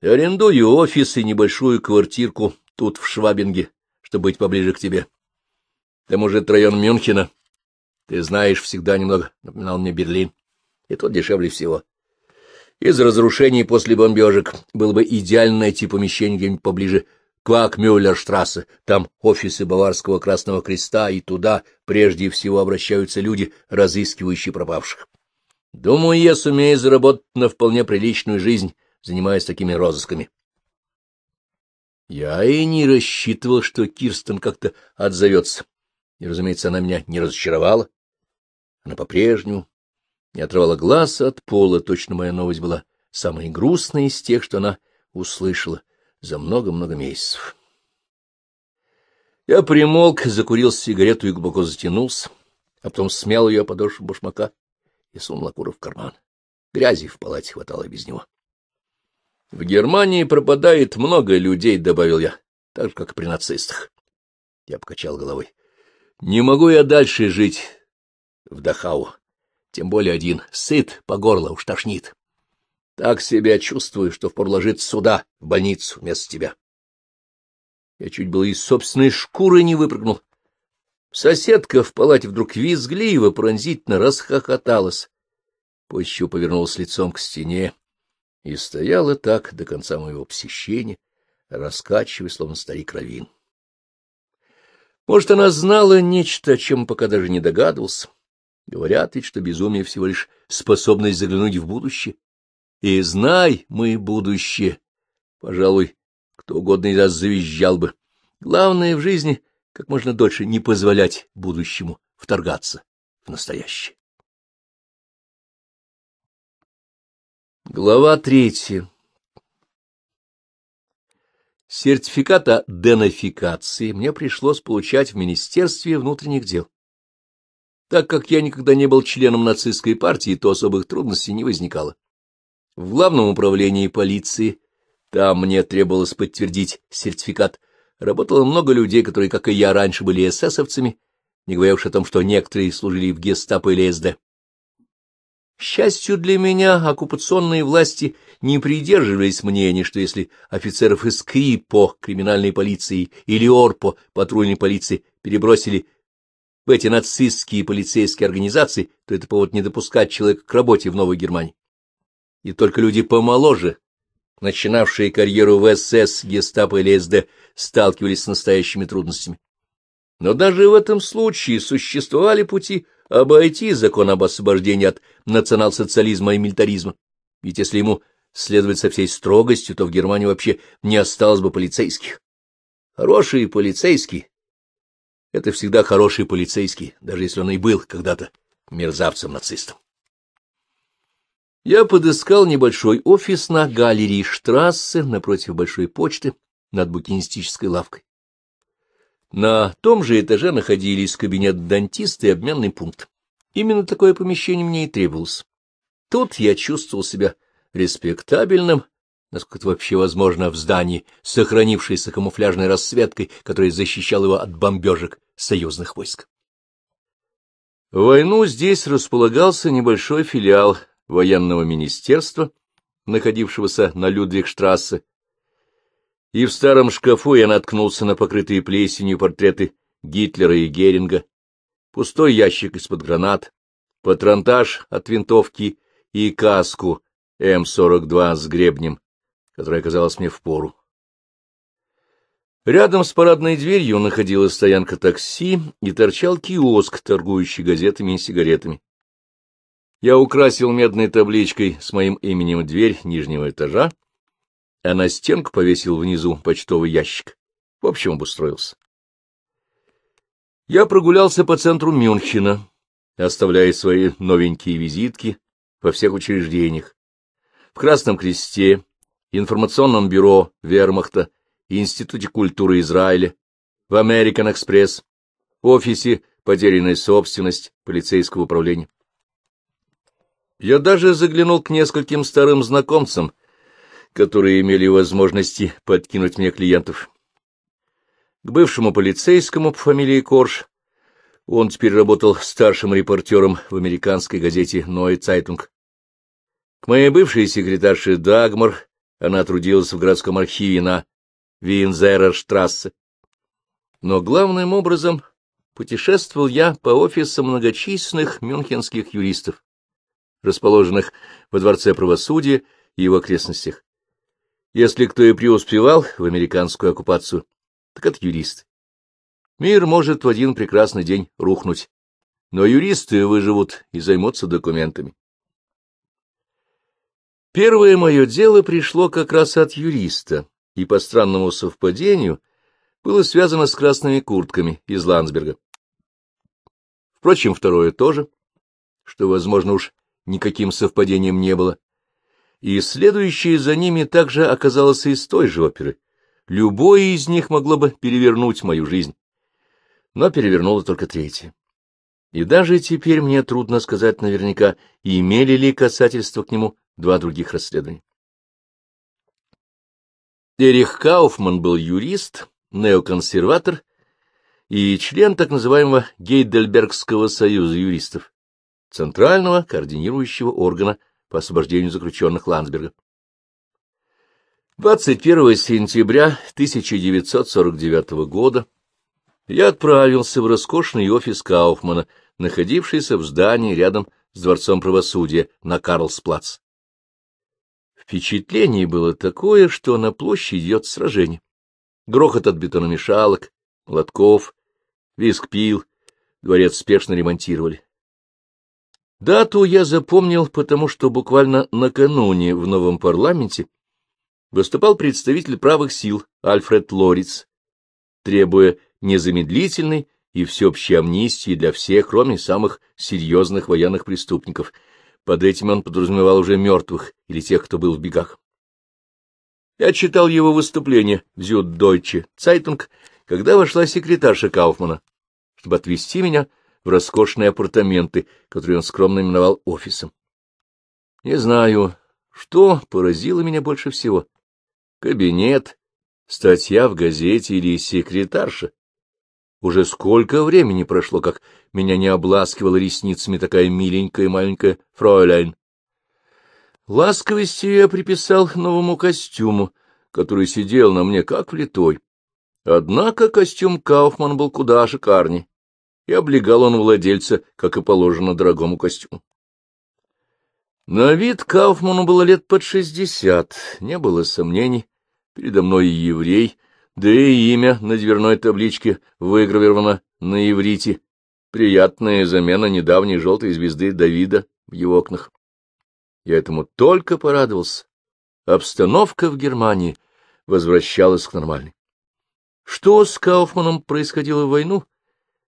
арендую офис и небольшую квартирку тут, в Швабинге, чтобы быть поближе к тебе. Там может район Мюнхена — ты знаешь, всегда немного напоминал мне Берлин, и тут дешевле всего. Из разрушений после бомбежек было бы идеально найти помещение где-нибудь поближе к Вакмюллерштрассе, там офисы Баварского Красного Креста, и туда прежде всего обращаются люди, разыскивающие пропавших. Думаю, я сумею заработать на вполне приличную жизнь, занимаясь такими розысками. Я и не рассчитывал, что Кирстен как-то отзовется. И, разумеется, она меня не разочаровала. Она по-прежнему не отрывала глаз от пола, точно моя новость была самой грустной из тех, что она услышала за много-много месяцев. Я примолк, закурил сигарету и глубоко затянулся, а потом смял ее подошву башмака и сунул окуру в карман. Грязи в палате хватало без него. — В Германии пропадает много людей, — добавил я, — так же, как и при нацистах. Я покачал головой. — Не могу я дальше жить в Дахау. Тем более один сыт по горло, уж тошнит. Так себя чувствую, что впор ложиться сюда, в больницу, вместо тебя. Я чуть было из собственной шкуры не выпрыгнул. Соседка в палате вдруг визгливо, пронзительно расхохоталась. Позже повернулась лицом к стене и стояла так до конца моего посещения, раскачивая, словно старик Равин. Может, она знала нечто, о чем пока даже не догадывался. Говорят ведь, что безумие всего лишь способность заглянуть в будущее. И знай мы будущее. Пожалуй, кто угодно из нас завизжал бы. Главное в жизни — как можно дольше не позволять будущему вторгаться в настоящее. Глава третья. Сертификат о денофикации мне пришлось получать в Министерстве внутренних дел. Так как я никогда не был членом нацистской партии, то особых трудностей не возникало. В главном управлении полиции, там мне требовалось подтвердить сертификат, работало много людей, которые, как и я, раньше были эсэсовцами, не говоря уж о том, что некоторые служили в гестапо или СД. счастью для меня, оккупационные власти не придерживались мнения, что если офицеров из КРИПО, криминальной полиции, или ОРПО, патрульной полиции, перебросили в эти нацистские полицейские организации, то это повод не допускать человека к работе в Новой Германии. И только люди помоложе, начинавшие карьеру в СС, гестапо или СД, сталкивались с настоящими трудностями. Но даже в этом случае существовали пути обойти закон об освобождении от национал-социализма и милитаризма. Ведь если ему следовать со всей строгостью, то в Германии вообще не осталось бы полицейских. Хорошие полицейские, это всегда хороший полицейский, даже если он и был когда-то мерзавцем-нацистом. Я подыскал небольшой офис на галерее Штрассе напротив большой почты над букинистической лавкой. На том же этаже находились кабинет дантиста и обменный пункт. Именно такое помещение мне и требовалось. Тут я чувствовал себя респектабельным, насколько это вообще возможно, в здании, сохранившейся камуфляжной расцветкой, которая защищала его от бомбежек союзных войск. В войну здесь располагался небольшой филиал военного министерства, находившегося на Людвигштрассе, и в старом шкафу я наткнулся на покрытые плесенью портреты Гитлера и Геринга, пустой ящик из-под гранат, патронтаж от винтовки и каску М-42 с гребнем, которая оказалась мне в пору. Рядом с парадной дверью находилась стоянка такси и торчал киоск, торгующий газетами и сигаретами. Я украсил медной табличкой с моим именем дверь нижнего этажа, а на стенку повесил внизу почтовый ящик. В общем, обустроился. Я прогулялся по центру Мюнхена, оставляя свои новенькие визитки во всех учреждениях. В Красном Кресте, информационном бюро Вермахта, Институте культуры Израиля, в American Express, офисе «Потерянная собственность» полицейского управления. Я даже заглянул к нескольким старым знакомцам, которые имели возможности подкинуть мне клиентов. К бывшему полицейскому по фамилии Корж, он теперь работал старшим репортером в американской газете «Ной Цайтунг», к моей бывшей секретарше Дагмар, она трудилась в городском архиве на Винзерерштрассе. Но главным образом путешествовал я по офисам многочисленных мюнхенских юристов, расположенных во Дворце правосудия и его окрестностях. Если кто и преуспевал в американскую оккупацию, так это юрист. Мир может в один прекрасный день рухнуть, но юристы выживут и займутся документами. Первое мое дело пришло как раз от юриста, и по странному совпадению было связано с красными куртками из Ландсберга. Впрочем, второе тоже, что, возможно, уж никаким совпадением не было. И следующее за ними также оказалось из той же оперы. Любое из них могло бы перевернуть мою жизнь. Но перевернуло только третье. И даже теперь мне трудно сказать наверняка, имели ли касательство к нему два других расследования. Эрих Кауфман был юрист, неоконсерватор и член так называемого Гейдельбергского союза юристов, центрального координирующего органа по освобождению заключенных Ландсберга. 21 сентября 1949 года я отправился в роскошный офис Кауфмана, находившийся в здании рядом с Дворцом правосудия на Карлсплац. Впечатление было такое, что на площади идет сражение. Грохот от бетономешалок, лотков, виск пил, дворец спешно ремонтировали. Дату я запомнил, потому что буквально накануне в новом парламенте выступал представитель правых сил Альфред Лориц, требуя незамедлительной и всеобщей амнистии для всех, кроме самых серьезных военных преступников — под этим он подразумевал уже мертвых или тех, кто был в бегах. Я читал его выступление в Зюддойче Цайтунг, когда вошла секретарша Кауфмана, чтобы отвезти меня в роскошные апартаменты, которые он скромно именовал офисом. Не знаю, что поразило меня больше всего. Кабинет, статья в газете или секретарша, уже сколько времени прошло, как меня не обласкивала ресницами такая миленькая маленькая фройляйн. Ласковость я приписал новому костюму, который сидел на мне как влитой. Однако костюм Кауфман был куда шикарней, и облегал он владельца, как и положено, дорогому костюму. На вид Кауфману было лет под шестьдесят, не было сомнений. Передо мной еврей, да и имя на дверной табличке выгравировано на иврите. Приятная замена недавней желтой звезды Давида в его окнах. Я этому только порадовался. Обстановка в Германии возвращалась к нормальной. Что с Кауфманом происходило в войну,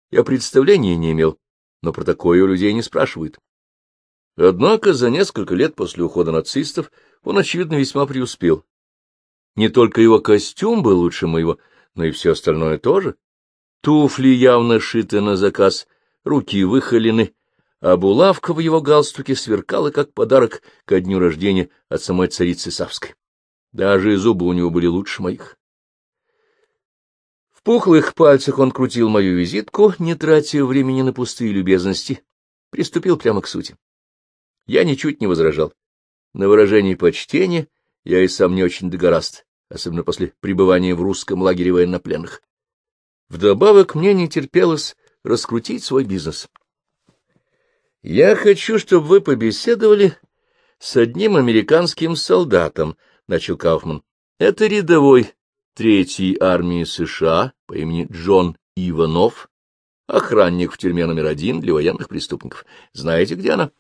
я представления не имел, но про такое у людей не спрашивают. Однако за несколько лет после ухода нацистов он, очевидно, весьма преуспел, не только его костюм был лучше моего, но и все остальное тоже. Туфли явно шиты на заказ, руки выхолены, а булавка в его галстуке сверкала, как подарок ко дню рождения от самой царицы Савской. Даже и зубы у него были лучше моих. В пухлых пальцах он крутил мою визитку, не тратя времени на пустые любезности. Приступил прямо к сути. Я ничуть не возражал. На выражение почтения я и сам не очень догораст, особенно после пребывания в русском лагере военнопленных. Вдобавок мне не терпелось раскрутить свой бизнес. Я хочу, чтобы вы побеседовали с одним американским солдатом, — начал Кауфман. Это рядовой Третьей армии США по имени Джон Иванов, охранник в тюрьме номер один для военных преступников. Знаете, где она?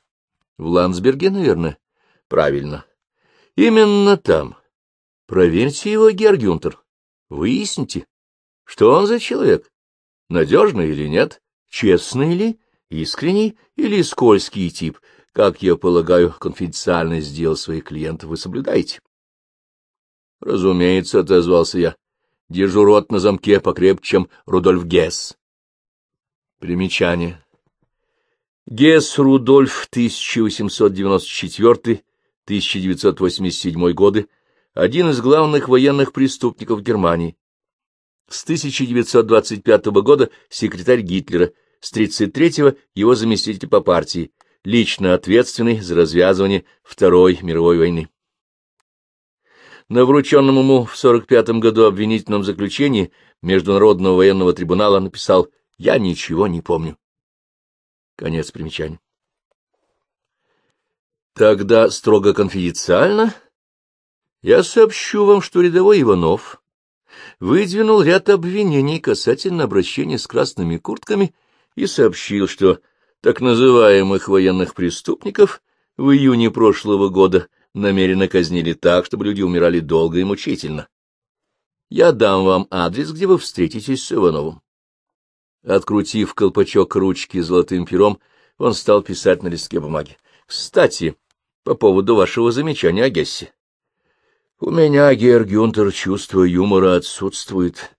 В Ландсберге, наверное. Правильно. Именно там. Проверьте его, Гергюнтер. Выясните, что он за человек. Надежный или нет, честный ли, искренний или скользкий тип. Как я полагаю, конфиденциальность дел своих клиентов вы соблюдаете. Разумеется, отозвался я. Держу рот на замке покрепче, чем Рудольф Гесс. Примечание. Гесс Рудольф, 1894 1987 годы, один из главных военных преступников Германии. С 1925 года секретарь Гитлера, с 1933 его заместитель по партии, лично ответственный за развязывание Второй мировой войны. На врученном ему в 1945 году обвинительном заключении Международного военного трибунала написал «Я ничего не помню». Конец примечания. Тогда строго конфиденциально я сообщу вам, что рядовой Иванов выдвинул ряд обвинений касательно обращения с красными куртками и сообщил, что так называемых военных преступников в июне прошлого года намеренно казнили так, чтобы люди умирали долго и мучительно. Я дам вам адрес, где вы встретитесь с Ивановым. Открутив колпачок ручки золотым пером, он стал писать на листке бумаги. — Кстати, по поводу вашего замечания о Гессе. У меня, Герр Гюнтер, чувство юмора отсутствует.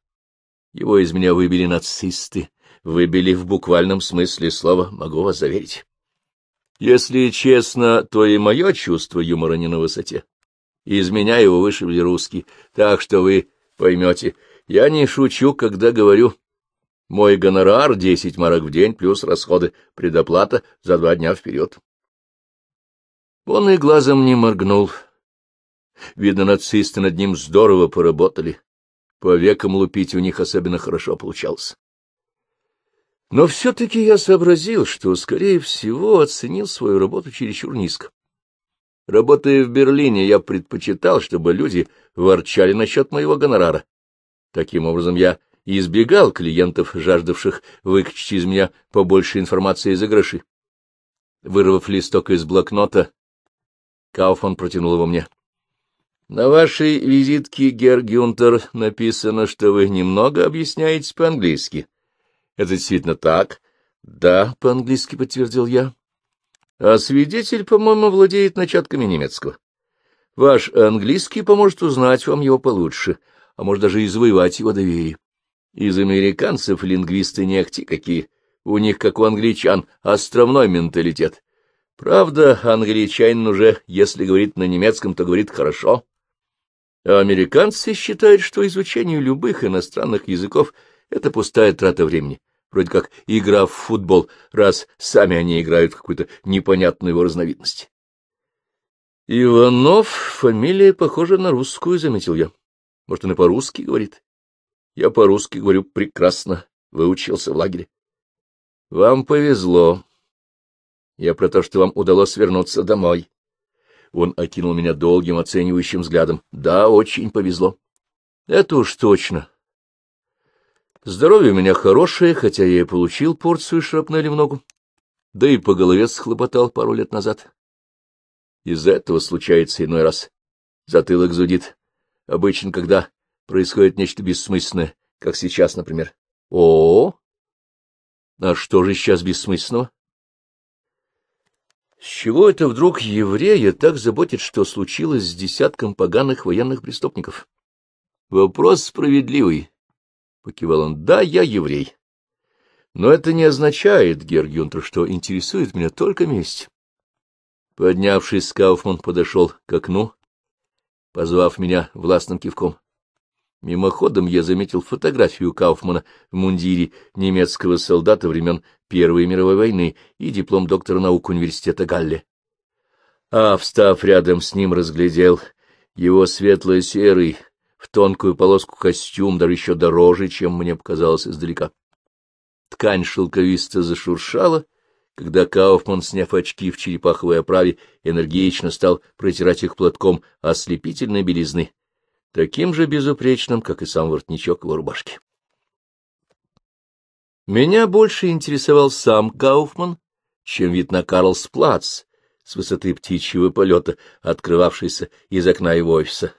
Его из меня выбили нацисты, выбили в буквальном смысле слова, могу вас заверить. Если честно, то и мое чувство юмора не на высоте. Из меня его вышибли русские, так что вы поймете. Я не шучу, когда говорю. Мой гонорар — десять марок в день плюс расходы, предоплата за два дня вперед. Он и глазом не моргнул. Видно, нацисты над ним здорово поработали. По векам лупить у них особенно хорошо получалось. Но все-таки я сообразил, что, скорее всего, оценил свою работу чересчур низко. Работая в Берлине, я предпочитал, чтобы люди ворчали насчет моего гонорара. Таким образом, я избегал клиентов, жаждавших выкачать из меня побольше информации за гроши. Вырвав листок из блокнота, Кауфман протянул его мне. — На вашей визитке, Герр Гюнтер, написано, что вы немного объясняете по-английски. — Это действительно так? — Да, — по-английски подтвердил я. — А свидетель, по-моему, владеет начатками немецкого. Ваш английский поможет узнать вам его получше, а может даже и завоевать его доверие. Из американцев лингвисты не акти какие, у них, как у англичан, островной менталитет. Правда, англичанин уже, если говорит на немецком, то говорит хорошо. А американцы считают, что изучение любых иностранных языков — это пустая трата времени. Вроде как игра в футбол, раз сами они играют в какую-то непонятную его разновидность. Иванов, фамилия похожа на русскую, заметил я. Может, он и по-русски говорит? Я по-русски говорю прекрасно, выучился в лагере. Вам повезло, я про то, что вам удалось вернуться домой. Он окинул меня долгим оценивающим взглядом. Да, очень повезло. Это уж точно. Здоровье у меня хорошее, хотя я и получил порцию шрапнели в ногу. Да и по голове схлопотал пару лет назад. Из-за этого случается иной раз. Затылок зудит. Обычно, когда происходит нечто бессмысленное, как сейчас, например. О, -о, -о! А что же сейчас бессмысленного? С чего это вдруг еврея так заботит, что случилось с десятком поганых военных преступников? Вопрос справедливый. Покивал он. Да, я еврей. Но это не означает, Гергюнтер, что интересует меня только месть. Поднявшись, Кауфман подошел к окну, позвав меня властным кивком. Мимоходом я заметил фотографию Кауфмана в мундире немецкого солдата времен Первой мировой войны и диплом доктора наук университета Галле. А, встав рядом с ним, разглядел его светло-серый, в тонкую полоску костюм, даже еще дороже, чем мне показалось издалека. Ткань шелковисто зашуршала, когда Кауфман, сняв очки в черепаховой оправе, энергично стал протирать их платком ослепительной белизны таким же безупречным, как и сам воротничок его рубашки. Меня больше интересовал сам Кауфман, чем вид на Карлсплац с высоты птичьего полета, открывавшийся из окна его офиса.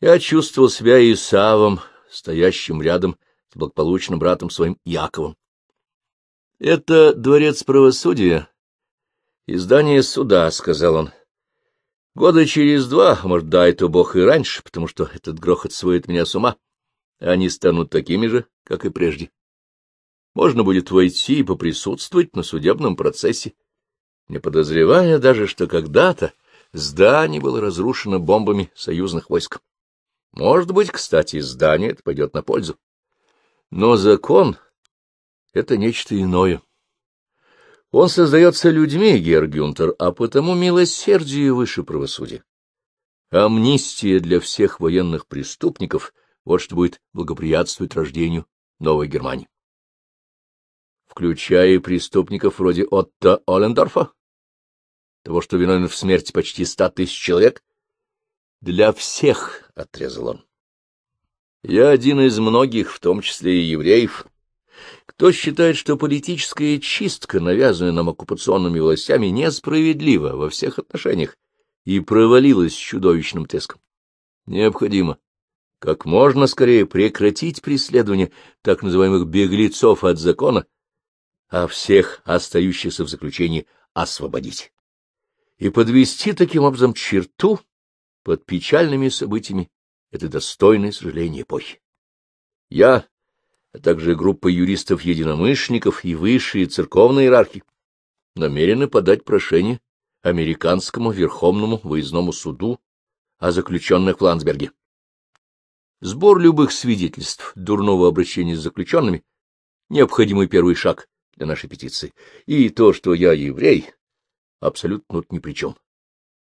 Я чувствовал себя Исавом, стоящим рядом с благополучным братом своим Яковом. — Это дворец правосудия издание суда, — сказал он. Года через два, а может, дай то бог и раньше, потому что этот грохот сводит меня с ума, они станут такими же, как и прежде. Можно будет войти и поприсутствовать на судебном процессе, не подозревая даже, что когда-то здание было разрушено бомбами союзных войск. Может быть, кстати, здание это пойдет на пользу. Но закон — это нечто иное. Он создается людьми, Гергюнтер, а потому милосердие выше правосудия. Амнистия для всех военных преступников — вот что будет благоприятствовать рождению Новой Германии. Включая преступников вроде Отто Олендорфа, того, что виновен в смерти почти ста тысяч человек, для всех, — отрезал он. Я один из многих, в том числе и евреев, кто считает, что политическая чистка, навязанная нам оккупационными властями, несправедлива во всех отношениях и провалилась с чудовищным теском? Необходимо как можно скорее прекратить преследование так называемых беглецов от закона, а всех остающихся в заключении освободить. И подвести таким образом черту под печальными событиями этой достойной сожаления эпохи. Я а также группа юристов-единомышленников и высшие церковные иерархи, намерены подать прошение американскому Верховному выездному суду о заключенных в Ландсберге. Сбор любых свидетельств дурного обращения с заключенными — необходимый первый шаг для нашей петиции. И то, что я еврей, абсолютно тут ни при чем.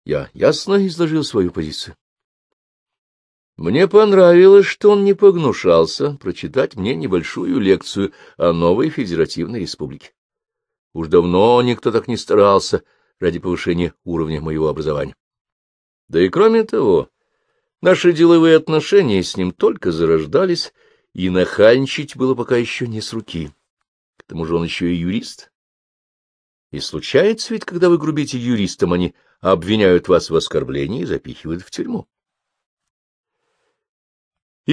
Я ясно изложил свою позицию. Мне понравилось, что он не погнушался прочитать мне небольшую лекцию о новой федеративной республике. Уж давно никто так не старался ради повышения уровня моего образования. Да и кроме того, наши деловые отношения с ним только зарождались, и нахальничать было пока еще не с руки. К тому же он еще и юрист. И случается ведь, когда вы грубите юристам, они обвиняют вас в оскорблении и запихивают в тюрьму.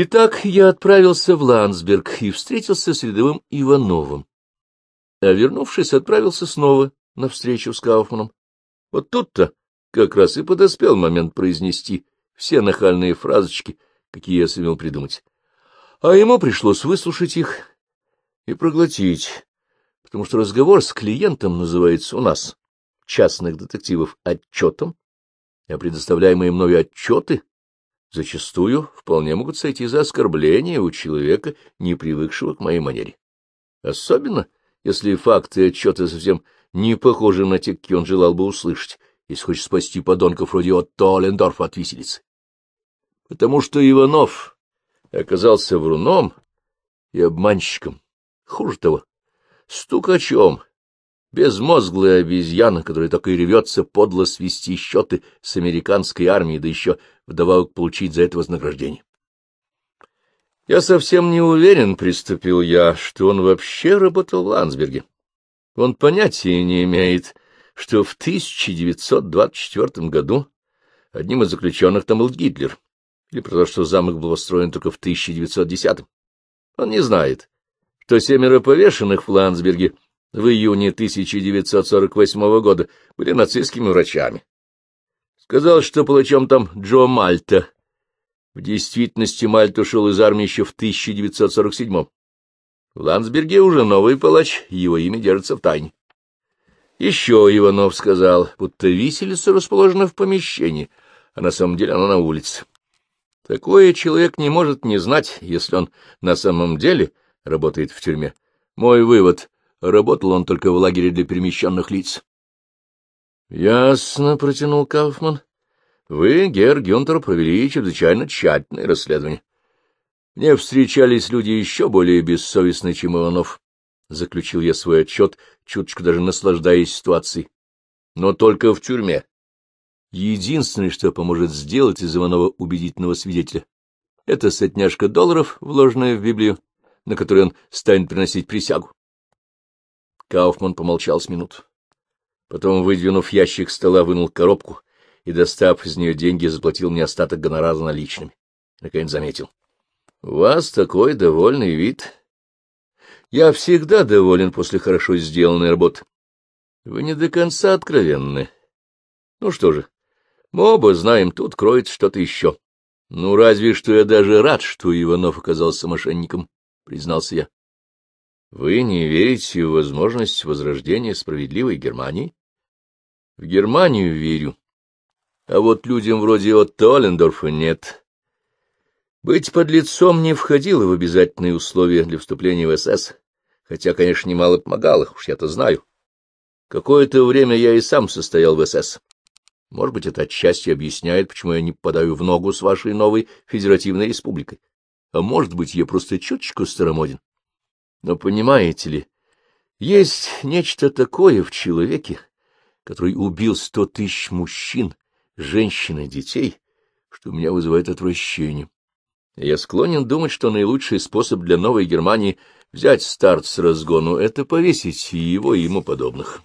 Итак, я отправился в Ландсберг и встретился с рядовым Ивановым. А вернувшись, отправился снова на встречу с Кауфманом. Вот тут-то как раз и подоспел момент произнести все нахальные фразочки, какие я сумел придумать. А ему пришлось выслушать их и проглотить, потому что разговор с клиентом называется у нас, частных детективов, отчетом, а предоставляемые мною отчеты зачастую вполне могут сойти за оскорбление у человека, не привыкшего к моей манере. Особенно, если факты и отчеты совсем не похожи на те, какие он желал бы услышать, если хочет спасти подонков вроде Отто Олендорфа от виселицы. Потому что Иванов оказался вруном и обманщиком, хуже того, стукачом, Безмозглая обезьяна, которая так и ревется подло свести счеты с американской армией, да еще вдобавок получить за это вознаграждение. Я совсем не уверен, приступил я, что он вообще работал в Ландсберге. Он понятия не имеет, что в 1924 году одним из заключенных там был Гитлер, или про то, что замок был построен только в 1910. Он не знает, что семеро повешенных в Ландсберге — в июне 1948 года были нацистскими врачами. Сказал, что палачом там Джо Мальта. В действительности Мальт ушел из армии еще в 1947 -м. В Ландсберге уже новый палач, его имя держится в тайне. Еще Иванов сказал, будто виселица расположена в помещении, а на самом деле она на улице. Такое человек не может не знать, если он на самом деле работает в тюрьме. Мой вывод Работал он только в лагере для перемещенных лиц. — Ясно, — протянул Кауфман. — Вы, Герр Гюнтер, провели чрезвычайно тщательное расследование. — Мне встречались люди еще более бессовестные, чем Иванов. Заключил я свой отчет, чуточку даже наслаждаясь ситуацией. Но только в тюрьме. Единственное, что поможет сделать из Иванова убедительного свидетеля, это сотняшка долларов, вложенная в Библию, на которой он станет приносить присягу. Кауфман помолчал с минут. Потом, выдвинув ящик стола, вынул коробку и, достав из нее деньги, заплатил мне остаток гонорара наличными. Наконец заметил. — У вас такой довольный вид. Я всегда доволен после хорошо сделанной работы. Вы не до конца откровенны. Ну что же, мы оба знаем, тут кроется что-то еще. Ну, разве что я даже рад, что Иванов оказался мошенником, — признался я. Вы не верите в возможность возрождения справедливой Германии? В Германию верю. А вот людям вроде Отто Олендорфа нет. Быть под лицом не входило в обязательные условия для вступления в СС, хотя, конечно, немало помогало, уж я-то знаю. Какое-то время я и сам состоял в СС. Может быть, это отчасти объясняет, почему я не попадаю в ногу с вашей новой федеративной республикой. А может быть, я просто чуточку старомоден. Но понимаете ли, есть нечто такое в человеке, который убил сто тысяч мужчин, женщин и детей, что меня вызывает отвращение. Я склонен думать, что наилучший способ для Новой Германии взять старт с разгону — это повесить и его, и ему подобных.